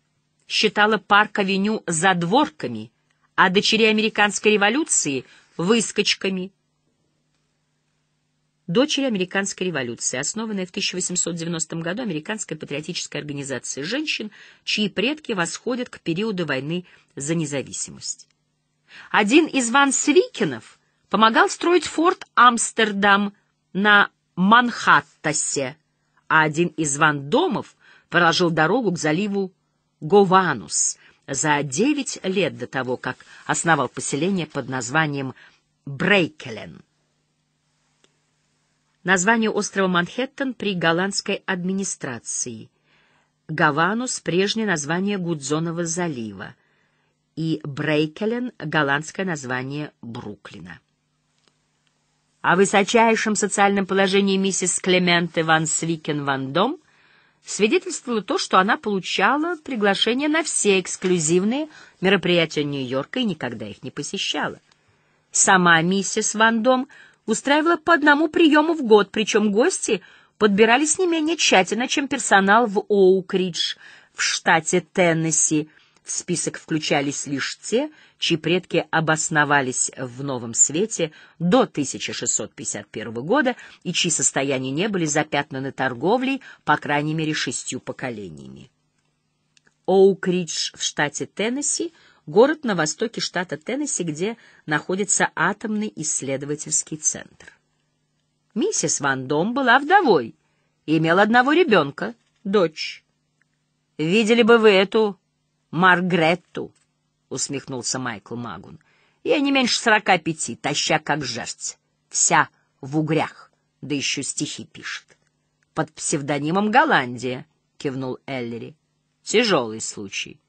считала парк-авеню задворками, а дочери американской революции — выскочками — дочери американской революции, основанной в 1890 году американской патриотической организацией женщин, чьи предки восходят к периоду войны за независимость. Один из Ван Свикинов помогал строить форт Амстердам на Манхаттасе, а один из Ван Домов проложил дорогу к заливу Гованус за 9 лет до того, как основал поселение под названием Брейкелен название острова Манхэттен при голландской администрации, Гаванус прежнее название Гудзонова залива и Брейкелен — голландское название Бруклина. О высочайшем социальном положении миссис Клементы ван Свикен ван Дом свидетельствовало то, что она получала приглашение на все эксклюзивные мероприятия Нью-Йорка и никогда их не посещала. Сама миссис ван Дом — устраивала по одному приему в год, причем гости подбирались не менее тщательно, чем персонал в Оукридж в штате Теннесси. В список включались лишь те, чьи предки обосновались в Новом Свете до 1651 года и чьи состояния не были запятнаны торговлей, по крайней мере, шестью поколениями. Оукридж в штате Теннесси – город на востоке штата Теннесси, где находится атомный исследовательский центр. Миссис Ван Дом была вдовой и имела одного ребенка, дочь. «Видели бы вы эту Маргретту», — усмехнулся Майкл Магун. «Ей не меньше сорока пяти, таща как жерсть, вся в угрях, да еще стихи пишет». «Под псевдонимом Голландия», — кивнул Эллери. «Тяжелый случай».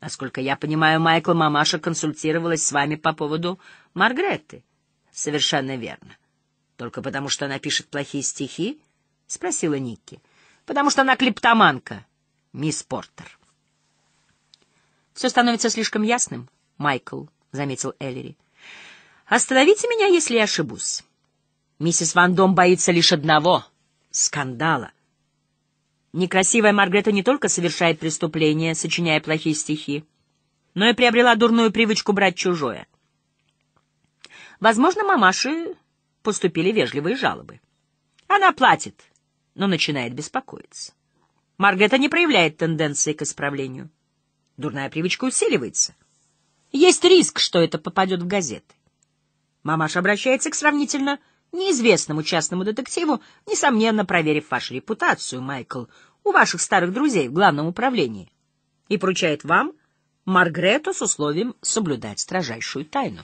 Насколько я понимаю, Майкл, мамаша консультировалась с вами по поводу Маргретты. Совершенно верно. Только потому, что она пишет плохие стихи? Спросила Никки. Потому что она клептоманка, мисс Портер. Все становится слишком ясным, Майкл, заметил Эллири. Остановите меня, если я ошибусь. Миссис Ван Дом боится лишь одного — скандала. Некрасивая Маргрета не только совершает преступления, сочиняя плохие стихи, но и приобрела дурную привычку брать чужое. Возможно, мамаши поступили вежливые жалобы. Она платит, но начинает беспокоиться. Маргрета не проявляет тенденции к исправлению. Дурная привычка усиливается. Есть риск, что это попадет в газеты. Мамаша обращается к сравнительно неизвестному частному детективу, несомненно, проверив вашу репутацию, Майкл, у ваших старых друзей в главном управлении, и поручает вам, Маргрету, с условием соблюдать строжайшую тайну.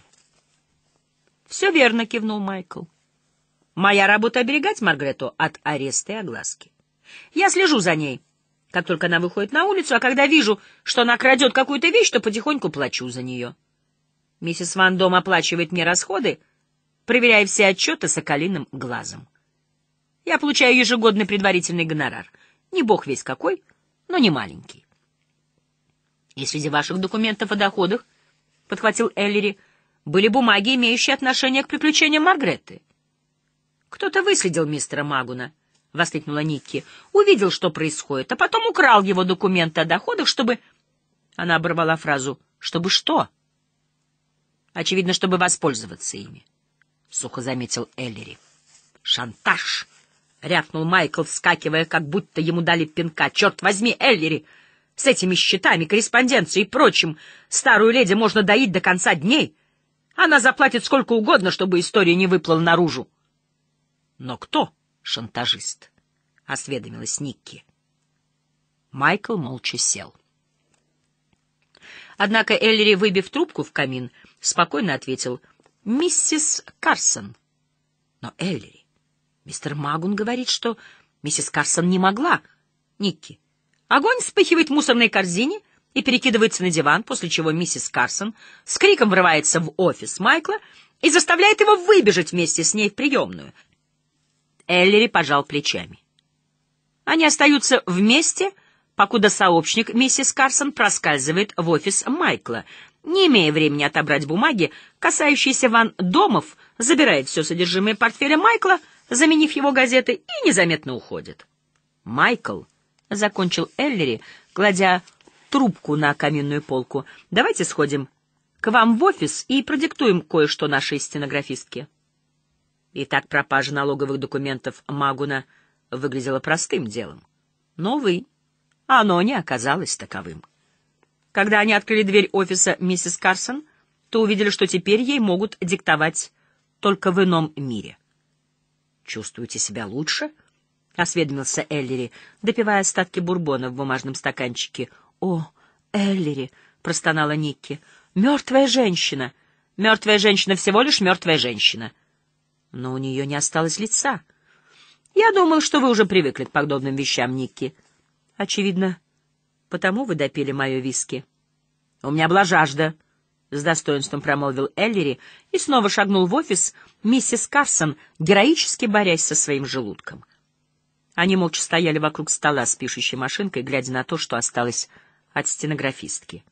— Все верно, — кивнул Майкл. — Моя работа — оберегать Маргрету от ареста и огласки. Я слежу за ней, как только она выходит на улицу, а когда вижу, что она крадет какую-то вещь, то потихоньку плачу за нее. Миссис Ван Дом оплачивает мне расходы — проверяя все отчеты соколиным глазом. Я получаю ежегодный предварительный гонорар. Не бог весь какой, но не маленький. И среди ваших документов о доходах, — подхватил Эллири, — были бумаги, имеющие отношение к приключениям Маргретты. — Кто-то выследил мистера Магуна, — воскликнула Никки, — увидел, что происходит, а потом украл его документы о доходах, чтобы... Она оборвала фразу «Чтобы что?» Очевидно, чтобы воспользоваться ими. — сухо заметил Эллери. «Шантаж!» — рявкнул Майкл, вскакивая, как будто ему дали пинка. «Черт возьми, Эллери! С этими счетами, корреспонденцией и прочим старую леди можно доить до конца дней. Она заплатит сколько угодно, чтобы история не выплыла наружу». «Но кто шантажист?» — осведомилась Никки. Майкл молча сел. Однако Эллери, выбив трубку в камин, спокойно ответил — миссис Карсон. Но Эллири, мистер Магун говорит, что миссис Карсон не могла. Никки. Огонь вспыхивает в мусорной корзине и перекидывается на диван, после чего миссис Карсон с криком врывается в офис Майкла и заставляет его выбежать вместе с ней в приемную. Эллири пожал плечами. Они остаются вместе, покуда сообщник миссис Карсон проскальзывает в офис Майкла — не имея времени отобрать бумаги, касающиеся Ван Домов, забирает все содержимое портфеля Майкла, заменив его газеты, и незаметно уходит. «Майкл», — закончил Эллери, кладя трубку на каминную полку, — «давайте сходим к вам в офис и продиктуем кое-что нашей стенографистке». Итак, пропажа налоговых документов Магуна выглядела простым делом. Но, вы, оно не оказалось таковым. Когда они открыли дверь офиса миссис Карсон, то увидели, что теперь ей могут диктовать только в ином мире. «Чувствуете себя лучше?» — осведомился Эллири, допивая остатки бурбона в бумажном стаканчике. «О, Эллири!» — простонала Никки. «Мертвая женщина! Мертвая женщина всего лишь мертвая женщина!» Но у нее не осталось лица. «Я думал, что вы уже привыкли к подобным вещам, Никки. Очевидно, потому вы допили мое виски». «У меня была жажда», — с достоинством промолвил Эллери и снова шагнул в офис миссис Карсон, героически борясь со своим желудком. Они молча стояли вокруг стола с пишущей машинкой, глядя на то, что осталось от стенографистки.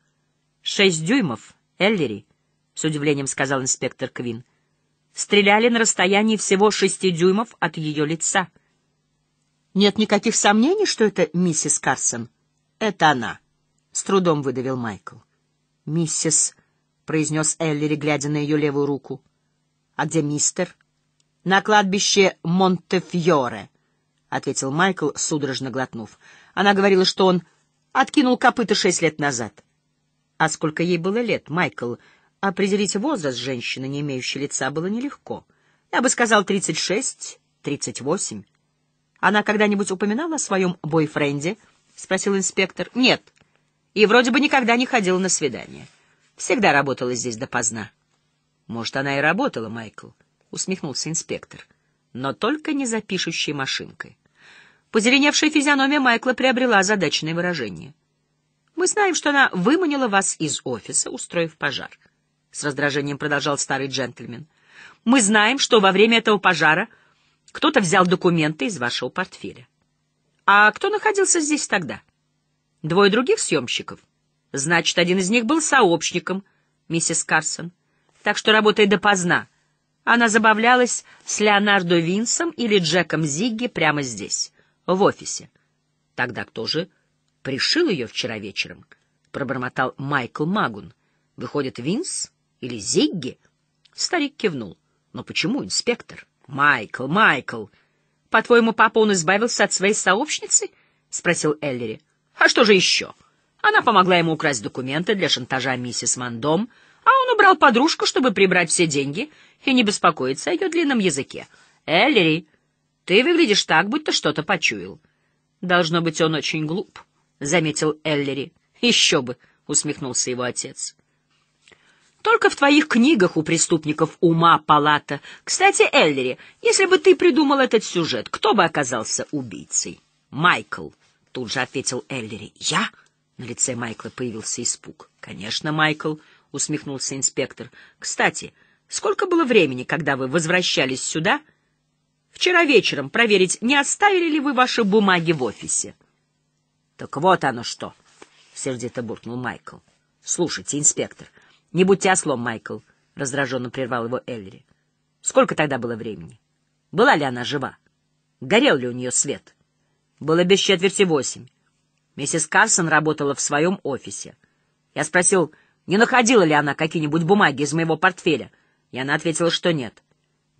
«Шесть дюймов, Эллери», — с удивлением сказал инспектор Квин. «Стреляли на расстоянии всего шести дюймов от ее лица». «Нет никаких сомнений, что это миссис Карсон?» Это она, с трудом выдавил Майкл. Миссис, произнес Эллири, глядя на ее левую руку. А где мистер? На кладбище Монтефьоре, ответил Майкл, судорожно глотнув. Она говорила, что он откинул копыта шесть лет назад. А сколько ей было лет, Майкл? Определить возраст женщины, не имеющей лица, было нелегко. Я бы сказал, тридцать шесть, тридцать восемь. Она когда-нибудь упоминала о своем бойфренде —— спросил инспектор. «Нет. И вроде бы никогда не ходила на свидание. Всегда работала здесь допоздна». «Может, она и работала, Майкл», — усмехнулся инспектор. «Но только не за пишущей машинкой». Позеленевшая физиономия Майкла приобрела задачное выражение. «Мы знаем, что она выманила вас из офиса, устроив пожар», — с раздражением продолжал старый джентльмен. «Мы знаем, что во время этого пожара кто-то взял документы из вашего портфеля. А кто находился здесь тогда? Двое других съемщиков. Значит, один из них был сообщником, миссис Карсон. Так что работай допоздна. Она забавлялась с Леонардо Винсом или Джеком Зигги прямо здесь, в офисе. Тогда кто же пришил ее вчера вечером? Пробормотал Майкл Магун. Выходит, Винс или Зигги? Старик кивнул. Но почему, инспектор? Майкл, Майкл! «По-твоему, папа, он избавился от своей сообщницы?» — спросил Эллери. «А что же еще?» Она помогла ему украсть документы для шантажа миссис Мандом, а он убрал подружку, чтобы прибрать все деньги и не беспокоиться о ее длинном языке. «Эллери, ты выглядишь так, будто что-то почуял». «Должно быть, он очень глуп», — заметил Эллери. «Еще бы», — усмехнулся его отец. Только в твоих книгах у преступников ума палата. Кстати, Эллери, если бы ты придумал этот сюжет, кто бы оказался убийцей? Майкл, тут же ответил Эллери. Я? На лице Майкла появился испуг. Конечно, Майкл, усмехнулся инспектор. Кстати, сколько было времени, когда вы возвращались сюда? Вчера вечером проверить, не оставили ли вы ваши бумаги в офисе. Так вот оно что, сердито буркнул Майкл. Слушайте, инспектор, не будьте ослом, Майкл, — раздраженно прервал его Эллири. Сколько тогда было времени? Была ли она жива? Горел ли у нее свет? Было без четверти восемь. Миссис Карсон работала в своем офисе. Я спросил, не находила ли она какие-нибудь бумаги из моего портфеля, и она ответила, что нет.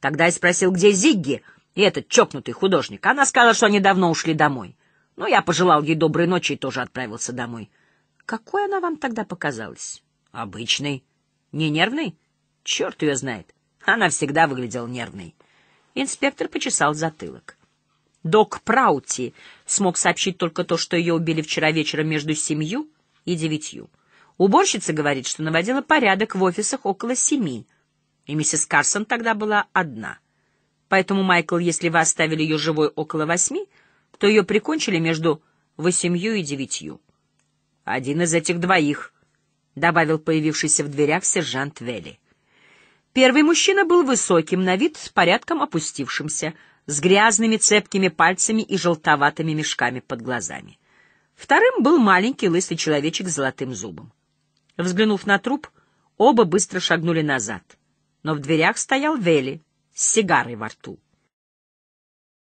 Тогда я спросил, где Зигги и этот чокнутый художник. Она сказала, что они давно ушли домой. Но ну, я пожелал ей доброй ночи и тоже отправился домой. Какой она вам тогда показалась? Обычный. Не нервный? Черт ее знает. Она всегда выглядела нервной. Инспектор почесал затылок. Док Праути смог сообщить только то, что ее убили вчера вечером между семью и девятью. Уборщица говорит, что наводила порядок в офисах около семи, и миссис Карсон тогда была одна. Поэтому, Майкл, если вы оставили ее живой около восьми, то ее прикончили между восемью и девятью. Один из этих двоих —— добавил появившийся в дверях сержант Велли. Первый мужчина был высоким, на вид порядком опустившимся, с грязными цепкими пальцами и желтоватыми мешками под глазами. Вторым был маленький лысый человечек с золотым зубом. Взглянув на труп, оба быстро шагнули назад. Но в дверях стоял Вели с сигарой во рту.